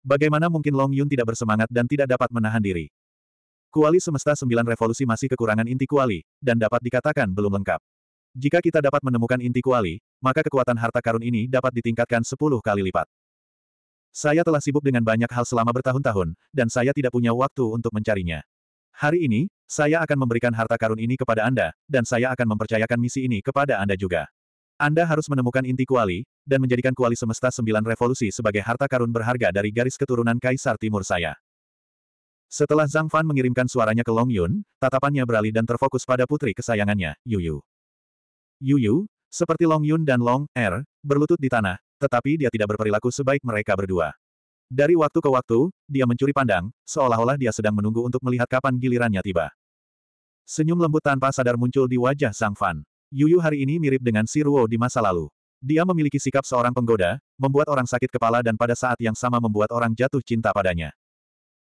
Bagaimana mungkin Long Yun tidak bersemangat dan tidak dapat menahan diri? Kuali semesta sembilan revolusi masih kekurangan inti kuali, dan dapat dikatakan belum lengkap. Jika kita dapat menemukan inti kuali, maka kekuatan harta karun ini dapat ditingkatkan sepuluh kali lipat. Saya telah sibuk dengan banyak hal selama bertahun-tahun, dan saya tidak punya waktu untuk mencarinya. Hari ini, saya akan memberikan harta karun ini kepada Anda, dan saya akan mempercayakan misi ini kepada Anda juga. Anda harus menemukan inti kuali, dan menjadikan kuali semesta sembilan revolusi sebagai harta karun berharga dari garis keturunan Kaisar Timur saya. Setelah Zhang Fan mengirimkan suaranya ke Long Yun, tatapannya beralih dan terfokus pada putri kesayangannya, Yu Yu. Yu Yu, seperti Long Yun dan Long Er, berlutut di tanah, tetapi dia tidak berperilaku sebaik mereka berdua. Dari waktu ke waktu, dia mencuri pandang, seolah-olah dia sedang menunggu untuk melihat kapan gilirannya tiba. Senyum lembut tanpa sadar muncul di wajah Zhang Fan. Yu Yu hari ini mirip dengan si Ruo di masa lalu. Dia memiliki sikap seorang penggoda, membuat orang sakit kepala dan pada saat yang sama membuat orang jatuh cinta padanya.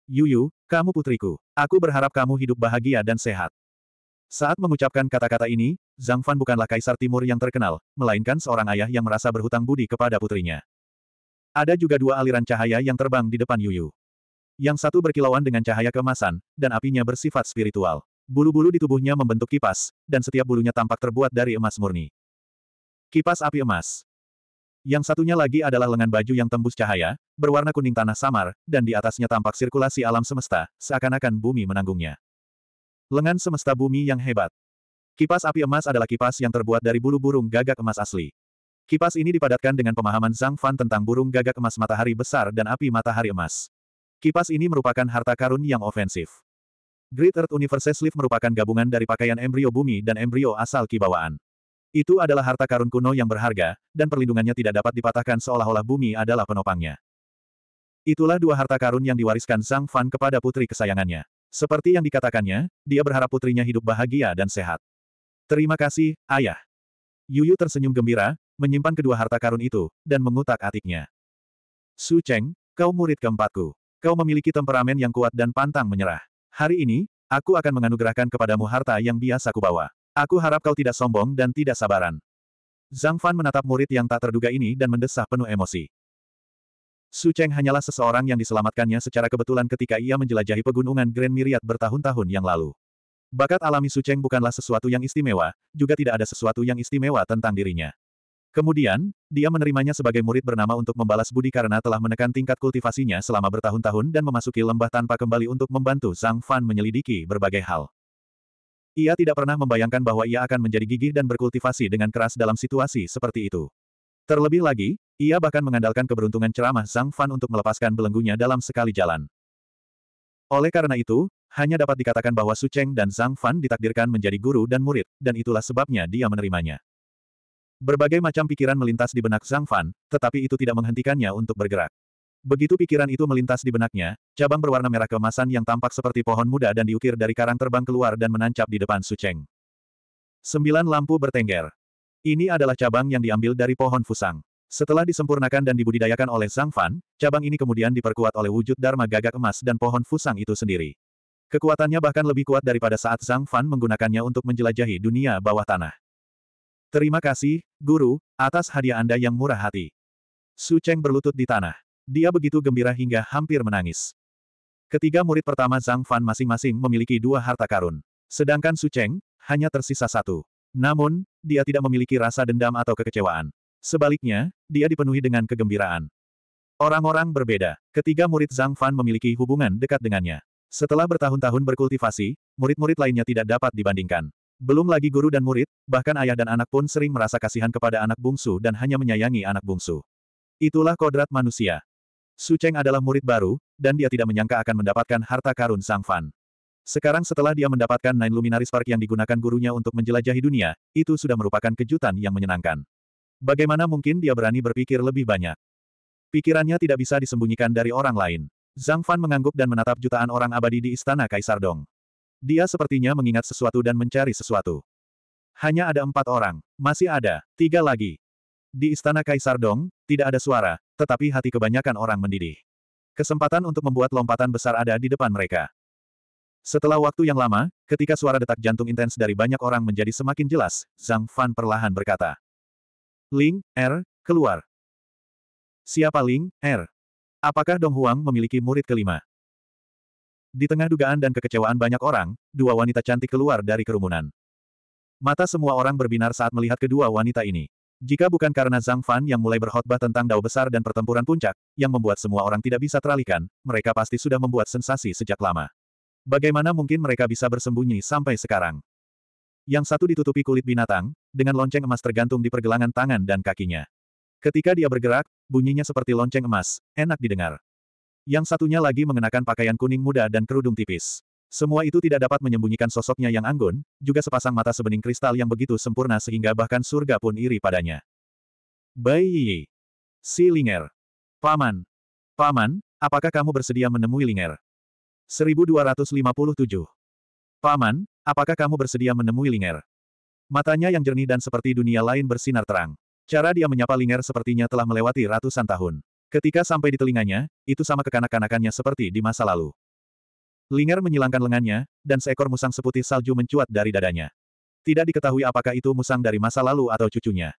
Yuyu, kamu putriku. Aku berharap kamu hidup bahagia dan sehat. Saat mengucapkan kata-kata ini, Zhang Fan bukanlah kaisar timur yang terkenal, melainkan seorang ayah yang merasa berhutang budi kepada putrinya. Ada juga dua aliran cahaya yang terbang di depan Yuyu. Yang satu berkilauan dengan cahaya kemasan, dan apinya bersifat spiritual. Bulu-bulu di tubuhnya membentuk kipas, dan setiap bulunya tampak terbuat dari emas murni. Kipas api emas. Yang satunya lagi adalah lengan baju yang tembus cahaya, berwarna kuning tanah samar, dan di atasnya tampak sirkulasi alam semesta, seakan-akan bumi menanggungnya. Lengan semesta bumi yang hebat. Kipas api emas adalah kipas yang terbuat dari bulu burung gagak emas asli. Kipas ini dipadatkan dengan pemahaman Zhang Fan tentang burung gagak emas matahari besar dan api matahari emas. Kipas ini merupakan harta karun yang ofensif. Great Earth Universe Sleeve merupakan gabungan dari pakaian embrio bumi dan embrio asal kibawaan. Itu adalah harta karun kuno yang berharga, dan perlindungannya tidak dapat dipatahkan seolah-olah bumi adalah penopangnya. Itulah dua harta karun yang diwariskan sang Fan kepada putri kesayangannya. Seperti yang dikatakannya, dia berharap putrinya hidup bahagia dan sehat. Terima kasih, ayah. Yuyu tersenyum gembira, menyimpan kedua harta karun itu, dan mengutak atiknya. Su Cheng, kau murid keempatku. Kau memiliki temperamen yang kuat dan pantang menyerah. Hari ini, aku akan menganugerahkan kepadamu harta yang biasa kubawa. Aku harap kau tidak sombong dan tidak sabaran. Zhang Fan menatap murid yang tak terduga ini dan mendesah penuh emosi. Su Cheng hanyalah seseorang yang diselamatkannya secara kebetulan ketika ia menjelajahi pegunungan Grand Myriad bertahun-tahun yang lalu. Bakat alami Su Cheng bukanlah sesuatu yang istimewa, juga tidak ada sesuatu yang istimewa tentang dirinya. Kemudian, dia menerimanya sebagai murid bernama untuk membalas budi karena telah menekan tingkat kultivasinya selama bertahun-tahun dan memasuki lembah tanpa kembali untuk membantu Zhang Fan menyelidiki berbagai hal. Ia tidak pernah membayangkan bahwa ia akan menjadi gigih dan berkultivasi dengan keras dalam situasi seperti itu. Terlebih lagi, ia bahkan mengandalkan keberuntungan ceramah Zhang Fan untuk melepaskan belenggunya dalam sekali jalan. Oleh karena itu, hanya dapat dikatakan bahwa Su Cheng dan Zhang Fan ditakdirkan menjadi guru dan murid, dan itulah sebabnya dia menerimanya. Berbagai macam pikiran melintas di benak Zhang Fan, tetapi itu tidak menghentikannya untuk bergerak. Begitu pikiran itu melintas di benaknya, cabang berwarna merah kemasan yang tampak seperti pohon muda dan diukir dari karang terbang keluar dan menancap di depan Su Cheng. Sembilan lampu bertengger. Ini adalah cabang yang diambil dari pohon fusang. Setelah disempurnakan dan dibudidayakan oleh Zhang Fan, cabang ini kemudian diperkuat oleh wujud Dharma gagak emas dan pohon fusang itu sendiri. Kekuatannya bahkan lebih kuat daripada saat Zhang Fan menggunakannya untuk menjelajahi dunia bawah tanah. Terima kasih, Guru, atas hadiah Anda yang murah hati. Su Cheng berlutut di tanah dia begitu gembira hingga hampir menangis. Ketiga murid pertama Zhang Fan masing-masing memiliki dua harta karun. Sedangkan Su Cheng, hanya tersisa satu. Namun, dia tidak memiliki rasa dendam atau kekecewaan. Sebaliknya, dia dipenuhi dengan kegembiraan. Orang-orang berbeda. Ketiga murid Zhang Fan memiliki hubungan dekat dengannya. Setelah bertahun-tahun berkultivasi, murid-murid lainnya tidak dapat dibandingkan. Belum lagi guru dan murid, bahkan ayah dan anak pun sering merasa kasihan kepada anak bungsu dan hanya menyayangi anak bungsu. Itulah kodrat manusia. Su Cheng adalah murid baru, dan dia tidak menyangka akan mendapatkan harta karun Sang Fan. Sekarang setelah dia mendapatkan Nine Luminaris Park yang digunakan gurunya untuk menjelajahi dunia, itu sudah merupakan kejutan yang menyenangkan. Bagaimana mungkin dia berani berpikir lebih banyak? Pikirannya tidak bisa disembunyikan dari orang lain. Zhang Fan mengangguk dan menatap jutaan orang abadi di istana Kaisar Dong. Dia sepertinya mengingat sesuatu dan mencari sesuatu. Hanya ada empat orang, masih ada, tiga lagi. Di istana Kaisar Dong, tidak ada suara, tetapi hati kebanyakan orang mendidih. Kesempatan untuk membuat lompatan besar ada di depan mereka. Setelah waktu yang lama, ketika suara detak jantung intens dari banyak orang menjadi semakin jelas, Zhang Fan perlahan berkata. Ling, Er, keluar. Siapa Ling, Er? Apakah Dong Huang memiliki murid kelima? Di tengah dugaan dan kekecewaan banyak orang, dua wanita cantik keluar dari kerumunan. Mata semua orang berbinar saat melihat kedua wanita ini. Jika bukan karena Zhang Fan yang mulai berkhotbah tentang dao besar dan pertempuran puncak, yang membuat semua orang tidak bisa teralihkan, mereka pasti sudah membuat sensasi sejak lama. Bagaimana mungkin mereka bisa bersembunyi sampai sekarang? Yang satu ditutupi kulit binatang, dengan lonceng emas tergantung di pergelangan tangan dan kakinya. Ketika dia bergerak, bunyinya seperti lonceng emas, enak didengar. Yang satunya lagi mengenakan pakaian kuning muda dan kerudung tipis. Semua itu tidak dapat menyembunyikan sosoknya yang anggun, juga sepasang mata sebening kristal yang begitu sempurna sehingga bahkan surga pun iri padanya. Bai Yi. Si Linger. Paman. Paman, apakah kamu bersedia menemui Linger? 1257. Paman, apakah kamu bersedia menemui Linger? Matanya yang jernih dan seperti dunia lain bersinar terang. Cara dia menyapa Linger sepertinya telah melewati ratusan tahun. Ketika sampai di telinganya, itu sama kekanak-kanakannya seperti di masa lalu. Linger menyilangkan lengannya, dan seekor musang seputih salju mencuat dari dadanya. Tidak diketahui apakah itu musang dari masa lalu atau cucunya.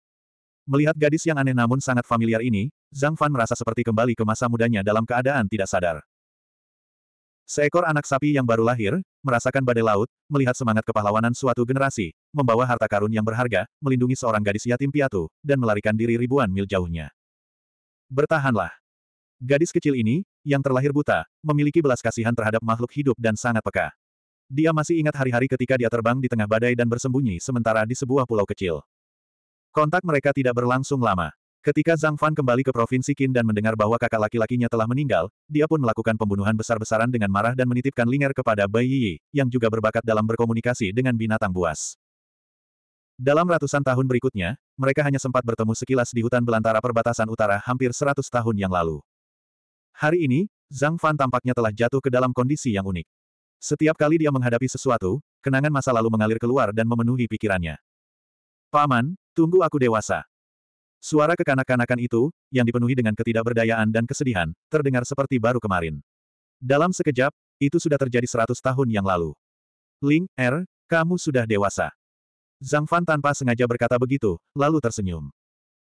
Melihat gadis yang aneh namun sangat familiar ini, Zhang Fan merasa seperti kembali ke masa mudanya dalam keadaan tidak sadar. Seekor anak sapi yang baru lahir, merasakan badai laut, melihat semangat kepahlawanan suatu generasi, membawa harta karun yang berharga, melindungi seorang gadis yatim piatu, dan melarikan diri ribuan mil jauhnya. Bertahanlah. Gadis kecil ini, yang terlahir buta, memiliki belas kasihan terhadap makhluk hidup dan sangat peka. Dia masih ingat hari-hari ketika dia terbang di tengah badai dan bersembunyi sementara di sebuah pulau kecil. Kontak mereka tidak berlangsung lama. Ketika Zhang Fan kembali ke Provinsi Qin dan mendengar bahwa kakak laki-lakinya telah meninggal, dia pun melakukan pembunuhan besar-besaran dengan marah dan menitipkan Linger kepada Bai Yi, yang juga berbakat dalam berkomunikasi dengan binatang buas. Dalam ratusan tahun berikutnya, mereka hanya sempat bertemu sekilas di hutan belantara perbatasan utara hampir seratus tahun yang lalu. Hari ini, Zhang Fan tampaknya telah jatuh ke dalam kondisi yang unik. Setiap kali dia menghadapi sesuatu, kenangan masa lalu mengalir keluar dan memenuhi pikirannya. Paman, tunggu aku dewasa. Suara kekanak-kanakan itu, yang dipenuhi dengan ketidakberdayaan dan kesedihan, terdengar seperti baru kemarin. Dalam sekejap, itu sudah terjadi seratus tahun yang lalu. Ling, Er, kamu sudah dewasa. Zhang Fan tanpa sengaja berkata begitu, lalu tersenyum.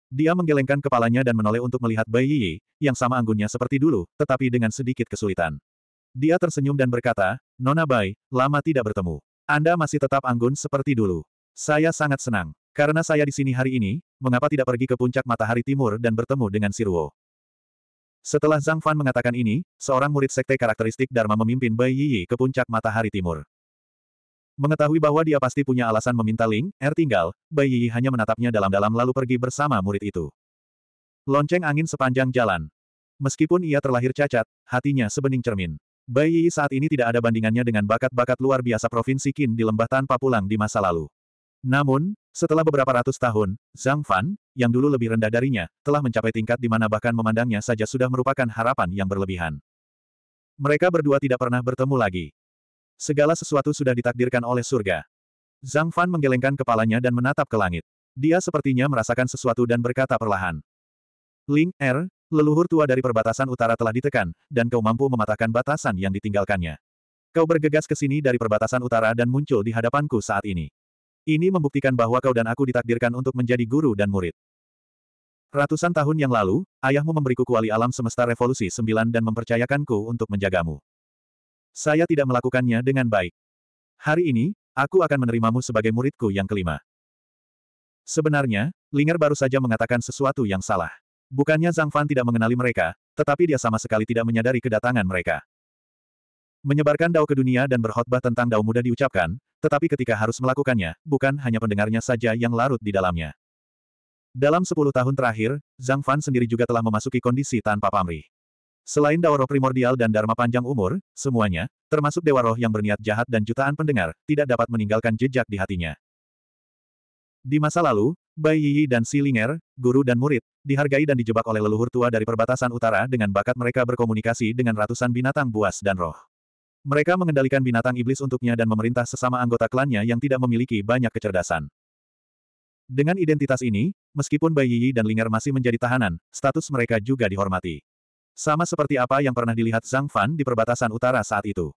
Dia menggelengkan kepalanya dan menoleh untuk melihat Bai Yi yang sama anggunnya seperti dulu, tetapi dengan sedikit kesulitan. Dia tersenyum dan berkata, Nona Bai, lama tidak bertemu. Anda masih tetap anggun seperti dulu. Saya sangat senang. Karena saya di sini hari ini, mengapa tidak pergi ke puncak matahari timur dan bertemu dengan Siruo? Setelah Zhang Fan mengatakan ini, seorang murid sekte karakteristik Dharma memimpin Bai Yi ke puncak matahari timur. Mengetahui bahwa dia pasti punya alasan meminta Ling, Er tinggal, Bai Yi hanya menatapnya dalam-dalam lalu pergi bersama murid itu. Lonceng angin sepanjang jalan. Meskipun ia terlahir cacat, hatinya sebening cermin. Bai Yi saat ini tidak ada bandingannya dengan bakat-bakat luar biasa Provinsi Qin di lembah tanpa pulang di masa lalu. Namun, setelah beberapa ratus tahun, Zhang Fan, yang dulu lebih rendah darinya, telah mencapai tingkat di mana bahkan memandangnya saja sudah merupakan harapan yang berlebihan. Mereka berdua tidak pernah bertemu lagi. Segala sesuatu sudah ditakdirkan oleh surga. Zhang Fan menggelengkan kepalanya dan menatap ke langit. Dia sepertinya merasakan sesuatu dan berkata perlahan. Ling Er, leluhur tua dari perbatasan utara telah ditekan, dan kau mampu mematahkan batasan yang ditinggalkannya. Kau bergegas ke sini dari perbatasan utara dan muncul di hadapanku saat ini. Ini membuktikan bahwa kau dan aku ditakdirkan untuk menjadi guru dan murid. Ratusan tahun yang lalu, ayahmu memberiku kuali alam semesta revolusi sembilan dan mempercayakanku untuk menjagamu. Saya tidak melakukannya dengan baik. Hari ini, aku akan menerimamu sebagai muridku yang kelima. Sebenarnya, Linger baru saja mengatakan sesuatu yang salah. Bukannya Zhang Fan tidak mengenali mereka, tetapi dia sama sekali tidak menyadari kedatangan mereka. Menyebarkan dao ke dunia dan berkhotbah tentang dao muda diucapkan, tetapi ketika harus melakukannya, bukan hanya pendengarnya saja yang larut di dalamnya. Dalam sepuluh tahun terakhir, Zhang Fan sendiri juga telah memasuki kondisi tanpa pamrih. Selain Roh primordial dan Dharma panjang umur, semuanya, termasuk Dewa Roh yang berniat jahat dan jutaan pendengar, tidak dapat meninggalkan jejak di hatinya. Di masa lalu, Bai Yi dan Si Linger, guru dan murid, dihargai dan dijebak oleh leluhur tua dari perbatasan utara dengan bakat mereka berkomunikasi dengan ratusan binatang buas dan roh. Mereka mengendalikan binatang iblis untuknya dan memerintah sesama anggota klannya yang tidak memiliki banyak kecerdasan. Dengan identitas ini, meskipun Bai Yi dan Linger masih menjadi tahanan, status mereka juga dihormati. Sama seperti apa yang pernah dilihat Zhang Fan di perbatasan utara saat itu.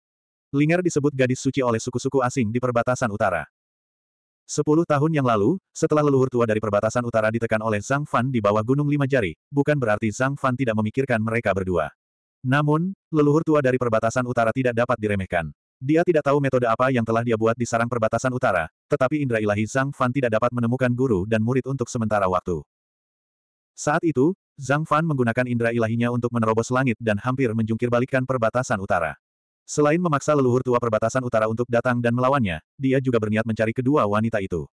Linger disebut gadis suci oleh suku-suku asing di perbatasan utara. Sepuluh tahun yang lalu, setelah leluhur tua dari perbatasan utara ditekan oleh Zhang Fan di bawah Gunung Lima Jari, bukan berarti Zhang Fan tidak memikirkan mereka berdua. Namun, leluhur tua dari perbatasan utara tidak dapat diremehkan. Dia tidak tahu metode apa yang telah dia buat di sarang perbatasan utara, tetapi indra ilahi Zhang Fan tidak dapat menemukan guru dan murid untuk sementara waktu. Saat itu, Zhang Fan menggunakan indera ilahinya untuk menerobos langit dan hampir menjungkir perbatasan utara. Selain memaksa leluhur tua perbatasan utara untuk datang dan melawannya, dia juga berniat mencari kedua wanita itu.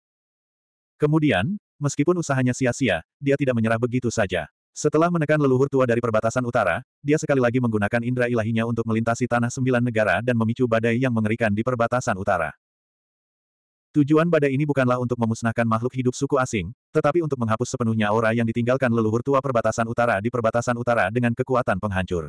Kemudian, meskipun usahanya sia-sia, dia tidak menyerah begitu saja. Setelah menekan leluhur tua dari perbatasan utara, dia sekali lagi menggunakan indera ilahinya untuk melintasi tanah sembilan negara dan memicu badai yang mengerikan di perbatasan utara. Tujuan badai ini bukanlah untuk memusnahkan makhluk hidup suku asing, tetapi untuk menghapus sepenuhnya aura yang ditinggalkan leluhur tua perbatasan utara di perbatasan utara dengan kekuatan penghancur.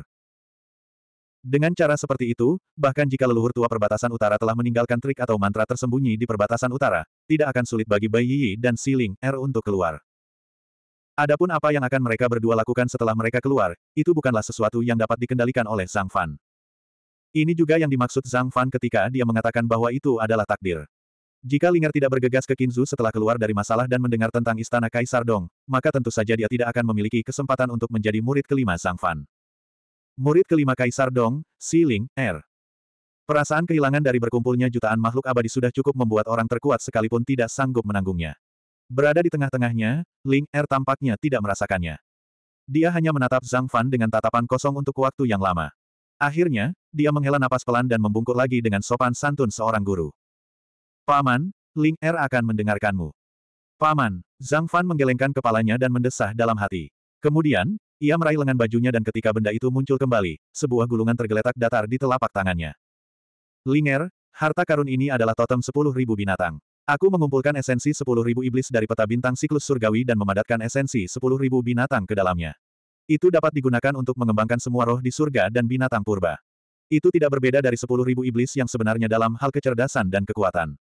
Dengan cara seperti itu, bahkan jika leluhur tua perbatasan utara telah meninggalkan trik atau mantra tersembunyi di perbatasan utara, tidak akan sulit bagi Bai Yi dan Si Ling Er untuk keluar. Adapun apa yang akan mereka berdua lakukan setelah mereka keluar, itu bukanlah sesuatu yang dapat dikendalikan oleh Zhang Fan. Ini juga yang dimaksud Zhang Fan ketika dia mengatakan bahwa itu adalah takdir. Jika Lingar tidak bergegas ke Kinzu setelah keluar dari masalah dan mendengar tentang istana Kaisar Dong, maka tentu saja dia tidak akan memiliki kesempatan untuk menjadi murid kelima Sang Fan. Murid kelima Kaisar Dong, Si Ling, R. Er. Perasaan kehilangan dari berkumpulnya jutaan makhluk abadi sudah cukup membuat orang terkuat sekalipun tidak sanggup menanggungnya. Berada di tengah-tengahnya, Ling R er tampaknya tidak merasakannya. Dia hanya menatap Zhang Fan dengan tatapan kosong untuk waktu yang lama. Akhirnya, dia menghela napas pelan dan membungkuk lagi dengan sopan santun seorang guru. Paman, Ling Er akan mendengarkanmu. Paman, Zhang Fan menggelengkan kepalanya dan mendesah dalam hati. Kemudian, ia meraih lengan bajunya dan ketika benda itu muncul kembali, sebuah gulungan tergeletak datar di telapak tangannya. Ling Er, harta karun ini adalah totem 10.000 binatang. Aku mengumpulkan esensi 10.000 iblis dari peta bintang siklus surgawi dan memadatkan esensi 10.000 binatang ke dalamnya. Itu dapat digunakan untuk mengembangkan semua roh di surga dan binatang purba. Itu tidak berbeda dari 10.000 iblis yang sebenarnya dalam hal kecerdasan dan kekuatan.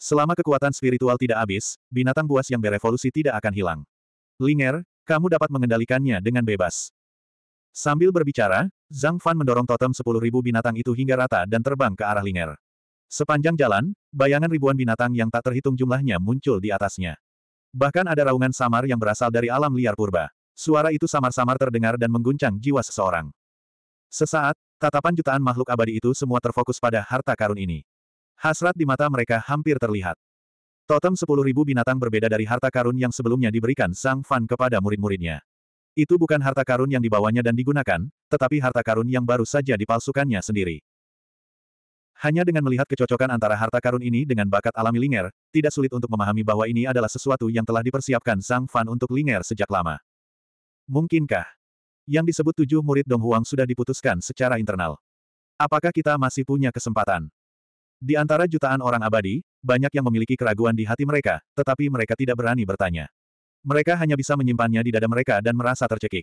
Selama kekuatan spiritual tidak habis, binatang buas yang berevolusi tidak akan hilang. Linger, kamu dapat mengendalikannya dengan bebas. Sambil berbicara, Zhang Fan mendorong totem 10.000 binatang itu hingga rata dan terbang ke arah Linger. Sepanjang jalan, bayangan ribuan binatang yang tak terhitung jumlahnya muncul di atasnya. Bahkan ada raungan samar yang berasal dari alam liar purba. Suara itu samar-samar terdengar dan mengguncang jiwa seseorang. Sesaat, tatapan jutaan makhluk abadi itu semua terfokus pada harta karun ini. Hasrat di mata mereka hampir terlihat. Totem sepuluh ribu binatang berbeda dari harta karun yang sebelumnya diberikan Sang Fan kepada murid-muridnya. Itu bukan harta karun yang dibawanya dan digunakan, tetapi harta karun yang baru saja dipalsukannya sendiri. Hanya dengan melihat kecocokan antara harta karun ini dengan bakat alami Linger, tidak sulit untuk memahami bahwa ini adalah sesuatu yang telah dipersiapkan Sang Fan untuk Linger sejak lama. Mungkinkah? Yang disebut tujuh murid Dong Huang sudah diputuskan secara internal. Apakah kita masih punya kesempatan? Di antara jutaan orang abadi, banyak yang memiliki keraguan di hati mereka, tetapi mereka tidak berani bertanya. Mereka hanya bisa menyimpannya di dada mereka dan merasa tercekik.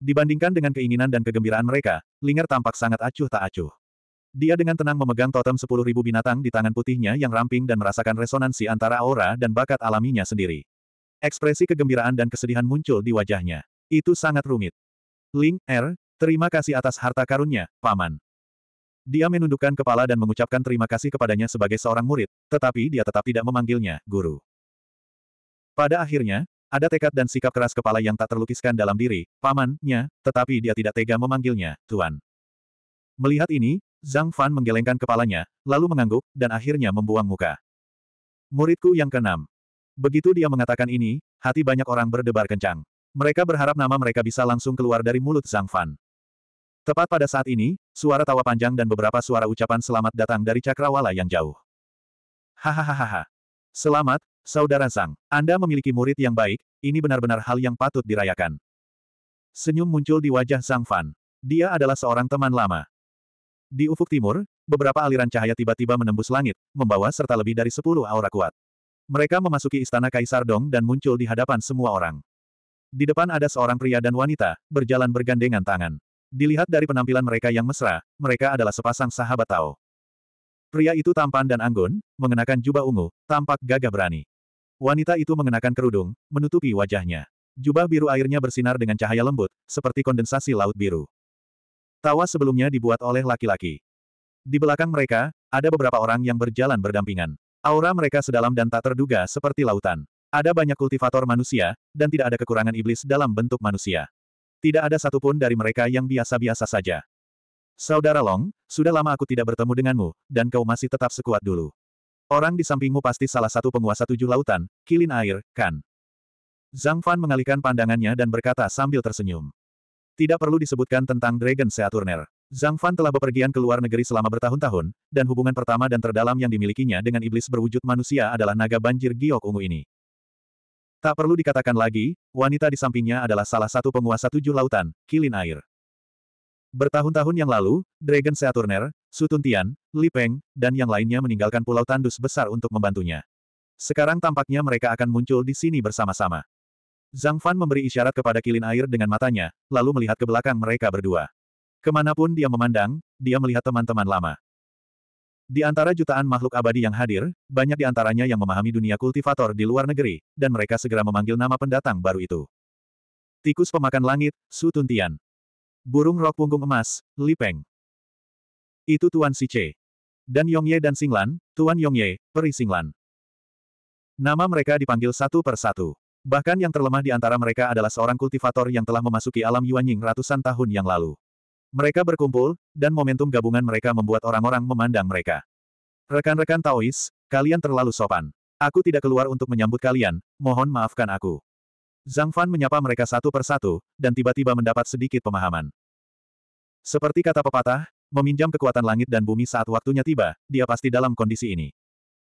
Dibandingkan dengan keinginan dan kegembiraan mereka, Linger tampak sangat acuh tak acuh. Dia dengan tenang memegang totem sepuluh ribu binatang di tangan putihnya yang ramping dan merasakan resonansi antara aura dan bakat alaminya sendiri. Ekspresi kegembiraan dan kesedihan muncul di wajahnya. Itu sangat rumit. Ling, R, er, terima kasih atas harta karunnya, Paman. Dia menundukkan kepala dan mengucapkan terima kasih kepadanya sebagai seorang murid, tetapi dia tetap tidak memanggilnya, guru. Pada akhirnya, ada tekad dan sikap keras kepala yang tak terlukiskan dalam diri, pamannya, tetapi dia tidak tega memanggilnya, Tuan. Melihat ini, Zhang Fan menggelengkan kepalanya, lalu mengangguk, dan akhirnya membuang muka. Muridku yang keenam. Begitu dia mengatakan ini, hati banyak orang berdebar kencang. Mereka berharap nama mereka bisa langsung keluar dari mulut Zhang Fan. Tepat pada saat ini, suara tawa panjang dan beberapa suara ucapan selamat datang dari cakrawala yang jauh. Hahaha. Selamat, Saudara Sang. Anda memiliki murid yang baik, ini benar-benar hal yang patut dirayakan. Senyum muncul di wajah Sang Fan. Dia adalah seorang teman lama. Di ufuk timur, beberapa aliran cahaya tiba-tiba menembus langit, membawa serta lebih dari sepuluh aura kuat. Mereka memasuki istana Kaisar Dong dan muncul di hadapan semua orang. Di depan ada seorang pria dan wanita, berjalan bergandengan tangan. Dilihat dari penampilan mereka yang mesra, mereka adalah sepasang sahabat Tao. Pria itu tampan dan anggun, mengenakan jubah ungu, tampak gagah berani. Wanita itu mengenakan kerudung, menutupi wajahnya. Jubah biru airnya bersinar dengan cahaya lembut, seperti kondensasi laut biru. Tawa sebelumnya dibuat oleh laki-laki. Di belakang mereka, ada beberapa orang yang berjalan berdampingan. Aura mereka sedalam dan tak terduga seperti lautan. Ada banyak kultivator manusia, dan tidak ada kekurangan iblis dalam bentuk manusia tidak ada satupun dari mereka yang biasa-biasa saja. Saudara Long, sudah lama aku tidak bertemu denganmu, dan kau masih tetap sekuat dulu. Orang di sampingmu pasti salah satu penguasa tujuh lautan, kilin air, kan? Zhang Fan mengalihkan pandangannya dan berkata sambil tersenyum. Tidak perlu disebutkan tentang Dragon Seaturner. Zhang Fan telah bepergian ke luar negeri selama bertahun-tahun, dan hubungan pertama dan terdalam yang dimilikinya dengan iblis berwujud manusia adalah naga banjir giok ungu ini. Tak perlu dikatakan lagi, wanita di sampingnya adalah salah satu penguasa tujuh lautan, Kilin Air. Bertahun-tahun yang lalu, Dragon Seaturner, Sutuntian, Li Peng, dan yang lainnya meninggalkan Pulau Tandus besar untuk membantunya. Sekarang tampaknya mereka akan muncul di sini bersama-sama. Zhang Fan memberi isyarat kepada kilin air dengan matanya, lalu melihat ke belakang mereka berdua. Kemanapun dia memandang, dia melihat teman-teman lama. Di antara jutaan makhluk abadi yang hadir, banyak di antaranya yang memahami dunia kultivator di luar negeri, dan mereka segera memanggil nama pendatang baru itu. Tikus pemakan langit, Su Tuntian. Burung rok punggung emas, Li Peng. Itu Tuan Si Che. Dan Yongye dan Singlan, Tuan Yongye, Peri Singlan. Nama mereka dipanggil satu per satu. Bahkan yang terlemah di antara mereka adalah seorang kultivator yang telah memasuki alam Yuanying ratusan tahun yang lalu. Mereka berkumpul, dan momentum gabungan mereka membuat orang-orang memandang mereka. Rekan-rekan Taois, kalian terlalu sopan. Aku tidak keluar untuk menyambut kalian, mohon maafkan aku. Zhang Fan menyapa mereka satu persatu, dan tiba-tiba mendapat sedikit pemahaman. Seperti kata pepatah, meminjam kekuatan langit dan bumi saat waktunya tiba, dia pasti dalam kondisi ini.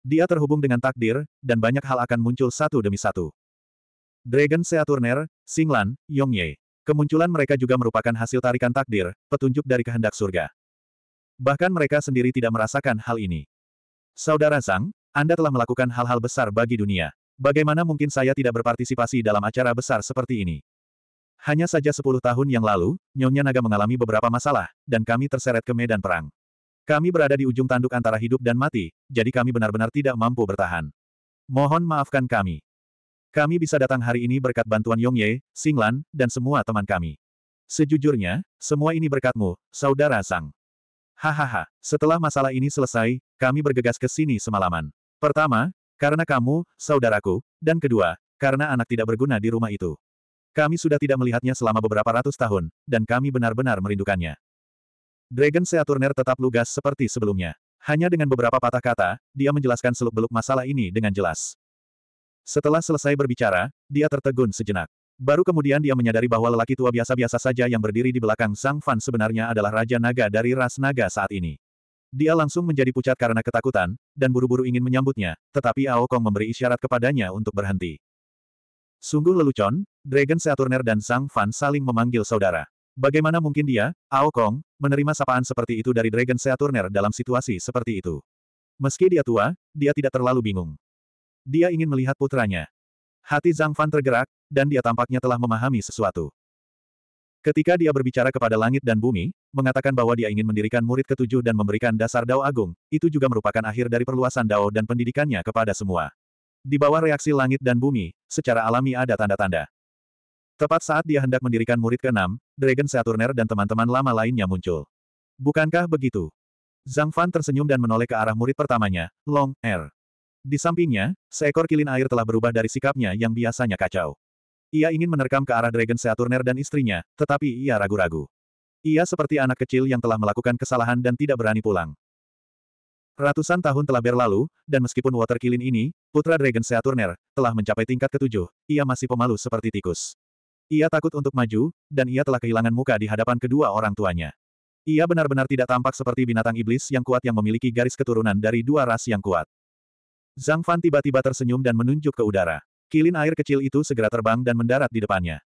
Dia terhubung dengan takdir, dan banyak hal akan muncul satu demi satu. Dragon Seaturner, Singlan, Yongye. Kemunculan mereka juga merupakan hasil tarikan takdir, petunjuk dari kehendak surga. Bahkan mereka sendiri tidak merasakan hal ini. Saudara Zhang, Anda telah melakukan hal-hal besar bagi dunia. Bagaimana mungkin saya tidak berpartisipasi dalam acara besar seperti ini? Hanya saja sepuluh tahun yang lalu, Nyonya Naga mengalami beberapa masalah, dan kami terseret ke medan perang. Kami berada di ujung tanduk antara hidup dan mati, jadi kami benar-benar tidak mampu bertahan. Mohon maafkan kami. Kami bisa datang hari ini berkat bantuan Yongye, Singlan, dan semua teman kami. Sejujurnya, semua ini berkatmu, Saudara Sang. Hahaha, setelah masalah ini selesai, kami bergegas ke sini semalaman. Pertama, karena kamu, saudaraku, dan kedua, karena anak tidak berguna di rumah itu. Kami sudah tidak melihatnya selama beberapa ratus tahun, dan kami benar-benar merindukannya. Dragon Seaturner tetap lugas seperti sebelumnya. Hanya dengan beberapa patah kata, dia menjelaskan seluk-beluk masalah ini dengan jelas. Setelah selesai berbicara, dia tertegun sejenak. Baru kemudian dia menyadari bahwa lelaki tua biasa-biasa saja yang berdiri di belakang Sang Fan sebenarnya adalah Raja Naga dari ras naga saat ini. Dia langsung menjadi pucat karena ketakutan, dan buru-buru ingin menyambutnya, tetapi Ao Kong memberi isyarat kepadanya untuk berhenti. Sungguh lelucon, Dragon Saturner dan Sang Fan saling memanggil saudara. Bagaimana mungkin dia, Ao Kong, menerima sapaan seperti itu dari Dragon Saturner dalam situasi seperti itu? Meski dia tua, dia tidak terlalu bingung. Dia ingin melihat putranya. Hati Zhang Fan tergerak, dan dia tampaknya telah memahami sesuatu. Ketika dia berbicara kepada langit dan bumi, mengatakan bahwa dia ingin mendirikan murid ketujuh dan memberikan dasar Dao Agung, itu juga merupakan akhir dari perluasan Dao dan pendidikannya kepada semua. Di bawah reaksi langit dan bumi, secara alami ada tanda-tanda. Tepat saat dia hendak mendirikan murid keenam, Dragon Saturner dan teman-teman lama lainnya muncul. Bukankah begitu? Zhang Fan tersenyum dan menoleh ke arah murid pertamanya, Long Er. Di sampingnya, seekor kilin air telah berubah dari sikapnya yang biasanya kacau. Ia ingin menerkam ke arah Dragon Saturner dan istrinya, tetapi ia ragu-ragu. Ia seperti anak kecil yang telah melakukan kesalahan dan tidak berani pulang. Ratusan tahun telah berlalu, dan meskipun Water Kilin ini, putra Dragon Saturner, telah mencapai tingkat ketujuh, ia masih pemalu seperti tikus. Ia takut untuk maju, dan ia telah kehilangan muka di hadapan kedua orang tuanya. Ia benar-benar tidak tampak seperti binatang iblis yang kuat yang memiliki garis keturunan dari dua ras yang kuat. Zhang Fan tiba-tiba tersenyum dan menunjuk ke udara. Kilin air kecil itu segera terbang dan mendarat di depannya.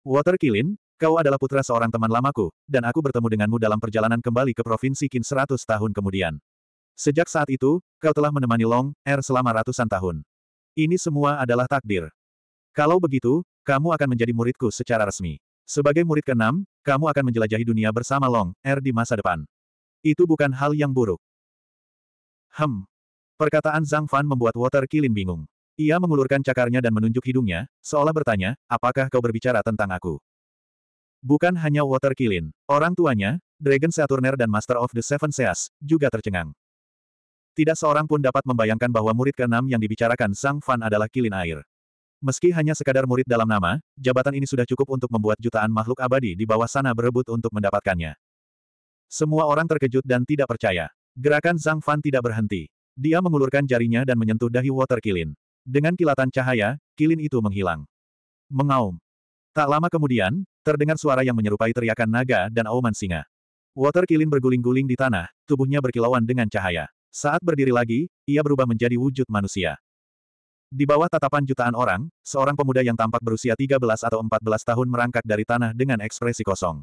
Water Kilin, kau adalah putra seorang teman lamaku, dan aku bertemu denganmu dalam perjalanan kembali ke Provinsi Qin 100 tahun kemudian. Sejak saat itu, kau telah menemani Long, Er selama ratusan tahun. Ini semua adalah takdir. Kalau begitu, kamu akan menjadi muridku secara resmi. Sebagai murid keenam, kamu akan menjelajahi dunia bersama Long, Er di masa depan. Itu bukan hal yang buruk. Hem, Perkataan Zhang Fan membuat Water Kilin bingung. Ia mengulurkan cakarnya dan menunjuk hidungnya, seolah bertanya, apakah kau berbicara tentang aku? Bukan hanya Water Kilin, orang tuanya, Dragon Saturner dan Master of the Seven Seas, juga tercengang. Tidak seorang pun dapat membayangkan bahwa murid keenam yang dibicarakan Zhang Fan adalah Kilin Air. Meski hanya sekadar murid dalam nama, jabatan ini sudah cukup untuk membuat jutaan makhluk abadi di bawah sana berebut untuk mendapatkannya. Semua orang terkejut dan tidak percaya. Gerakan Zhang Fan tidak berhenti. Dia mengulurkan jarinya dan menyentuh dahi water kilin. Dengan kilatan cahaya, kilin itu menghilang. Mengaum. Tak lama kemudian, terdengar suara yang menyerupai teriakan naga dan auman singa. Water kilin berguling-guling di tanah, tubuhnya berkilauan dengan cahaya. Saat berdiri lagi, ia berubah menjadi wujud manusia. Di bawah tatapan jutaan orang, seorang pemuda yang tampak berusia 13 atau 14 tahun merangkak dari tanah dengan ekspresi kosong.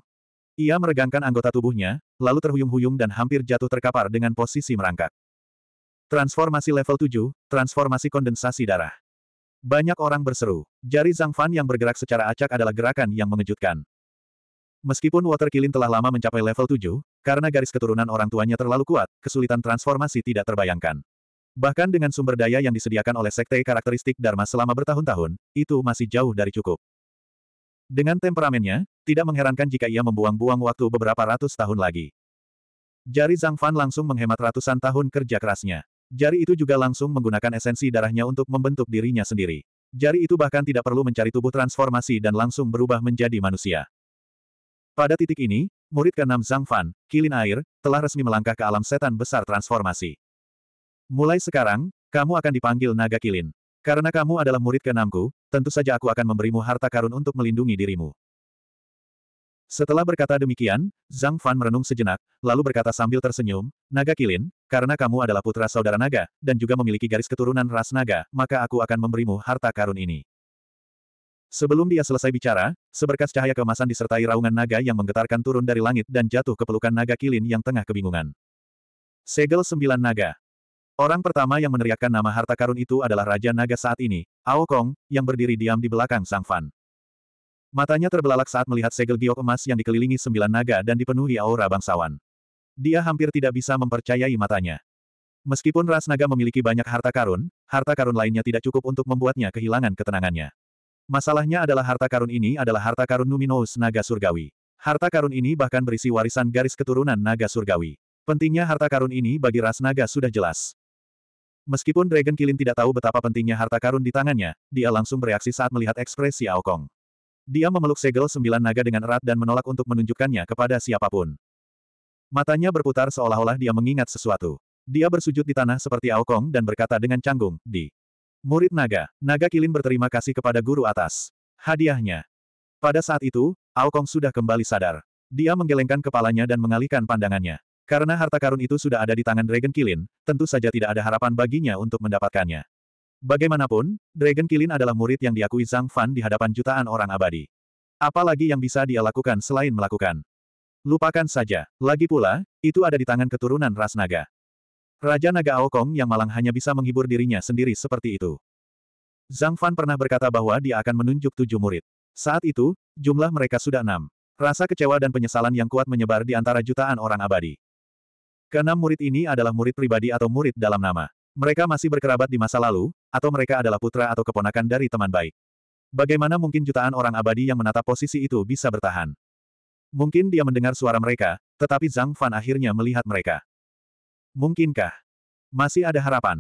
Ia meregangkan anggota tubuhnya, lalu terhuyung-huyung dan hampir jatuh terkapar dengan posisi merangkak. Transformasi level 7, transformasi kondensasi darah. Banyak orang berseru. Jari Zhang Fan yang bergerak secara acak adalah gerakan yang mengejutkan. Meskipun Water Kilin telah lama mencapai level 7, karena garis keturunan orang tuanya terlalu kuat, kesulitan transformasi tidak terbayangkan. Bahkan dengan sumber daya yang disediakan oleh sekte karakteristik Dharma selama bertahun-tahun, itu masih jauh dari cukup. Dengan temperamennya, tidak mengherankan jika ia membuang-buang waktu beberapa ratus tahun lagi. Jari Zhang Fan langsung menghemat ratusan tahun kerja kerasnya. Jari itu juga langsung menggunakan esensi darahnya untuk membentuk dirinya sendiri. Jari itu bahkan tidak perlu mencari tubuh transformasi dan langsung berubah menjadi manusia. Pada titik ini, murid ke-6 Zhang Fan, Kilin Air, telah resmi melangkah ke alam setan besar transformasi. Mulai sekarang, kamu akan dipanggil Naga Kilin. Karena kamu adalah murid ke-6ku, tentu saja aku akan memberimu harta karun untuk melindungi dirimu. Setelah berkata demikian, Zhang Fan merenung sejenak, lalu berkata sambil tersenyum, Naga Kilin, karena kamu adalah putra saudara naga, dan juga memiliki garis keturunan ras naga, maka aku akan memberimu harta karun ini. Sebelum dia selesai bicara, seberkas cahaya kemasan disertai raungan naga yang menggetarkan turun dari langit dan jatuh ke pelukan naga Kilin yang tengah kebingungan. Segel Sembilan Naga Orang pertama yang meneriakkan nama harta karun itu adalah Raja Naga saat ini, Ao Kong, yang berdiri diam di belakang Sang Fan. Matanya terbelalak saat melihat segel giok emas yang dikelilingi sembilan naga dan dipenuhi aura bangsawan. Dia hampir tidak bisa mempercayai matanya. Meskipun ras naga memiliki banyak harta karun, harta karun lainnya tidak cukup untuk membuatnya kehilangan ketenangannya. Masalahnya adalah harta karun ini adalah harta karun Numinous naga surgawi. Harta karun ini bahkan berisi warisan garis keturunan naga surgawi. Pentingnya harta karun ini bagi ras naga sudah jelas. Meskipun Dragon Kilin tidak tahu betapa pentingnya harta karun di tangannya, dia langsung bereaksi saat melihat ekspresi Aokong. Dia memeluk segel sembilan naga dengan erat dan menolak untuk menunjukkannya kepada siapapun. Matanya berputar seolah-olah dia mengingat sesuatu. Dia bersujud di tanah seperti Aokong dan berkata dengan canggung, di. Murid naga, naga kilin berterima kasih kepada guru atas. Hadiahnya. Pada saat itu, Aokong sudah kembali sadar. Dia menggelengkan kepalanya dan mengalihkan pandangannya. Karena harta karun itu sudah ada di tangan Dragon Kilin, tentu saja tidak ada harapan baginya untuk mendapatkannya. Bagaimanapun, Dragon Kilin adalah murid yang diakui Zhang Fan di hadapan jutaan orang abadi. Apalagi yang bisa dia lakukan selain melakukan. Lupakan saja. Lagi pula, itu ada di tangan keturunan ras naga. Raja Naga Aokong yang malang hanya bisa menghibur dirinya sendiri seperti itu. Zhang Fan pernah berkata bahwa dia akan menunjuk tujuh murid. Saat itu, jumlah mereka sudah enam. Rasa kecewa dan penyesalan yang kuat menyebar di antara jutaan orang abadi. Keenam murid ini adalah murid pribadi atau murid dalam nama. Mereka masih berkerabat di masa lalu, atau mereka adalah putra atau keponakan dari teman baik. Bagaimana mungkin jutaan orang abadi yang menata posisi itu bisa bertahan? Mungkin dia mendengar suara mereka, tetapi Zhang Fan akhirnya melihat mereka. Mungkinkah? Masih ada harapan.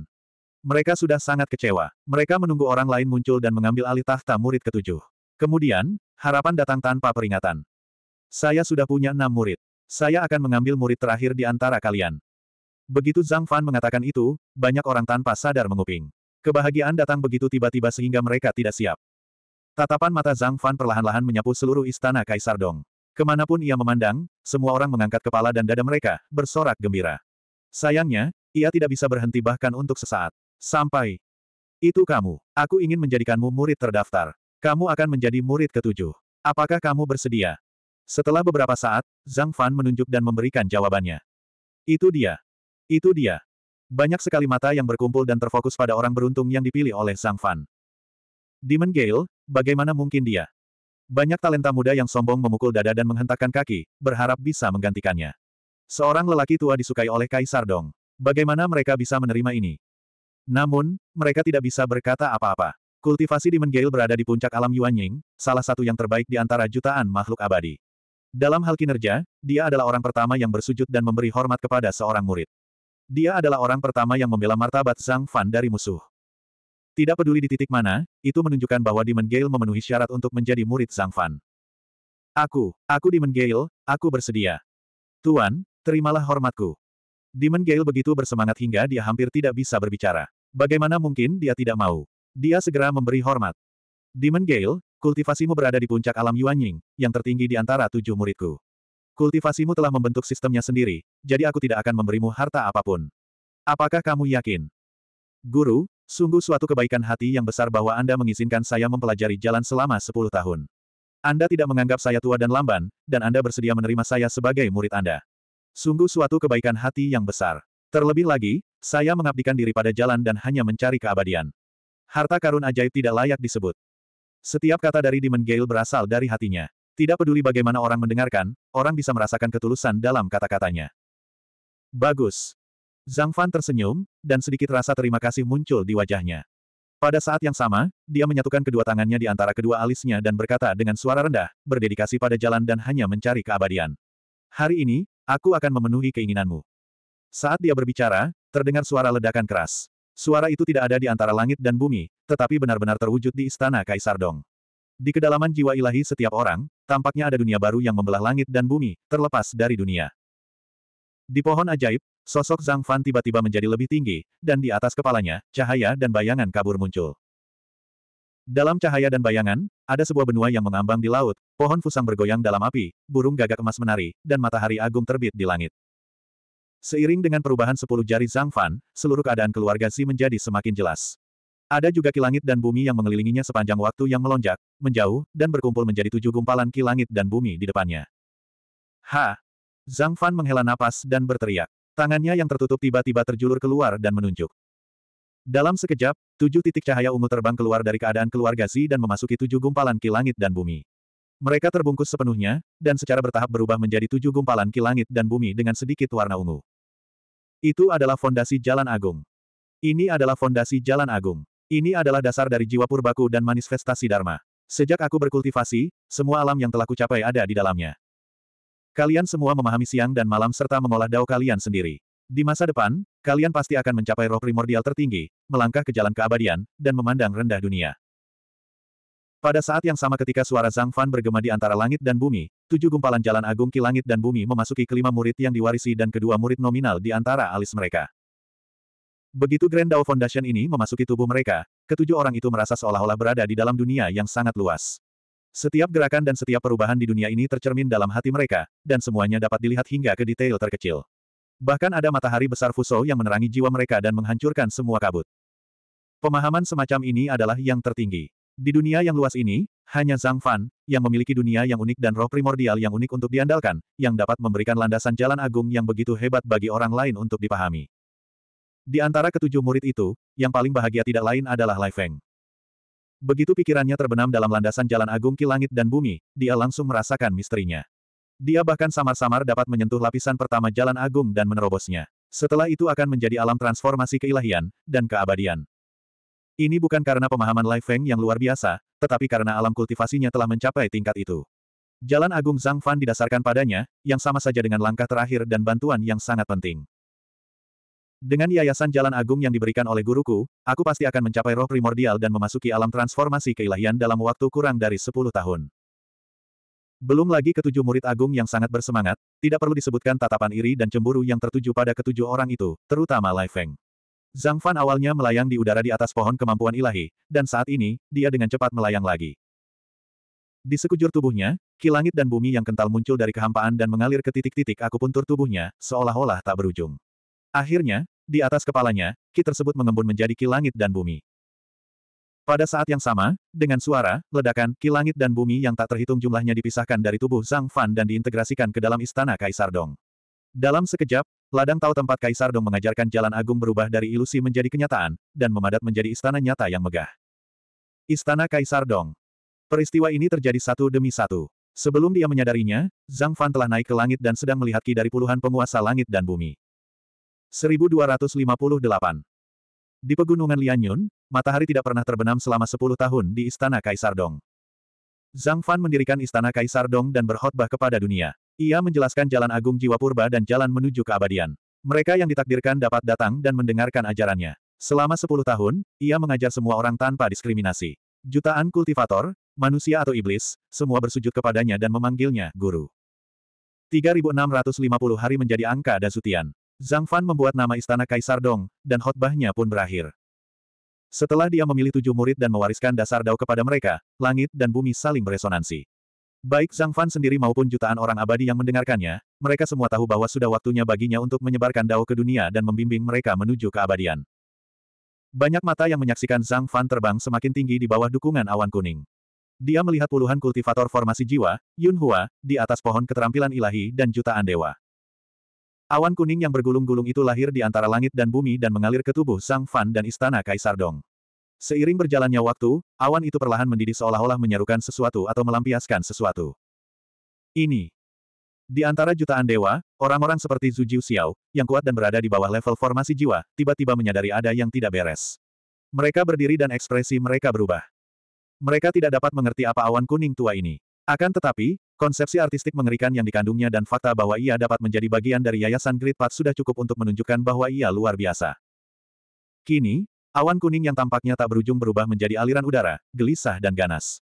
Mereka sudah sangat kecewa. Mereka menunggu orang lain muncul dan mengambil alih tahta murid ketujuh. Kemudian, harapan datang tanpa peringatan. Saya sudah punya enam murid. Saya akan mengambil murid terakhir di antara kalian. Begitu Zhang Fan mengatakan itu, banyak orang tanpa sadar menguping. Kebahagiaan datang begitu tiba-tiba sehingga mereka tidak siap. Tatapan mata Zhang Fan perlahan-lahan menyapu seluruh istana Kaisar Dong. Kemanapun ia memandang, semua orang mengangkat kepala dan dada mereka, bersorak gembira. Sayangnya, ia tidak bisa berhenti bahkan untuk sesaat. Sampai. Itu kamu. Aku ingin menjadikanmu murid terdaftar. Kamu akan menjadi murid ketujuh. Apakah kamu bersedia? Setelah beberapa saat, Zhang Fan menunjuk dan memberikan jawabannya. Itu dia. Itu dia. Banyak sekali mata yang berkumpul dan terfokus pada orang beruntung yang dipilih oleh Zhang Fan. Demon Gale, bagaimana mungkin dia? Banyak talenta muda yang sombong memukul dada dan menghentakkan kaki, berharap bisa menggantikannya. Seorang lelaki tua disukai oleh Kaisar Dong. Bagaimana mereka bisa menerima ini? Namun, mereka tidak bisa berkata apa-apa. Kultivasi Demon Gale berada di puncak alam Yuan Ying, salah satu yang terbaik di antara jutaan makhluk abadi. Dalam hal kinerja, dia adalah orang pertama yang bersujud dan memberi hormat kepada seorang murid. Dia adalah orang pertama yang membela martabat Zhang Fan dari musuh. Tidak peduli di titik mana, itu menunjukkan bahwa Demon Gale memenuhi syarat untuk menjadi murid Zhang Fan. Aku, aku Demon Gale, aku bersedia. Tuan, terimalah hormatku. Demon Gale begitu bersemangat hingga dia hampir tidak bisa berbicara. Bagaimana mungkin dia tidak mau? Dia segera memberi hormat. Demon Gale, kultivasimu berada di puncak alam Yuanying, yang tertinggi di antara tujuh muridku. Kultivasimu telah membentuk sistemnya sendiri, jadi aku tidak akan memberimu harta apapun. Apakah kamu yakin? Guru, sungguh suatu kebaikan hati yang besar bahwa Anda mengizinkan saya mempelajari jalan selama 10 tahun. Anda tidak menganggap saya tua dan lamban, dan Anda bersedia menerima saya sebagai murid Anda. Sungguh suatu kebaikan hati yang besar. Terlebih lagi, saya mengabdikan diri pada jalan dan hanya mencari keabadian. Harta karun ajaib tidak layak disebut. Setiap kata dari Demon Gale berasal dari hatinya. Tidak peduli bagaimana orang mendengarkan, orang bisa merasakan ketulusan dalam kata-katanya. Bagus. Zhang Fan tersenyum, dan sedikit rasa terima kasih muncul di wajahnya. Pada saat yang sama, dia menyatukan kedua tangannya di antara kedua alisnya dan berkata dengan suara rendah, berdedikasi pada jalan dan hanya mencari keabadian. Hari ini, aku akan memenuhi keinginanmu. Saat dia berbicara, terdengar suara ledakan keras. Suara itu tidak ada di antara langit dan bumi, tetapi benar-benar terwujud di istana Kaisar Dong. Di kedalaman jiwa ilahi setiap orang, tampaknya ada dunia baru yang membelah langit dan bumi, terlepas dari dunia. Di pohon ajaib, sosok Zhang Fan tiba-tiba menjadi lebih tinggi, dan di atas kepalanya, cahaya dan bayangan kabur muncul. Dalam cahaya dan bayangan, ada sebuah benua yang mengambang di laut, pohon fusang bergoyang dalam api, burung gagak emas menari, dan matahari agung terbit di langit. Seiring dengan perubahan sepuluh jari Zhang Fan, seluruh keadaan keluarga Xi menjadi semakin jelas. Ada juga kilangit dan bumi yang mengelilinginya sepanjang waktu yang melonjak, menjauh, dan berkumpul menjadi tujuh gumpalan kilangit dan bumi di depannya. Ha! Zhang Fan menghela napas dan berteriak. Tangannya yang tertutup tiba-tiba terjulur keluar dan menunjuk. Dalam sekejap, tujuh titik cahaya ungu terbang keluar dari keadaan keluarga Zi dan memasuki tujuh gumpalan kilangit dan bumi. Mereka terbungkus sepenuhnya, dan secara bertahap berubah menjadi tujuh gumpalan kilangit dan bumi dengan sedikit warna ungu. Itu adalah fondasi Jalan Agung. Ini adalah fondasi Jalan Agung. Ini adalah dasar dari jiwa purbaku dan manifestasi Dharma. Sejak aku berkultivasi, semua alam yang telah kucapai ada di dalamnya. Kalian semua memahami siang dan malam serta mengolah dao kalian sendiri. Di masa depan, kalian pasti akan mencapai roh primordial tertinggi, melangkah ke jalan keabadian, dan memandang rendah dunia. Pada saat yang sama ketika suara Zhang Fan bergema di antara langit dan bumi, tujuh gumpalan jalan agung ki langit dan bumi memasuki kelima murid yang diwarisi dan kedua murid nominal di antara alis mereka. Begitu Grand Dao Foundation ini memasuki tubuh mereka, ketujuh orang itu merasa seolah-olah berada di dalam dunia yang sangat luas. Setiap gerakan dan setiap perubahan di dunia ini tercermin dalam hati mereka, dan semuanya dapat dilihat hingga ke detail terkecil. Bahkan ada matahari besar Fuso yang menerangi jiwa mereka dan menghancurkan semua kabut. Pemahaman semacam ini adalah yang tertinggi. Di dunia yang luas ini, hanya Zhang Fan, yang memiliki dunia yang unik dan roh primordial yang unik untuk diandalkan, yang dapat memberikan landasan jalan agung yang begitu hebat bagi orang lain untuk dipahami. Di antara ketujuh murid itu, yang paling bahagia tidak lain adalah Lai Feng. Begitu pikirannya terbenam dalam landasan jalan agung ki langit dan bumi, dia langsung merasakan misterinya. Dia bahkan samar-samar dapat menyentuh lapisan pertama jalan agung dan menerobosnya. Setelah itu akan menjadi alam transformasi keilahian, dan keabadian. Ini bukan karena pemahaman Lai Feng yang luar biasa, tetapi karena alam kultivasinya telah mencapai tingkat itu. Jalan Agung Zhang Fan didasarkan padanya, yang sama saja dengan langkah terakhir dan bantuan yang sangat penting. Dengan yayasan jalan agung yang diberikan oleh guruku, aku pasti akan mencapai roh primordial dan memasuki alam transformasi keilahian dalam waktu kurang dari 10 tahun. Belum lagi ketujuh murid agung yang sangat bersemangat, tidak perlu disebutkan tatapan iri dan cemburu yang tertuju pada ketujuh orang itu, terutama Lai Feng. Zhang Fan awalnya melayang di udara di atas pohon kemampuan ilahi, dan saat ini, dia dengan cepat melayang lagi. Di sekujur tubuhnya, kilangit dan bumi yang kental muncul dari kehampaan dan mengalir ke titik-titik akupuntur tubuhnya, seolah-olah tak berujung. Akhirnya, di atas kepalanya, ki tersebut mengembun menjadi ki langit dan bumi. Pada saat yang sama, dengan suara, ledakan, ki langit dan bumi yang tak terhitung jumlahnya dipisahkan dari tubuh Zhang Fan dan diintegrasikan ke dalam istana Kaisar Dong. Dalam sekejap, Ladang tahu tempat Kaisar Dong mengajarkan jalan agung berubah dari ilusi menjadi kenyataan, dan memadat menjadi istana nyata yang megah. Istana Kaisar Dong. Peristiwa ini terjadi satu demi satu. Sebelum dia menyadarinya, Zhang Fan telah naik ke langit dan sedang melihat ki dari puluhan penguasa langit dan bumi. 1258. Di pegunungan Lianyun, matahari tidak pernah terbenam selama 10 tahun di Istana Kaisar Dong. Zhang Fan mendirikan Istana Kaisar Dong dan berkhotbah kepada dunia. Ia menjelaskan jalan agung jiwa purba dan jalan menuju keabadian. Mereka yang ditakdirkan dapat datang dan mendengarkan ajarannya. Selama 10 tahun, ia mengajar semua orang tanpa diskriminasi. Jutaan kultivator, manusia atau iblis, semua bersujud kepadanya dan memanggilnya guru. 3650 hari menjadi angka dan sutian. Zhang Fan membuat nama istana Kaisar Dong, dan khotbahnya pun berakhir. Setelah dia memilih tujuh murid dan mewariskan dasar Dao kepada mereka, langit dan bumi saling beresonansi. Baik Zhang Fan sendiri maupun jutaan orang abadi yang mendengarkannya, mereka semua tahu bahwa sudah waktunya baginya untuk menyebarkan Dao ke dunia dan membimbing mereka menuju keabadian. Banyak mata yang menyaksikan Zhang Fan terbang semakin tinggi di bawah dukungan awan kuning. Dia melihat puluhan kultivator formasi jiwa, Yun Hua, di atas pohon keterampilan ilahi dan jutaan dewa. Awan kuning yang bergulung-gulung itu lahir di antara langit dan bumi dan mengalir ke tubuh Sang Fan dan istana Kaisar Dong. Seiring berjalannya waktu, awan itu perlahan mendidih seolah-olah menyerukan sesuatu atau melampiaskan sesuatu. Ini. Di antara jutaan dewa, orang-orang seperti Zhu Jiu Xiao, yang kuat dan berada di bawah level formasi jiwa, tiba-tiba menyadari ada yang tidak beres. Mereka berdiri dan ekspresi mereka berubah. Mereka tidak dapat mengerti apa awan kuning tua ini. Akan tetapi, Konsepsi artistik mengerikan yang dikandungnya dan fakta bahwa ia dapat menjadi bagian dari Yayasan Great Path sudah cukup untuk menunjukkan bahwa ia luar biasa. Kini, awan kuning yang tampaknya tak berujung berubah menjadi aliran udara, gelisah dan ganas.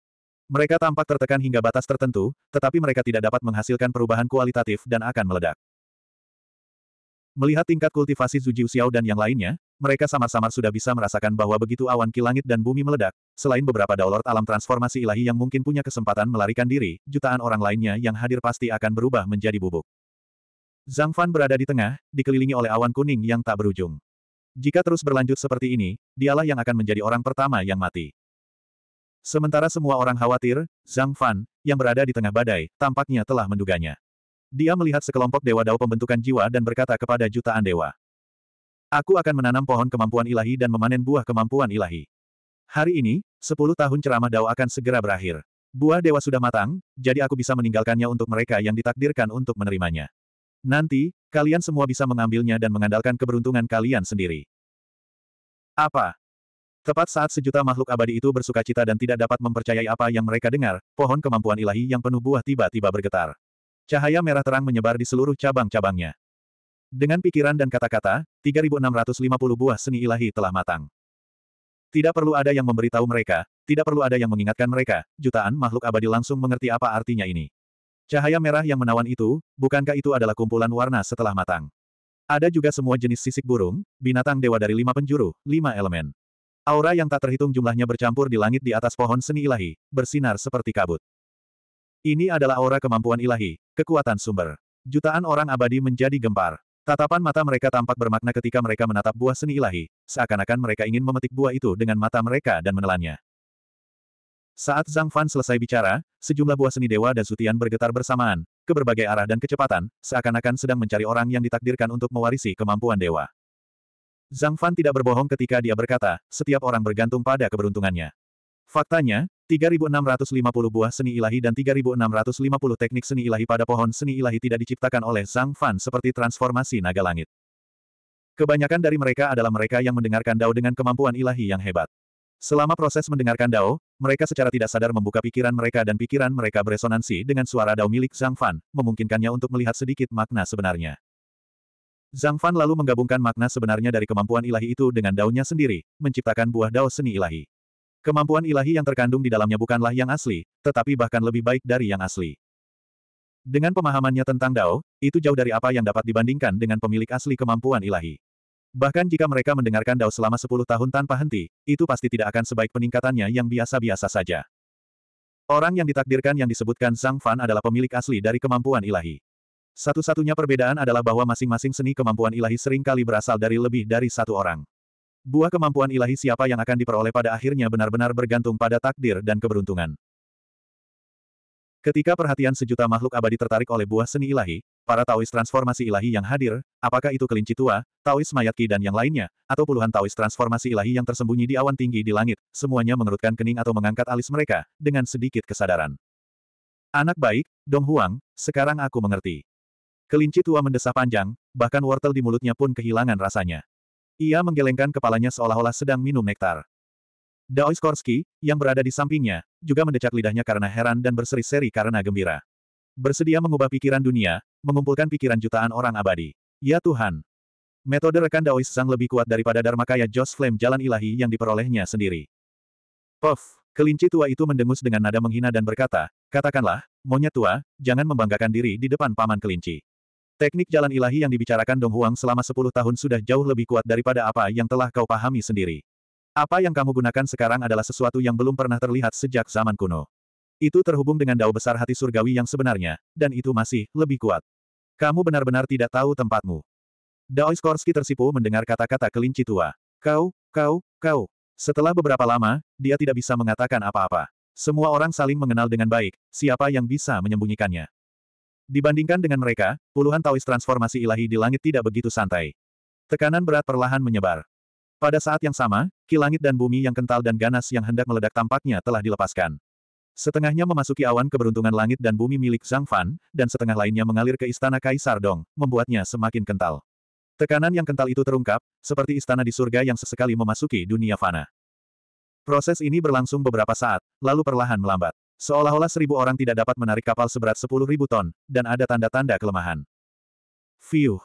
Mereka tampak tertekan hingga batas tertentu, tetapi mereka tidak dapat menghasilkan perubahan kualitatif dan akan meledak. Melihat tingkat kultivasi Zujiu Xiao dan yang lainnya, mereka sama-sama sudah bisa merasakan bahwa begitu awan ki langit dan bumi meledak, selain beberapa daulord alam transformasi ilahi yang mungkin punya kesempatan melarikan diri, jutaan orang lainnya yang hadir pasti akan berubah menjadi bubuk. Zhang Fan berada di tengah, dikelilingi oleh awan kuning yang tak berujung. Jika terus berlanjut seperti ini, dialah yang akan menjadi orang pertama yang mati. Sementara semua orang khawatir, Zhang Fan, yang berada di tengah badai, tampaknya telah menduganya. Dia melihat sekelompok dewa dao pembentukan jiwa dan berkata kepada jutaan dewa. Aku akan menanam pohon kemampuan ilahi dan memanen buah kemampuan ilahi. Hari ini, sepuluh tahun ceramah dao akan segera berakhir. Buah dewa sudah matang, jadi aku bisa meninggalkannya untuk mereka yang ditakdirkan untuk menerimanya. Nanti, kalian semua bisa mengambilnya dan mengandalkan keberuntungan kalian sendiri. Apa? Tepat saat sejuta makhluk abadi itu bersukacita dan tidak dapat mempercayai apa yang mereka dengar, pohon kemampuan ilahi yang penuh buah tiba-tiba bergetar. Cahaya merah terang menyebar di seluruh cabang-cabangnya. Dengan pikiran dan kata-kata, 3650 buah seni ilahi telah matang. Tidak perlu ada yang memberitahu mereka, tidak perlu ada yang mengingatkan mereka, jutaan makhluk abadi langsung mengerti apa artinya ini. Cahaya merah yang menawan itu, bukankah itu adalah kumpulan warna setelah matang? Ada juga semua jenis sisik burung, binatang dewa dari lima penjuru, lima elemen. Aura yang tak terhitung jumlahnya bercampur di langit di atas pohon seni ilahi, bersinar seperti kabut. Ini adalah aura kemampuan ilahi, kekuatan sumber. Jutaan orang abadi menjadi gempar. Tatapan mata mereka tampak bermakna ketika mereka menatap buah seni ilahi, seakan-akan mereka ingin memetik buah itu dengan mata mereka dan menelannya. Saat Zhang Fan selesai bicara, sejumlah buah seni dewa dan sutian bergetar bersamaan, ke berbagai arah dan kecepatan, seakan-akan sedang mencari orang yang ditakdirkan untuk mewarisi kemampuan dewa. Zhang Fan tidak berbohong ketika dia berkata, setiap orang bergantung pada keberuntungannya. Faktanya, 3650 buah seni ilahi dan 3650 teknik seni ilahi pada pohon seni ilahi tidak diciptakan oleh Zhang Fan seperti transformasi naga langit. Kebanyakan dari mereka adalah mereka yang mendengarkan Dao dengan kemampuan ilahi yang hebat. Selama proses mendengarkan Dao, mereka secara tidak sadar membuka pikiran mereka dan pikiran mereka beresonansi dengan suara Dao milik Zhang Fan, memungkinkannya untuk melihat sedikit makna sebenarnya. Zhang Fan lalu menggabungkan makna sebenarnya dari kemampuan ilahi itu dengan dao sendiri, menciptakan buah Dao seni ilahi. Kemampuan ilahi yang terkandung di dalamnya bukanlah yang asli, tetapi bahkan lebih baik dari yang asli. Dengan pemahamannya tentang Dao, itu jauh dari apa yang dapat dibandingkan dengan pemilik asli kemampuan ilahi. Bahkan jika mereka mendengarkan Dao selama 10 tahun tanpa henti, itu pasti tidak akan sebaik peningkatannya yang biasa-biasa saja. Orang yang ditakdirkan yang disebutkan Zhang Fan adalah pemilik asli dari kemampuan ilahi. Satu-satunya perbedaan adalah bahwa masing-masing seni kemampuan ilahi seringkali berasal dari lebih dari satu orang. Buah kemampuan ilahi siapa yang akan diperoleh pada akhirnya benar-benar bergantung pada takdir dan keberuntungan. Ketika perhatian sejuta makhluk abadi tertarik oleh buah seni ilahi, para Taois transformasi ilahi yang hadir, apakah itu kelinci tua, Taois mayat ki dan yang lainnya, atau puluhan Taois transformasi ilahi yang tersembunyi di awan tinggi di langit, semuanya mengerutkan kening atau mengangkat alis mereka, dengan sedikit kesadaran. Anak baik, Dong Huang, sekarang aku mengerti. Kelinci tua mendesah panjang, bahkan wortel di mulutnya pun kehilangan rasanya. Ia menggelengkan kepalanya seolah-olah sedang minum nektar. Daois Korski, yang berada di sampingnya, juga mendecak lidahnya karena heran dan berseri-seri karena gembira. Bersedia mengubah pikiran dunia, mengumpulkan pikiran jutaan orang abadi. Ya Tuhan! Metode rekan Daois Sang lebih kuat daripada Dharmakaya Joss Flame jalan ilahi yang diperolehnya sendiri. Puff! Kelinci tua itu mendengus dengan nada menghina dan berkata, katakanlah, monyet tua, jangan membanggakan diri di depan paman kelinci. Teknik jalan ilahi yang dibicarakan Dong Huang selama 10 tahun sudah jauh lebih kuat daripada apa yang telah kau pahami sendiri. Apa yang kamu gunakan sekarang adalah sesuatu yang belum pernah terlihat sejak zaman kuno. Itu terhubung dengan dao besar hati surgawi yang sebenarnya, dan itu masih lebih kuat. Kamu benar-benar tidak tahu tempatmu. Daois Korski tersipu mendengar kata-kata kelinci tua. Kau, kau, kau. Setelah beberapa lama, dia tidak bisa mengatakan apa-apa. Semua orang saling mengenal dengan baik, siapa yang bisa menyembunyikannya. Dibandingkan dengan mereka, puluhan tawis transformasi ilahi di langit tidak begitu santai. Tekanan berat perlahan menyebar. Pada saat yang sama, kilangit dan bumi yang kental dan ganas yang hendak meledak tampaknya telah dilepaskan. Setengahnya memasuki awan keberuntungan langit dan bumi milik Zhang Fan, dan setengah lainnya mengalir ke istana Kaisar Dong, membuatnya semakin kental. Tekanan yang kental itu terungkap, seperti istana di surga yang sesekali memasuki dunia fana. Proses ini berlangsung beberapa saat, lalu perlahan melambat. Seolah-olah seribu orang tidak dapat menarik kapal seberat sepuluh ribu ton, dan ada tanda-tanda kelemahan. Fiuh.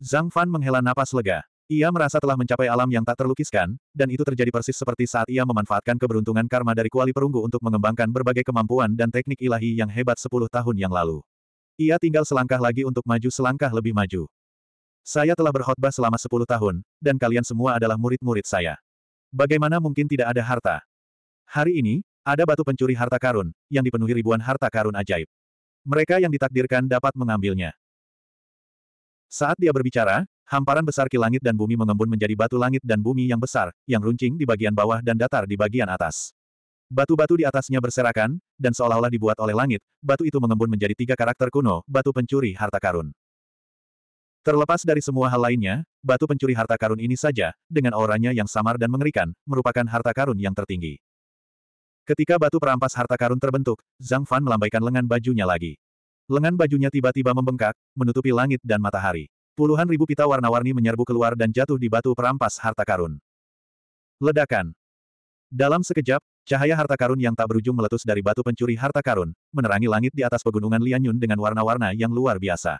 Zhang Fan menghela napas lega. Ia merasa telah mencapai alam yang tak terlukiskan, dan itu terjadi persis seperti saat ia memanfaatkan keberuntungan karma dari kuali perunggu untuk mengembangkan berbagai kemampuan dan teknik ilahi yang hebat sepuluh tahun yang lalu. Ia tinggal selangkah lagi untuk maju selangkah lebih maju. Saya telah berkhotbah selama sepuluh tahun, dan kalian semua adalah murid-murid saya. Bagaimana mungkin tidak ada harta? Hari ini, ada batu pencuri harta karun, yang dipenuhi ribuan harta karun ajaib. Mereka yang ditakdirkan dapat mengambilnya. Saat dia berbicara, hamparan besar ki langit dan bumi mengembun menjadi batu langit dan bumi yang besar, yang runcing di bagian bawah dan datar di bagian atas. Batu-batu di atasnya berserakan, dan seolah-olah dibuat oleh langit, batu itu mengembun menjadi tiga karakter kuno, batu pencuri harta karun. Terlepas dari semua hal lainnya, batu pencuri harta karun ini saja, dengan auranya yang samar dan mengerikan, merupakan harta karun yang tertinggi. Ketika batu perampas harta karun terbentuk, Zhang Fan melambaikan lengan bajunya lagi. Lengan bajunya tiba-tiba membengkak, menutupi langit dan matahari. Puluhan ribu pita warna-warni menyerbu keluar dan jatuh di batu perampas harta karun. Ledakan. Dalam sekejap, cahaya harta karun yang tak berujung meletus dari batu pencuri harta karun, menerangi langit di atas pegunungan Lianyun dengan warna-warna yang luar biasa.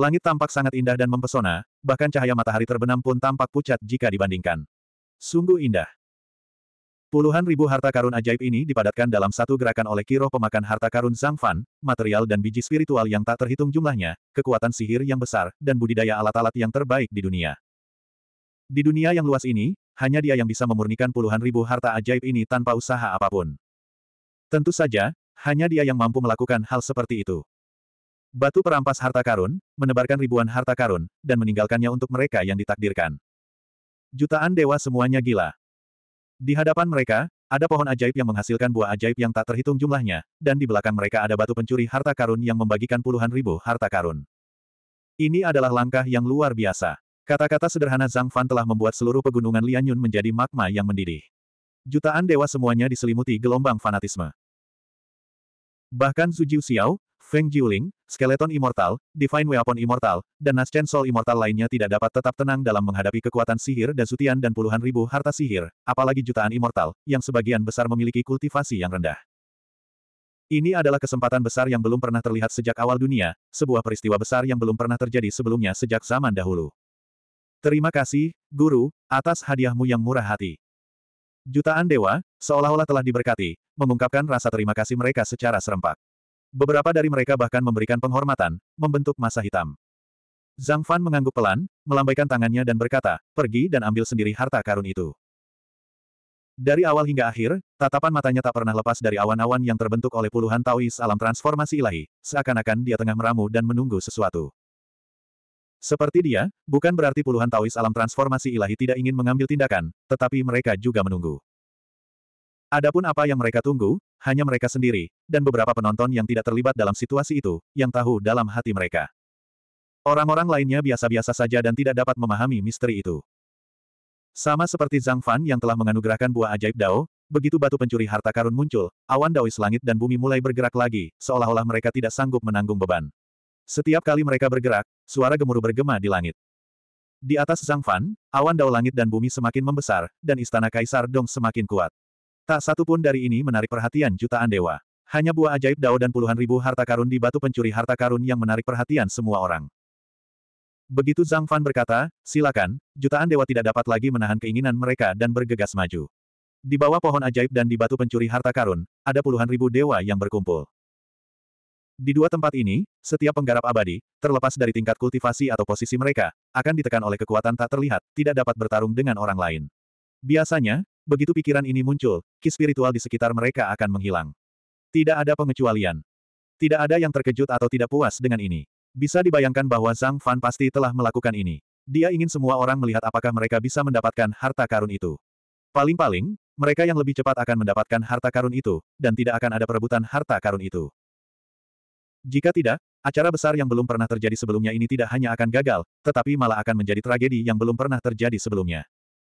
Langit tampak sangat indah dan mempesona, bahkan cahaya matahari terbenam pun tampak pucat jika dibandingkan. Sungguh indah. Puluhan ribu harta karun ajaib ini dipadatkan dalam satu gerakan oleh kiroh pemakan harta karun Zhang Fan, material dan biji spiritual yang tak terhitung jumlahnya, kekuatan sihir yang besar, dan budidaya alat-alat yang terbaik di dunia. Di dunia yang luas ini, hanya dia yang bisa memurnikan puluhan ribu harta ajaib ini tanpa usaha apapun. Tentu saja, hanya dia yang mampu melakukan hal seperti itu. Batu perampas harta karun, menebarkan ribuan harta karun, dan meninggalkannya untuk mereka yang ditakdirkan. Jutaan dewa semuanya gila. Di hadapan mereka, ada pohon ajaib yang menghasilkan buah ajaib yang tak terhitung jumlahnya, dan di belakang mereka ada batu pencuri harta karun yang membagikan puluhan ribu harta karun. Ini adalah langkah yang luar biasa. Kata-kata sederhana Zhang Fan telah membuat seluruh pegunungan Lianyun menjadi magma yang mendidih. Jutaan dewa semuanya diselimuti gelombang fanatisme. Bahkan Zhu Jiu Xiao, Feng Jiuling, Skeleton Immortal, Divine Weapon Immortal, dan Naschen Soul Immortal lainnya tidak dapat tetap tenang dalam menghadapi kekuatan sihir dan sutian dan puluhan ribu harta sihir, apalagi jutaan Immortal, yang sebagian besar memiliki kultivasi yang rendah. Ini adalah kesempatan besar yang belum pernah terlihat sejak awal dunia, sebuah peristiwa besar yang belum pernah terjadi sebelumnya sejak zaman dahulu. Terima kasih, Guru, atas hadiahmu yang murah hati. Jutaan dewa, seolah-olah telah diberkati, mengungkapkan rasa terima kasih mereka secara serempak. Beberapa dari mereka bahkan memberikan penghormatan, membentuk masa hitam. Zhang Fan mengangguk pelan, melambaikan tangannya dan berkata, pergi dan ambil sendiri harta karun itu. Dari awal hingga akhir, tatapan matanya tak pernah lepas dari awan-awan yang terbentuk oleh puluhan Taois alam transformasi ilahi, seakan-akan dia tengah meramu dan menunggu sesuatu. Seperti dia, bukan berarti puluhan Taois alam transformasi ilahi tidak ingin mengambil tindakan, tetapi mereka juga menunggu. Adapun apa yang mereka tunggu, hanya mereka sendiri, dan beberapa penonton yang tidak terlibat dalam situasi itu, yang tahu dalam hati mereka. Orang-orang lainnya biasa-biasa saja dan tidak dapat memahami misteri itu. Sama seperti Zhang Fan yang telah menganugerahkan buah ajaib Dao, begitu batu pencuri harta karun muncul, awan Daois langit dan bumi mulai bergerak lagi, seolah-olah mereka tidak sanggup menanggung beban. Setiap kali mereka bergerak, suara gemuruh bergema di langit. Di atas Zhang Fan, awan Dao langit dan bumi semakin membesar, dan istana Kaisar Dong semakin kuat. Tak satu pun dari ini menarik perhatian jutaan dewa. Hanya buah ajaib dao dan puluhan ribu harta karun di batu pencuri harta karun yang menarik perhatian semua orang. Begitu Zhang Fan berkata, silakan, jutaan dewa tidak dapat lagi menahan keinginan mereka dan bergegas maju. Di bawah pohon ajaib dan di batu pencuri harta karun, ada puluhan ribu dewa yang berkumpul. Di dua tempat ini, setiap penggarap abadi, terlepas dari tingkat kultivasi atau posisi mereka, akan ditekan oleh kekuatan tak terlihat, tidak dapat bertarung dengan orang lain. Biasanya, Begitu pikiran ini muncul, ki spiritual di sekitar mereka akan menghilang. Tidak ada pengecualian. Tidak ada yang terkejut atau tidak puas dengan ini. Bisa dibayangkan bahwa Zhang Fan pasti telah melakukan ini. Dia ingin semua orang melihat apakah mereka bisa mendapatkan harta karun itu. Paling-paling, mereka yang lebih cepat akan mendapatkan harta karun itu, dan tidak akan ada perebutan harta karun itu. Jika tidak, acara besar yang belum pernah terjadi sebelumnya ini tidak hanya akan gagal, tetapi malah akan menjadi tragedi yang belum pernah terjadi sebelumnya.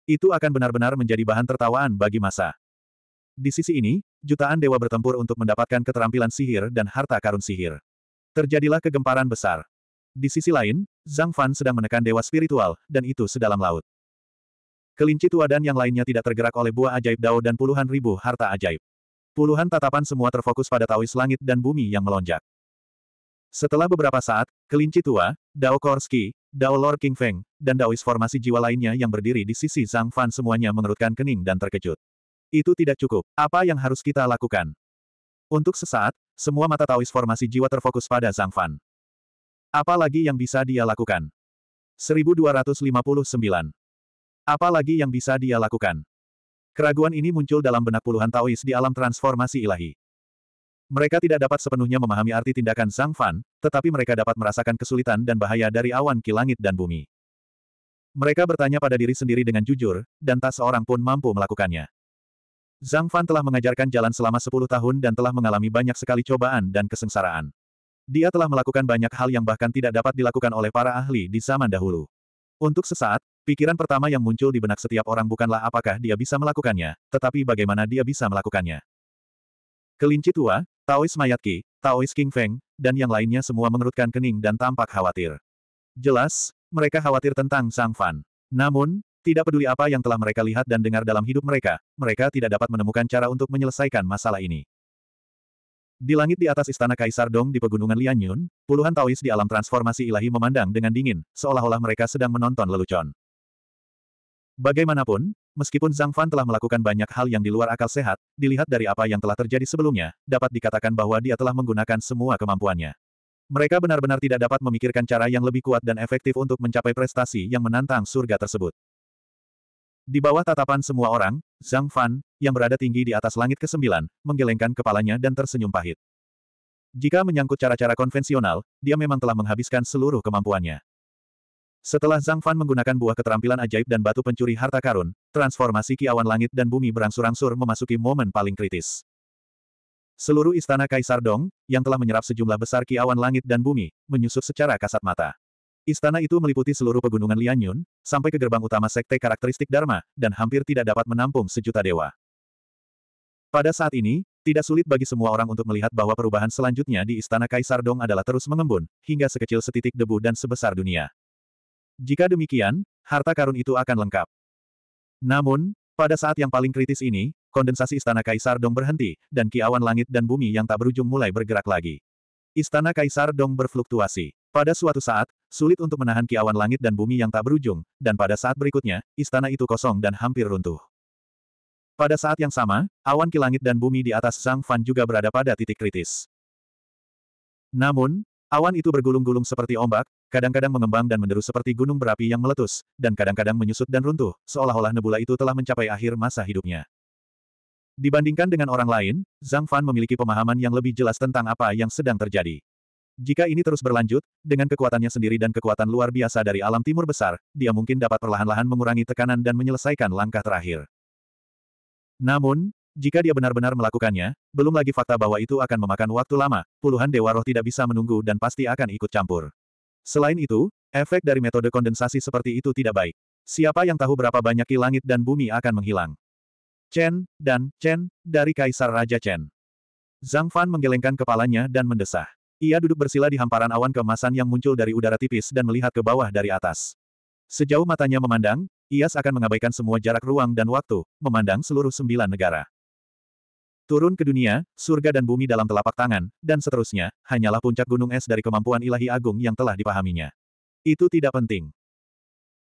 Itu akan benar-benar menjadi bahan tertawaan bagi masa. Di sisi ini, jutaan dewa bertempur untuk mendapatkan keterampilan sihir dan harta karun sihir. Terjadilah kegemparan besar. Di sisi lain, Zhang Fan sedang menekan dewa spiritual, dan itu sedalam laut. Kelinci tua dan yang lainnya tidak tergerak oleh buah ajaib dao dan puluhan ribu harta ajaib. Puluhan tatapan semua terfokus pada tawis langit dan bumi yang melonjak. Setelah beberapa saat, kelinci tua, Dao Korski, Dao Lord King Feng, dan Daois formasi jiwa lainnya yang berdiri di sisi Zhang Fan semuanya mengerutkan kening dan terkejut. Itu tidak cukup. Apa yang harus kita lakukan? Untuk sesaat, semua mata Taois formasi jiwa terfokus pada Zhang Fan. Apa lagi yang bisa dia lakukan? 1259. Apa lagi yang bisa dia lakukan? Keraguan ini muncul dalam benak puluhan Taois di alam transformasi ilahi. Mereka tidak dapat sepenuhnya memahami arti tindakan Zhang Fan, tetapi mereka dapat merasakan kesulitan dan bahaya dari awan ki langit dan bumi. Mereka bertanya pada diri sendiri dengan jujur, dan tak seorang pun mampu melakukannya. Zhang Fan telah mengajarkan jalan selama 10 tahun dan telah mengalami banyak sekali cobaan dan kesengsaraan. Dia telah melakukan banyak hal yang bahkan tidak dapat dilakukan oleh para ahli di zaman dahulu. Untuk sesaat, pikiran pertama yang muncul di benak setiap orang bukanlah apakah dia bisa melakukannya, tetapi bagaimana dia bisa melakukannya. Kelinci tua, Taois Mayat Ki, Taois King Feng, dan yang lainnya semua mengerutkan kening dan tampak khawatir. Jelas, mereka khawatir tentang Sang Fan. Namun, tidak peduli apa yang telah mereka lihat dan dengar dalam hidup mereka, mereka tidak dapat menemukan cara untuk menyelesaikan masalah ini. Di langit di atas istana Kaisar Dong di pegunungan Lianyun, puluhan Taois di alam transformasi ilahi memandang dengan dingin, seolah-olah mereka sedang menonton lelucon. Bagaimanapun, Meskipun Zhang Fan telah melakukan banyak hal yang di luar akal sehat, dilihat dari apa yang telah terjadi sebelumnya, dapat dikatakan bahwa dia telah menggunakan semua kemampuannya. Mereka benar-benar tidak dapat memikirkan cara yang lebih kuat dan efektif untuk mencapai prestasi yang menantang surga tersebut. Di bawah tatapan semua orang, Zhang Fan, yang berada tinggi di atas langit ke-9, menggelengkan kepalanya dan tersenyum pahit. Jika menyangkut cara-cara konvensional, dia memang telah menghabiskan seluruh kemampuannya. Setelah Zhang Fan menggunakan buah keterampilan ajaib dan batu pencuri harta karun, transformasi kiawan Langit dan Bumi berangsur-angsur memasuki momen paling kritis. Seluruh istana Kaisar Dong, yang telah menyerap sejumlah besar kiawan Langit dan Bumi, menyusut secara kasat mata. Istana itu meliputi seluruh pegunungan Lianyun, sampai ke gerbang utama sekte karakteristik Dharma, dan hampir tidak dapat menampung sejuta dewa. Pada saat ini, tidak sulit bagi semua orang untuk melihat bahwa perubahan selanjutnya di Istana Kaisar Dong adalah terus mengembun, hingga sekecil setitik debu dan sebesar dunia. Jika demikian, harta karun itu akan lengkap. Namun, pada saat yang paling kritis ini, kondensasi Istana Kaisar Dong berhenti, dan kiawan langit dan bumi yang tak berujung mulai bergerak lagi. Istana Kaisar Dong berfluktuasi. Pada suatu saat, sulit untuk menahan kiawan langit dan bumi yang tak berujung, dan pada saat berikutnya, istana itu kosong dan hampir runtuh. Pada saat yang sama, awan kilangit dan bumi di atas Zhang Fan juga berada pada titik kritis. Namun, Awan itu bergulung-gulung seperti ombak, kadang-kadang mengembang dan menderu seperti gunung berapi yang meletus, dan kadang-kadang menyusut dan runtuh, seolah-olah nebula itu telah mencapai akhir masa hidupnya. Dibandingkan dengan orang lain, Zhang Fan memiliki pemahaman yang lebih jelas tentang apa yang sedang terjadi. Jika ini terus berlanjut, dengan kekuatannya sendiri dan kekuatan luar biasa dari alam timur besar, dia mungkin dapat perlahan-lahan mengurangi tekanan dan menyelesaikan langkah terakhir. Namun, jika dia benar-benar melakukannya, belum lagi fakta bahwa itu akan memakan waktu lama, puluhan dewa roh tidak bisa menunggu dan pasti akan ikut campur. Selain itu, efek dari metode kondensasi seperti itu tidak baik. Siapa yang tahu berapa banyak ki langit dan bumi akan menghilang? Chen, dan, Chen, dari Kaisar Raja Chen. Zhang Fan menggelengkan kepalanya dan mendesah. Ia duduk bersila di hamparan awan kemasan yang muncul dari udara tipis dan melihat ke bawah dari atas. Sejauh matanya memandang, ia akan mengabaikan semua jarak ruang dan waktu, memandang seluruh sembilan negara turun ke dunia, surga dan bumi dalam telapak tangan, dan seterusnya, hanyalah puncak gunung es dari kemampuan ilahi agung yang telah dipahaminya. Itu tidak penting.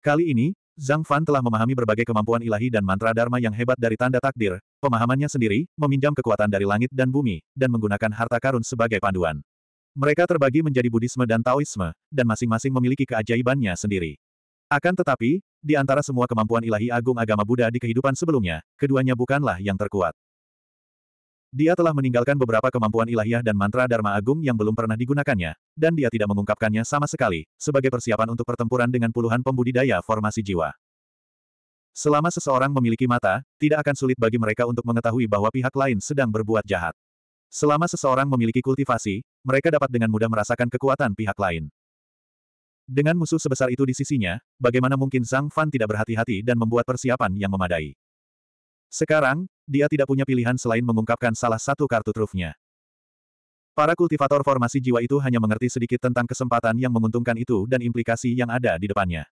Kali ini, Zhang Fan telah memahami berbagai kemampuan ilahi dan mantra dharma yang hebat dari tanda takdir, pemahamannya sendiri, meminjam kekuatan dari langit dan bumi, dan menggunakan harta karun sebagai panduan. Mereka terbagi menjadi Buddhisme dan Taoisme, dan masing-masing memiliki keajaibannya sendiri. Akan tetapi, di antara semua kemampuan ilahi agung agama Buddha di kehidupan sebelumnya, keduanya bukanlah yang terkuat. Dia telah meninggalkan beberapa kemampuan ilahiyah dan mantra Dharma Agung yang belum pernah digunakannya, dan dia tidak mengungkapkannya sama sekali, sebagai persiapan untuk pertempuran dengan puluhan pembudidaya formasi jiwa. Selama seseorang memiliki mata, tidak akan sulit bagi mereka untuk mengetahui bahwa pihak lain sedang berbuat jahat. Selama seseorang memiliki kultivasi, mereka dapat dengan mudah merasakan kekuatan pihak lain. Dengan musuh sebesar itu di sisinya, bagaimana mungkin Zhang Fan tidak berhati-hati dan membuat persiapan yang memadai? Sekarang, dia tidak punya pilihan selain mengungkapkan salah satu kartu trufnya. Para kultivator formasi jiwa itu hanya mengerti sedikit tentang kesempatan yang menguntungkan itu dan implikasi yang ada di depannya.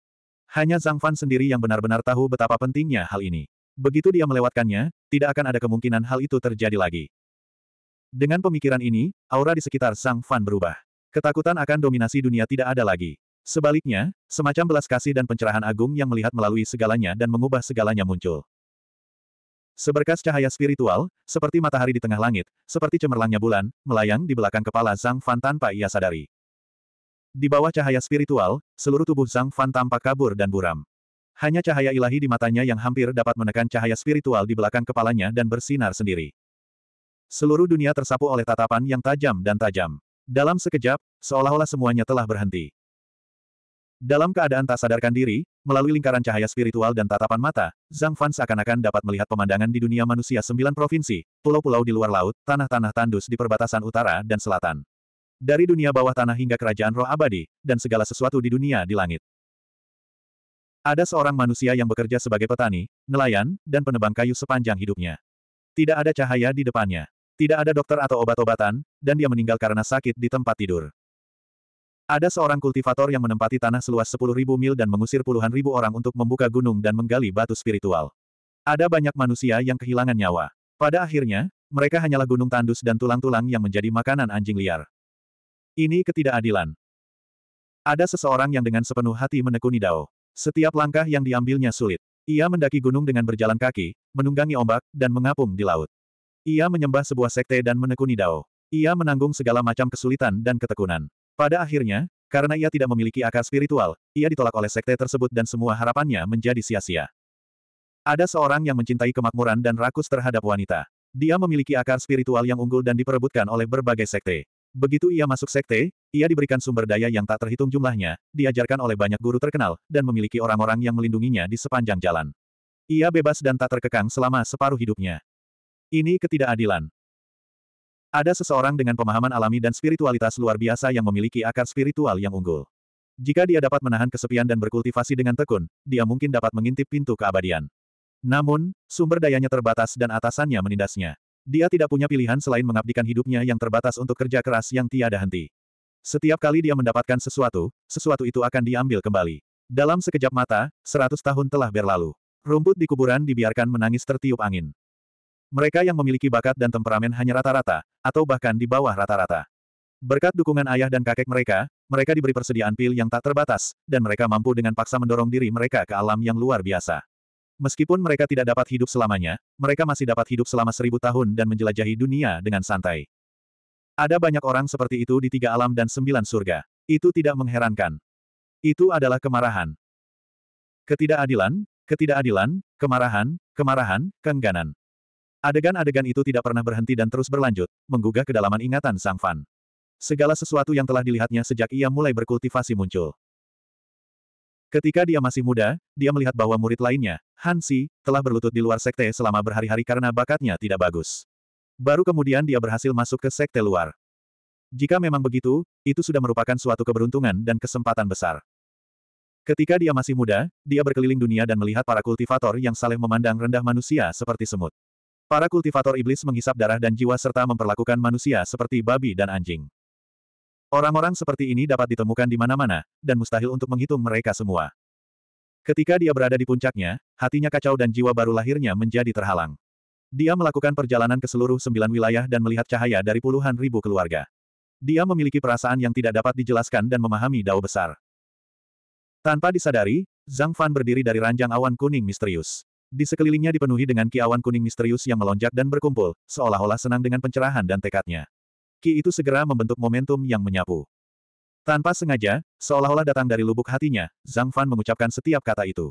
Hanya Zhang Fan sendiri yang benar-benar tahu betapa pentingnya hal ini. Begitu dia melewatkannya, tidak akan ada kemungkinan hal itu terjadi lagi. Dengan pemikiran ini, aura di sekitar Zhang Fan berubah. Ketakutan akan dominasi dunia tidak ada lagi. Sebaliknya, semacam belas kasih dan pencerahan agung yang melihat melalui segalanya dan mengubah segalanya muncul. Seberkas cahaya spiritual, seperti matahari di tengah langit, seperti cemerlangnya bulan, melayang di belakang kepala Zhang Fan tanpa ia sadari. Di bawah cahaya spiritual, seluruh tubuh Zhang Fan tampak kabur dan buram. Hanya cahaya ilahi di matanya yang hampir dapat menekan cahaya spiritual di belakang kepalanya dan bersinar sendiri. Seluruh dunia tersapu oleh tatapan yang tajam dan tajam. Dalam sekejap, seolah-olah semuanya telah berhenti. Dalam keadaan tak sadarkan diri, melalui lingkaran cahaya spiritual dan tatapan mata, Zhang Fan seakan-akan dapat melihat pemandangan di dunia manusia sembilan provinsi, pulau-pulau di luar laut, tanah-tanah tandus di perbatasan utara dan selatan. Dari dunia bawah tanah hingga kerajaan roh abadi, dan segala sesuatu di dunia di langit. Ada seorang manusia yang bekerja sebagai petani, nelayan, dan penebang kayu sepanjang hidupnya. Tidak ada cahaya di depannya. Tidak ada dokter atau obat-obatan, dan dia meninggal karena sakit di tempat tidur. Ada seorang kultivator yang menempati tanah seluas 10.000 mil dan mengusir puluhan ribu orang untuk membuka gunung dan menggali batu spiritual. Ada banyak manusia yang kehilangan nyawa. Pada akhirnya, mereka hanyalah gunung tandus dan tulang-tulang yang menjadi makanan anjing liar. Ini ketidakadilan. Ada seseorang yang dengan sepenuh hati menekuni Dao. Setiap langkah yang diambilnya sulit. Ia mendaki gunung dengan berjalan kaki, menunggangi ombak, dan mengapung di laut. Ia menyembah sebuah sekte dan menekuni Dao. Ia menanggung segala macam kesulitan dan ketekunan. Pada akhirnya, karena ia tidak memiliki akar spiritual, ia ditolak oleh sekte tersebut dan semua harapannya menjadi sia-sia. Ada seorang yang mencintai kemakmuran dan rakus terhadap wanita. Dia memiliki akar spiritual yang unggul dan diperebutkan oleh berbagai sekte. Begitu ia masuk sekte, ia diberikan sumber daya yang tak terhitung jumlahnya, diajarkan oleh banyak guru terkenal, dan memiliki orang-orang yang melindunginya di sepanjang jalan. Ia bebas dan tak terkekang selama separuh hidupnya. Ini ketidakadilan. Ada seseorang dengan pemahaman alami dan spiritualitas luar biasa yang memiliki akar spiritual yang unggul. Jika dia dapat menahan kesepian dan berkultivasi dengan tekun, dia mungkin dapat mengintip pintu keabadian. Namun, sumber dayanya terbatas dan atasannya menindasnya. Dia tidak punya pilihan selain mengabdikan hidupnya yang terbatas untuk kerja keras yang tiada henti. Setiap kali dia mendapatkan sesuatu, sesuatu itu akan diambil kembali. Dalam sekejap mata, seratus tahun telah berlalu. Rumput di kuburan dibiarkan menangis tertiup angin. Mereka yang memiliki bakat dan temperamen hanya rata-rata, atau bahkan di bawah rata-rata. Berkat dukungan ayah dan kakek mereka, mereka diberi persediaan pil yang tak terbatas, dan mereka mampu dengan paksa mendorong diri mereka ke alam yang luar biasa. Meskipun mereka tidak dapat hidup selamanya, mereka masih dapat hidup selama seribu tahun dan menjelajahi dunia dengan santai. Ada banyak orang seperti itu di tiga alam dan sembilan surga. Itu tidak mengherankan. Itu adalah kemarahan. Ketidakadilan, ketidakadilan, kemarahan, kemarahan, kengganan. Adegan-adegan itu tidak pernah berhenti dan terus berlanjut, menggugah kedalaman ingatan Sang Fan. Segala sesuatu yang telah dilihatnya sejak ia mulai berkultivasi muncul. Ketika dia masih muda, dia melihat bahwa murid lainnya, Hansi, telah berlutut di luar sekte selama berhari-hari karena bakatnya tidak bagus. Baru kemudian dia berhasil masuk ke sekte luar. Jika memang begitu, itu sudah merupakan suatu keberuntungan dan kesempatan besar. Ketika dia masih muda, dia berkeliling dunia dan melihat para kultivator yang saling memandang rendah manusia seperti semut. Para kultivator iblis menghisap darah dan jiwa serta memperlakukan manusia seperti babi dan anjing. Orang-orang seperti ini dapat ditemukan di mana-mana, dan mustahil untuk menghitung mereka semua. Ketika dia berada di puncaknya, hatinya kacau dan jiwa baru lahirnya menjadi terhalang. Dia melakukan perjalanan ke seluruh sembilan wilayah dan melihat cahaya dari puluhan ribu keluarga. Dia memiliki perasaan yang tidak dapat dijelaskan dan memahami dao besar. Tanpa disadari, Zhang Fan berdiri dari ranjang awan kuning misterius. Di sekelilingnya dipenuhi dengan ki awan kuning misterius yang melonjak dan berkumpul, seolah-olah senang dengan pencerahan dan tekadnya. Ki itu segera membentuk momentum yang menyapu. Tanpa sengaja, seolah-olah datang dari lubuk hatinya, Zhang Fan mengucapkan setiap kata itu.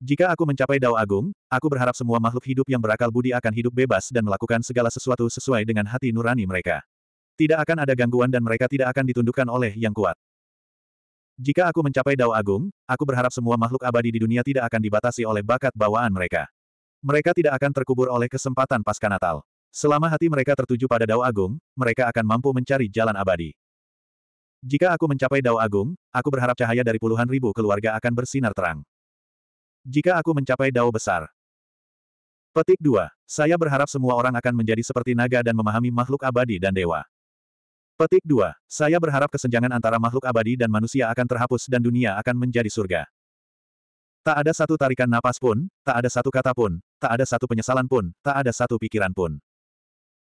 Jika aku mencapai Dao Agung, aku berharap semua makhluk hidup yang berakal budi akan hidup bebas dan melakukan segala sesuatu sesuai dengan hati nurani mereka. Tidak akan ada gangguan dan mereka tidak akan ditundukkan oleh yang kuat. Jika aku mencapai Dao Agung, aku berharap semua makhluk abadi di dunia tidak akan dibatasi oleh bakat bawaan mereka. Mereka tidak akan terkubur oleh kesempatan pasca Natal. Selama hati mereka tertuju pada Dao Agung, mereka akan mampu mencari jalan abadi. Jika aku mencapai Dao Agung, aku berharap cahaya dari puluhan ribu keluarga akan bersinar terang. Jika aku mencapai Dao Besar, Petik 2. Saya berharap semua orang akan menjadi seperti naga dan memahami makhluk abadi dan dewa. Petik 2. Saya berharap kesenjangan antara makhluk abadi dan manusia akan terhapus dan dunia akan menjadi surga. Tak ada satu tarikan napas pun, tak ada satu kata pun, tak ada satu penyesalan pun, tak ada satu pikiran pun.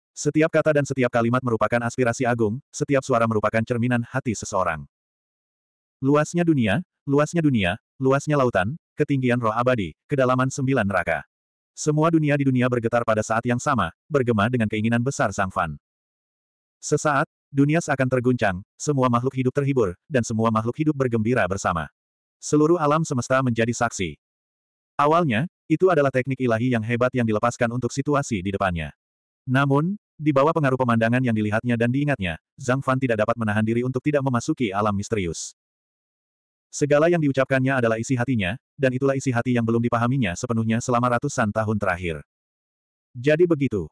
Setiap kata dan setiap kalimat merupakan aspirasi agung, setiap suara merupakan cerminan hati seseorang. Luasnya dunia, luasnya dunia, luasnya lautan, ketinggian roh abadi, kedalaman sembilan neraka. Semua dunia di dunia bergetar pada saat yang sama, bergema dengan keinginan besar Sang Fan. Sesaat, Dunia seakan terguncang, semua makhluk hidup terhibur, dan semua makhluk hidup bergembira bersama. Seluruh alam semesta menjadi saksi. Awalnya, itu adalah teknik ilahi yang hebat yang dilepaskan untuk situasi di depannya. Namun, di bawah pengaruh pemandangan yang dilihatnya dan diingatnya, Zhang Fan tidak dapat menahan diri untuk tidak memasuki alam misterius. Segala yang diucapkannya adalah isi hatinya, dan itulah isi hati yang belum dipahaminya sepenuhnya selama ratusan tahun terakhir. Jadi begitu.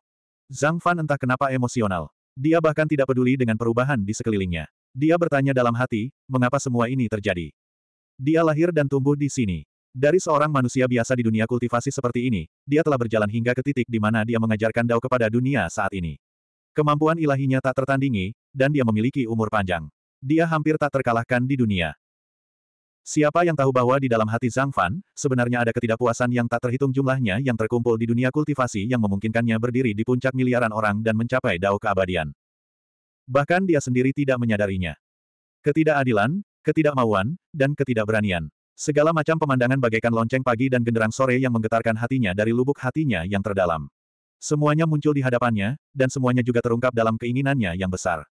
Zhang Fan entah kenapa emosional. Dia bahkan tidak peduli dengan perubahan di sekelilingnya. Dia bertanya dalam hati, mengapa semua ini terjadi? Dia lahir dan tumbuh di sini. Dari seorang manusia biasa di dunia kultivasi seperti ini, dia telah berjalan hingga ke titik di mana dia mengajarkan Dao kepada dunia saat ini. Kemampuan ilahinya tak tertandingi, dan dia memiliki umur panjang. Dia hampir tak terkalahkan di dunia. Siapa yang tahu bahwa di dalam hati Zhang Fan, sebenarnya ada ketidakpuasan yang tak terhitung jumlahnya yang terkumpul di dunia kultivasi yang memungkinkannya berdiri di puncak miliaran orang dan mencapai dao keabadian. Bahkan dia sendiri tidak menyadarinya. Ketidakadilan, ketidakmauan, dan ketidakberanian. Segala macam pemandangan bagaikan lonceng pagi dan genderang sore yang menggetarkan hatinya dari lubuk hatinya yang terdalam. Semuanya muncul di hadapannya, dan semuanya juga terungkap dalam keinginannya yang besar.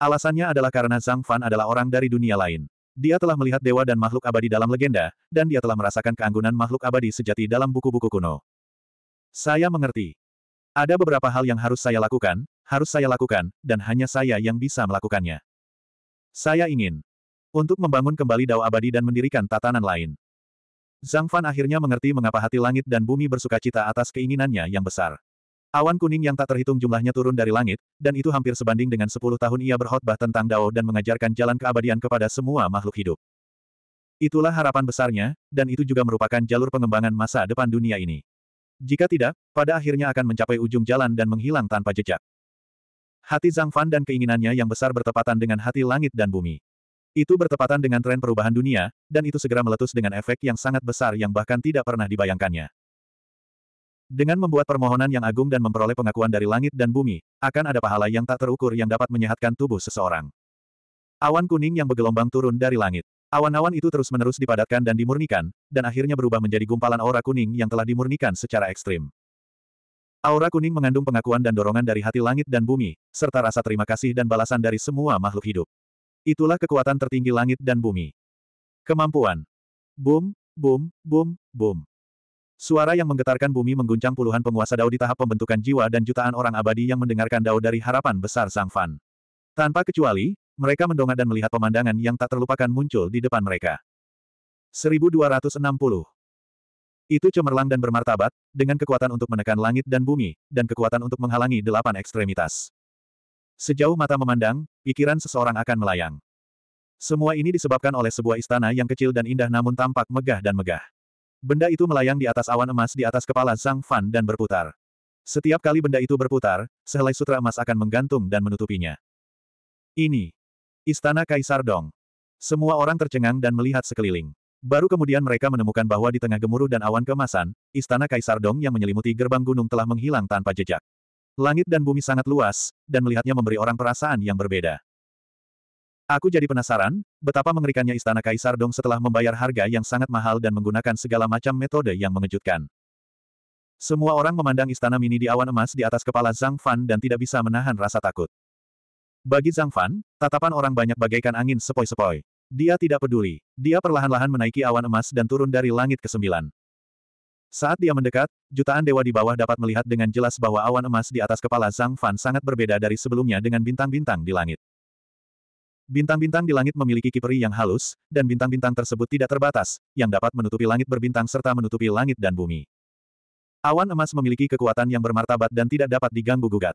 Alasannya adalah karena Zhang Fan adalah orang dari dunia lain. Dia telah melihat dewa dan makhluk abadi dalam legenda, dan dia telah merasakan keanggunan makhluk abadi sejati dalam buku-buku kuno. Saya mengerti. Ada beberapa hal yang harus saya lakukan, harus saya lakukan, dan hanya saya yang bisa melakukannya. Saya ingin untuk membangun kembali dao abadi dan mendirikan tatanan lain. Zhang Fan akhirnya mengerti mengapa hati langit dan bumi bersuka cita atas keinginannya yang besar. Awan kuning yang tak terhitung jumlahnya turun dari langit, dan itu hampir sebanding dengan sepuluh tahun ia berkhotbah tentang Dao dan mengajarkan jalan keabadian kepada semua makhluk hidup. Itulah harapan besarnya, dan itu juga merupakan jalur pengembangan masa depan dunia ini. Jika tidak, pada akhirnya akan mencapai ujung jalan dan menghilang tanpa jejak. Hati Zhang Fan dan keinginannya yang besar bertepatan dengan hati langit dan bumi. Itu bertepatan dengan tren perubahan dunia, dan itu segera meletus dengan efek yang sangat besar yang bahkan tidak pernah dibayangkannya. Dengan membuat permohonan yang agung dan memperoleh pengakuan dari langit dan bumi, akan ada pahala yang tak terukur yang dapat menyehatkan tubuh seseorang. Awan kuning yang bergelombang turun dari langit. Awan-awan itu terus-menerus dipadatkan dan dimurnikan, dan akhirnya berubah menjadi gumpalan aura kuning yang telah dimurnikan secara ekstrim. Aura kuning mengandung pengakuan dan dorongan dari hati langit dan bumi, serta rasa terima kasih dan balasan dari semua makhluk hidup. Itulah kekuatan tertinggi langit dan bumi. Kemampuan. Boom, boom, boom, boom. Suara yang menggetarkan bumi mengguncang puluhan penguasa Dao di tahap pembentukan jiwa dan jutaan orang abadi yang mendengarkan Dao dari harapan besar Sang Fan. Tanpa kecuali, mereka mendongak dan melihat pemandangan yang tak terlupakan muncul di depan mereka. 1260 Itu cemerlang dan bermartabat, dengan kekuatan untuk menekan langit dan bumi, dan kekuatan untuk menghalangi delapan ekstremitas. Sejauh mata memandang, pikiran seseorang akan melayang. Semua ini disebabkan oleh sebuah istana yang kecil dan indah namun tampak megah dan megah. Benda itu melayang di atas awan emas di atas kepala Zhang Fan dan berputar. Setiap kali benda itu berputar, sehelai sutra emas akan menggantung dan menutupinya. Ini. Istana Kaisar Dong. Semua orang tercengang dan melihat sekeliling. Baru kemudian mereka menemukan bahwa di tengah gemuruh dan awan kemasan, Istana Kaisar Dong yang menyelimuti gerbang gunung telah menghilang tanpa jejak. Langit dan bumi sangat luas, dan melihatnya memberi orang perasaan yang berbeda. Aku jadi penasaran, betapa mengerikannya istana Kaisar Dong setelah membayar harga yang sangat mahal dan menggunakan segala macam metode yang mengejutkan. Semua orang memandang istana mini di awan emas di atas kepala Zhang Fan dan tidak bisa menahan rasa takut. Bagi Zhang Fan, tatapan orang banyak bagaikan angin sepoi-sepoi. Dia tidak peduli. Dia perlahan-lahan menaiki awan emas dan turun dari langit ke sembilan. Saat dia mendekat, jutaan dewa di bawah dapat melihat dengan jelas bahwa awan emas di atas kepala Zhang Fan sangat berbeda dari sebelumnya dengan bintang-bintang di langit. Bintang-bintang di langit memiliki kiperi yang halus, dan bintang-bintang tersebut tidak terbatas, yang dapat menutupi langit berbintang serta menutupi langit dan bumi. Awan emas memiliki kekuatan yang bermartabat dan tidak dapat diganggu-gugat.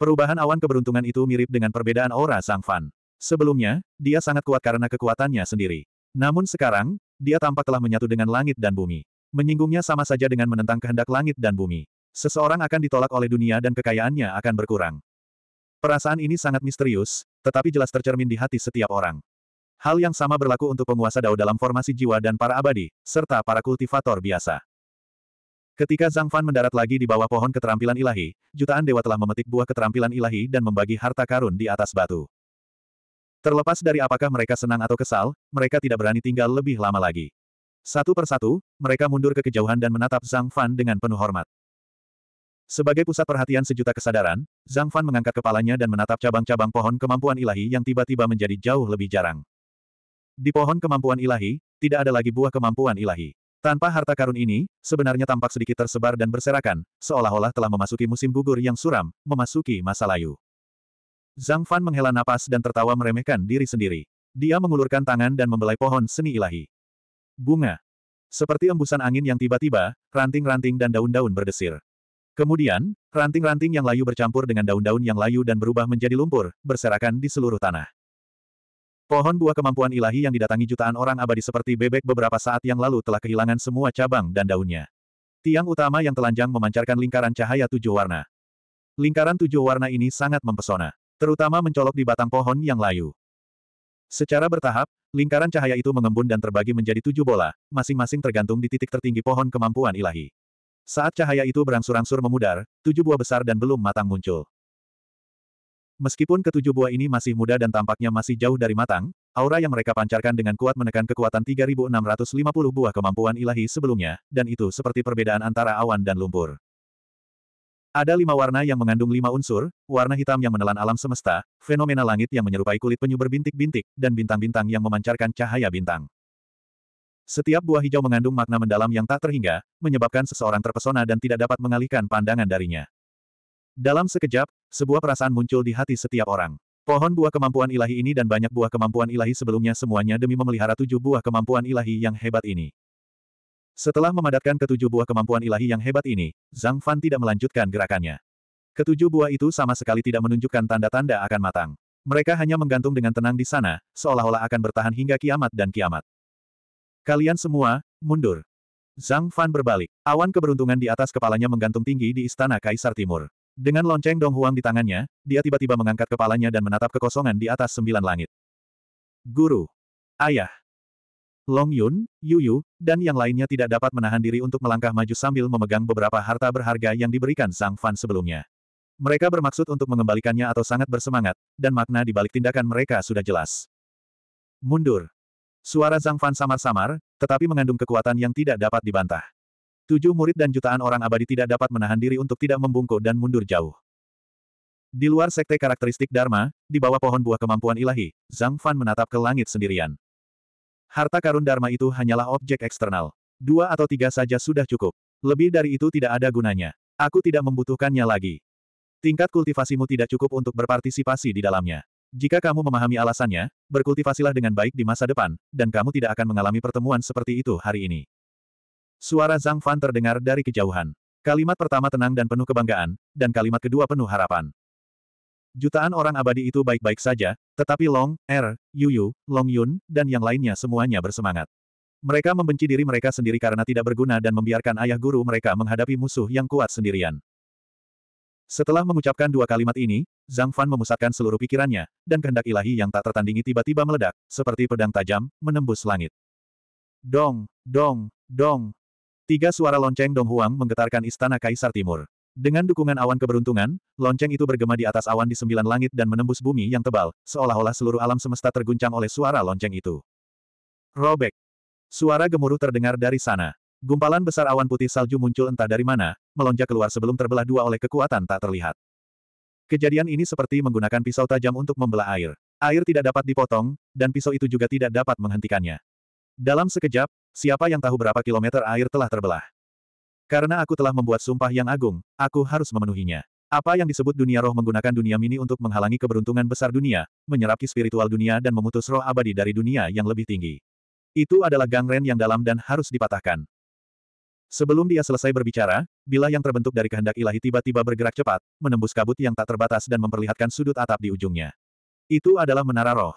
Perubahan awan keberuntungan itu mirip dengan perbedaan aura Sang Fan. Sebelumnya, dia sangat kuat karena kekuatannya sendiri. Namun sekarang, dia tampak telah menyatu dengan langit dan bumi. Menyinggungnya sama saja dengan menentang kehendak langit dan bumi. Seseorang akan ditolak oleh dunia dan kekayaannya akan berkurang. Perasaan ini sangat misterius, tetapi jelas tercermin di hati setiap orang. Hal yang sama berlaku untuk penguasa Dao dalam formasi jiwa dan para abadi, serta para kultivator biasa. Ketika Zhang Fan mendarat lagi di bawah pohon keterampilan ilahi, jutaan dewa telah memetik buah keterampilan ilahi dan membagi harta karun di atas batu. Terlepas dari apakah mereka senang atau kesal, mereka tidak berani tinggal lebih lama lagi. Satu persatu, mereka mundur ke kejauhan dan menatap Zhang Fan dengan penuh hormat. Sebagai pusat perhatian sejuta kesadaran, Zhang Fan mengangkat kepalanya dan menatap cabang-cabang pohon kemampuan ilahi yang tiba-tiba menjadi jauh lebih jarang. Di pohon kemampuan ilahi, tidak ada lagi buah kemampuan ilahi. Tanpa harta karun ini, sebenarnya tampak sedikit tersebar dan berserakan, seolah-olah telah memasuki musim gugur yang suram, memasuki masa layu. Zhang Fan menghela napas dan tertawa meremehkan diri sendiri. Dia mengulurkan tangan dan membelai pohon seni ilahi. Bunga. Seperti embusan angin yang tiba-tiba, ranting-ranting dan daun-daun berdesir. Kemudian, ranting-ranting yang layu bercampur dengan daun-daun yang layu dan berubah menjadi lumpur, berserakan di seluruh tanah. Pohon buah kemampuan ilahi yang didatangi jutaan orang abadi seperti bebek beberapa saat yang lalu telah kehilangan semua cabang dan daunnya. Tiang utama yang telanjang memancarkan lingkaran cahaya tujuh warna. Lingkaran tujuh warna ini sangat mempesona, terutama mencolok di batang pohon yang layu. Secara bertahap, lingkaran cahaya itu mengembun dan terbagi menjadi tujuh bola, masing-masing tergantung di titik tertinggi pohon kemampuan ilahi. Saat cahaya itu berangsur-angsur memudar, tujuh buah besar dan belum matang muncul. Meskipun ketujuh buah ini masih muda dan tampaknya masih jauh dari matang, aura yang mereka pancarkan dengan kuat menekan kekuatan 3650 buah kemampuan ilahi sebelumnya, dan itu seperti perbedaan antara awan dan lumpur. Ada lima warna yang mengandung lima unsur, warna hitam yang menelan alam semesta, fenomena langit yang menyerupai kulit penyu berbintik-bintik, dan bintang-bintang yang memancarkan cahaya bintang. Setiap buah hijau mengandung makna mendalam yang tak terhingga, menyebabkan seseorang terpesona dan tidak dapat mengalihkan pandangan darinya. Dalam sekejap, sebuah perasaan muncul di hati setiap orang. Pohon buah kemampuan ilahi ini dan banyak buah kemampuan ilahi sebelumnya semuanya demi memelihara tujuh buah kemampuan ilahi yang hebat ini. Setelah memadatkan ketujuh buah kemampuan ilahi yang hebat ini, Zhang Fan tidak melanjutkan gerakannya. Ketujuh buah itu sama sekali tidak menunjukkan tanda-tanda akan matang. Mereka hanya menggantung dengan tenang di sana, seolah-olah akan bertahan hingga kiamat dan kiamat. Kalian semua, mundur. Zhang Fan berbalik. Awan keberuntungan di atas kepalanya menggantung tinggi di istana Kaisar Timur. Dengan lonceng Dong Huang di tangannya, dia tiba-tiba mengangkat kepalanya dan menatap kekosongan di atas sembilan langit. Guru, ayah, Long Yun, Yu Yu, dan yang lainnya tidak dapat menahan diri untuk melangkah maju sambil memegang beberapa harta berharga yang diberikan Zhang Fan sebelumnya. Mereka bermaksud untuk mengembalikannya atau sangat bersemangat, dan makna di balik tindakan mereka sudah jelas. Mundur. Suara Zhang Fan samar-samar, tetapi mengandung kekuatan yang tidak dapat dibantah. Tujuh murid dan jutaan orang abadi tidak dapat menahan diri untuk tidak membungkuk dan mundur jauh. Di luar sekte karakteristik Dharma, di bawah pohon buah kemampuan ilahi, Zhang Fan menatap ke langit sendirian. Harta karun Dharma itu hanyalah objek eksternal. Dua atau tiga saja sudah cukup. Lebih dari itu tidak ada gunanya. Aku tidak membutuhkannya lagi. Tingkat kultivasimu tidak cukup untuk berpartisipasi di dalamnya. Jika kamu memahami alasannya, berkultivasilah dengan baik di masa depan, dan kamu tidak akan mengalami pertemuan seperti itu hari ini. Suara Zhang Fan terdengar dari kejauhan. Kalimat pertama tenang dan penuh kebanggaan, dan kalimat kedua penuh harapan. Jutaan orang abadi itu baik-baik saja, tetapi Long, Er, Yuyu, Long Yun, dan yang lainnya semuanya bersemangat. Mereka membenci diri mereka sendiri karena tidak berguna dan membiarkan ayah guru mereka menghadapi musuh yang kuat sendirian. Setelah mengucapkan dua kalimat ini, Zhang Fan memusatkan seluruh pikirannya, dan kehendak ilahi yang tak tertandingi tiba-tiba meledak, seperti pedang tajam, menembus langit. Dong, dong, dong. Tiga suara lonceng Dong Huang menggetarkan istana Kaisar Timur. Dengan dukungan awan keberuntungan, lonceng itu bergema di atas awan di sembilan langit dan menembus bumi yang tebal, seolah-olah seluruh alam semesta terguncang oleh suara lonceng itu. Robek. Suara gemuruh terdengar dari sana. Gumpalan besar awan putih salju muncul entah dari mana, melonjak keluar sebelum terbelah dua oleh kekuatan tak terlihat. Kejadian ini seperti menggunakan pisau tajam untuk membelah air. Air tidak dapat dipotong, dan pisau itu juga tidak dapat menghentikannya. Dalam sekejap, siapa yang tahu berapa kilometer air telah terbelah. Karena aku telah membuat sumpah yang agung, aku harus memenuhinya. Apa yang disebut dunia roh menggunakan dunia mini untuk menghalangi keberuntungan besar dunia, menyerap spiritual dunia dan memutus roh abadi dari dunia yang lebih tinggi. Itu adalah gangren yang dalam dan harus dipatahkan. Sebelum dia selesai berbicara, bila yang terbentuk dari kehendak ilahi tiba-tiba bergerak cepat, menembus kabut yang tak terbatas dan memperlihatkan sudut atap di ujungnya. Itu adalah menara roh.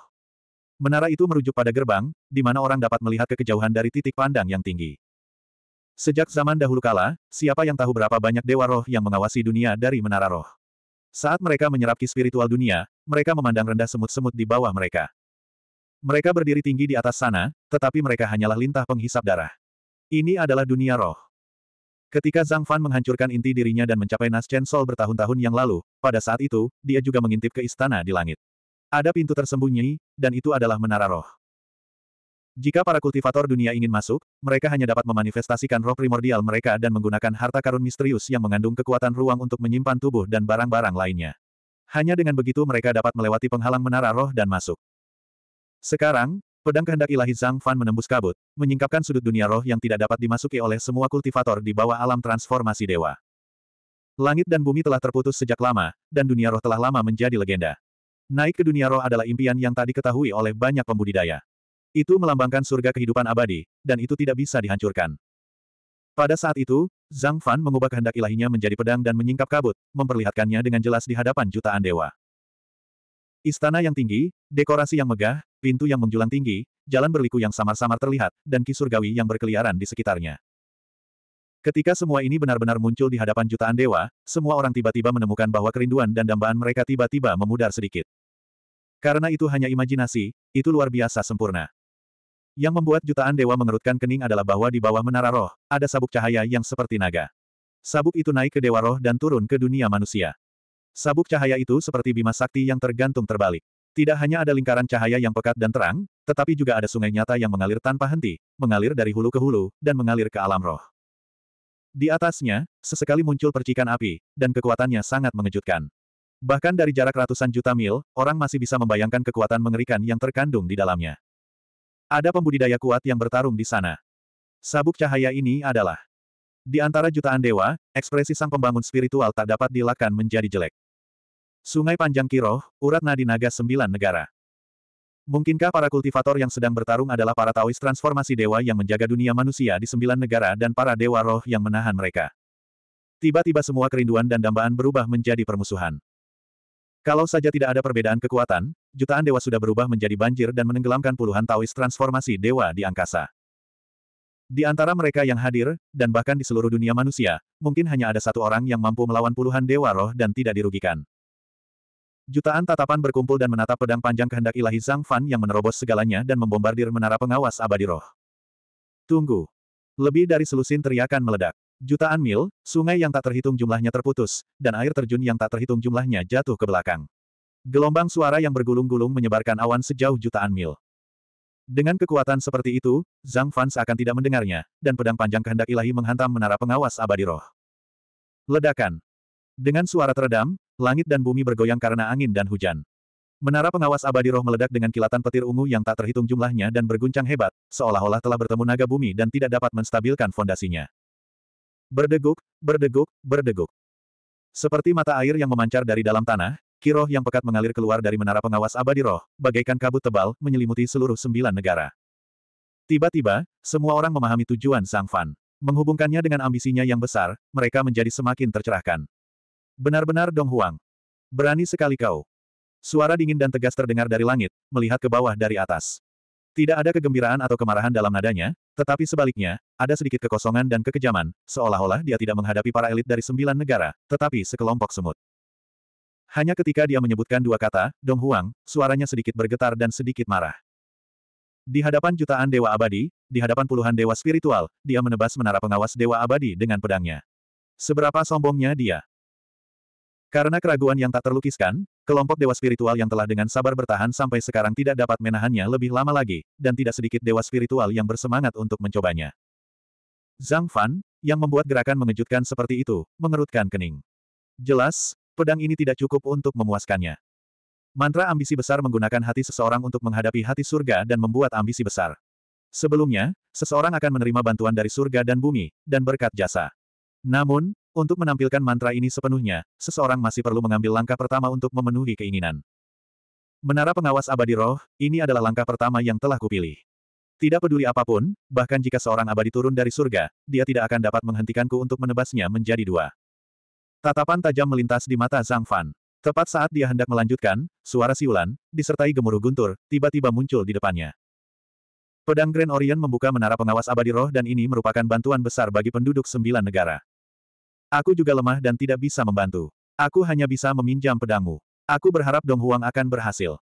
Menara itu merujuk pada gerbang, di mana orang dapat melihat kekejauhan dari titik pandang yang tinggi. Sejak zaman dahulu kala, siapa yang tahu berapa banyak dewa roh yang mengawasi dunia dari menara roh. Saat mereka menyerap ki spiritual dunia, mereka memandang rendah semut-semut di bawah mereka. Mereka berdiri tinggi di atas sana, tetapi mereka hanyalah lintah penghisap darah. Ini adalah dunia roh. Ketika Zhang Fan menghancurkan inti dirinya dan mencapai Nas Chen Sol bertahun-tahun yang lalu, pada saat itu, dia juga mengintip ke istana di langit. Ada pintu tersembunyi, dan itu adalah menara roh. Jika para kultivator dunia ingin masuk, mereka hanya dapat memanifestasikan roh primordial mereka dan menggunakan harta karun misterius yang mengandung kekuatan ruang untuk menyimpan tubuh dan barang-barang lainnya. Hanya dengan begitu mereka dapat melewati penghalang menara roh dan masuk. Sekarang, Pedang kehendak ilahi Zhang Fan menembus kabut, menyingkapkan sudut dunia roh yang tidak dapat dimasuki oleh semua kultivator di bawah alam transformasi dewa. Langit dan bumi telah terputus sejak lama, dan dunia roh telah lama menjadi legenda. Naik ke dunia roh adalah impian yang tak diketahui oleh banyak pembudidaya. Itu melambangkan surga kehidupan abadi, dan itu tidak bisa dihancurkan. Pada saat itu, Zhang Fan mengubah kehendak ilahinya menjadi pedang dan menyingkap kabut, memperlihatkannya dengan jelas di hadapan jutaan dewa. Istana yang tinggi, dekorasi yang megah, pintu yang menjulang tinggi, jalan berliku yang samar-samar terlihat, dan kisurgawi yang berkeliaran di sekitarnya. Ketika semua ini benar-benar muncul di hadapan jutaan dewa, semua orang tiba-tiba menemukan bahwa kerinduan dan dambaan mereka tiba-tiba memudar sedikit. Karena itu hanya imajinasi, itu luar biasa sempurna. Yang membuat jutaan dewa mengerutkan kening adalah bahwa di bawah menara roh, ada sabuk cahaya yang seperti naga. Sabuk itu naik ke dewa roh dan turun ke dunia manusia. Sabuk cahaya itu seperti bima sakti yang tergantung terbalik. Tidak hanya ada lingkaran cahaya yang pekat dan terang, tetapi juga ada sungai nyata yang mengalir tanpa henti, mengalir dari hulu ke hulu, dan mengalir ke alam roh. Di atasnya, sesekali muncul percikan api, dan kekuatannya sangat mengejutkan. Bahkan dari jarak ratusan juta mil, orang masih bisa membayangkan kekuatan mengerikan yang terkandung di dalamnya. Ada pembudidaya kuat yang bertarung di sana. Sabuk cahaya ini adalah di antara jutaan dewa, ekspresi sang pembangun spiritual tak dapat dilakukan menjadi jelek. Sungai Panjang Kiroh, urat nadi naga sembilan negara. Mungkinkah para kultivator yang sedang bertarung adalah para Taois transformasi dewa yang menjaga dunia manusia di sembilan negara dan para dewa roh yang menahan mereka? Tiba-tiba semua kerinduan dan dambaan berubah menjadi permusuhan. Kalau saja tidak ada perbedaan kekuatan, jutaan dewa sudah berubah menjadi banjir dan menenggelamkan puluhan Taois transformasi dewa di angkasa. Di antara mereka yang hadir, dan bahkan di seluruh dunia manusia, mungkin hanya ada satu orang yang mampu melawan puluhan dewa roh dan tidak dirugikan. Jutaan tatapan berkumpul dan menatap pedang panjang kehendak ilahi Zhang Fan yang menerobos segalanya dan membombardir menara pengawas abadi roh. Tunggu. Lebih dari selusin teriakan meledak. Jutaan mil, sungai yang tak terhitung jumlahnya terputus, dan air terjun yang tak terhitung jumlahnya jatuh ke belakang. Gelombang suara yang bergulung-gulung menyebarkan awan sejauh jutaan mil. Dengan kekuatan seperti itu, Zhang Fan seakan tidak mendengarnya, dan pedang panjang kehendak ilahi menghantam menara pengawas abadi roh. Ledakan. Dengan suara teredam, Langit dan bumi bergoyang karena angin dan hujan. Menara pengawas abadi roh meledak dengan kilatan petir ungu yang tak terhitung jumlahnya dan berguncang hebat, seolah-olah telah bertemu naga bumi dan tidak dapat menstabilkan fondasinya. Berdeguk, berdeguk, berdeguk. Seperti mata air yang memancar dari dalam tanah, kiroh yang pekat mengalir keluar dari menara pengawas abadi roh, bagaikan kabut tebal, menyelimuti seluruh sembilan negara. Tiba-tiba, semua orang memahami tujuan Sang Fan. Menghubungkannya dengan ambisinya yang besar, mereka menjadi semakin tercerahkan. Benar-benar Dong Huang. Berani sekali kau. Suara dingin dan tegas terdengar dari langit, melihat ke bawah dari atas. Tidak ada kegembiraan atau kemarahan dalam nadanya, tetapi sebaliknya, ada sedikit kekosongan dan kekejaman, seolah-olah dia tidak menghadapi para elit dari sembilan negara, tetapi sekelompok semut. Hanya ketika dia menyebutkan dua kata, Dong Huang, suaranya sedikit bergetar dan sedikit marah. Di hadapan jutaan dewa abadi, di hadapan puluhan dewa spiritual, dia menebas menara pengawas dewa abadi dengan pedangnya. Seberapa sombongnya dia, karena keraguan yang tak terlukiskan, kelompok dewa spiritual yang telah dengan sabar bertahan sampai sekarang tidak dapat menahannya lebih lama lagi, dan tidak sedikit dewa spiritual yang bersemangat untuk mencobanya. Zhang Fan, yang membuat gerakan mengejutkan seperti itu, mengerutkan kening. Jelas, pedang ini tidak cukup untuk memuaskannya. Mantra ambisi besar menggunakan hati seseorang untuk menghadapi hati surga dan membuat ambisi besar. Sebelumnya, seseorang akan menerima bantuan dari surga dan bumi, dan berkat jasa. Namun, untuk menampilkan mantra ini sepenuhnya, seseorang masih perlu mengambil langkah pertama untuk memenuhi keinginan. Menara pengawas abadi roh, ini adalah langkah pertama yang telah kupilih. Tidak peduli apapun, bahkan jika seorang abadi turun dari surga, dia tidak akan dapat menghentikanku untuk menebasnya menjadi dua. Tatapan tajam melintas di mata Zhang Fan. Tepat saat dia hendak melanjutkan, suara siulan, disertai gemuruh guntur, tiba-tiba muncul di depannya. Pedang Grand Orient membuka menara pengawas abadi roh dan ini merupakan bantuan besar bagi penduduk sembilan negara. Aku juga lemah dan tidak bisa membantu. Aku hanya bisa meminjam pedangmu. Aku berharap Dong Huang akan berhasil.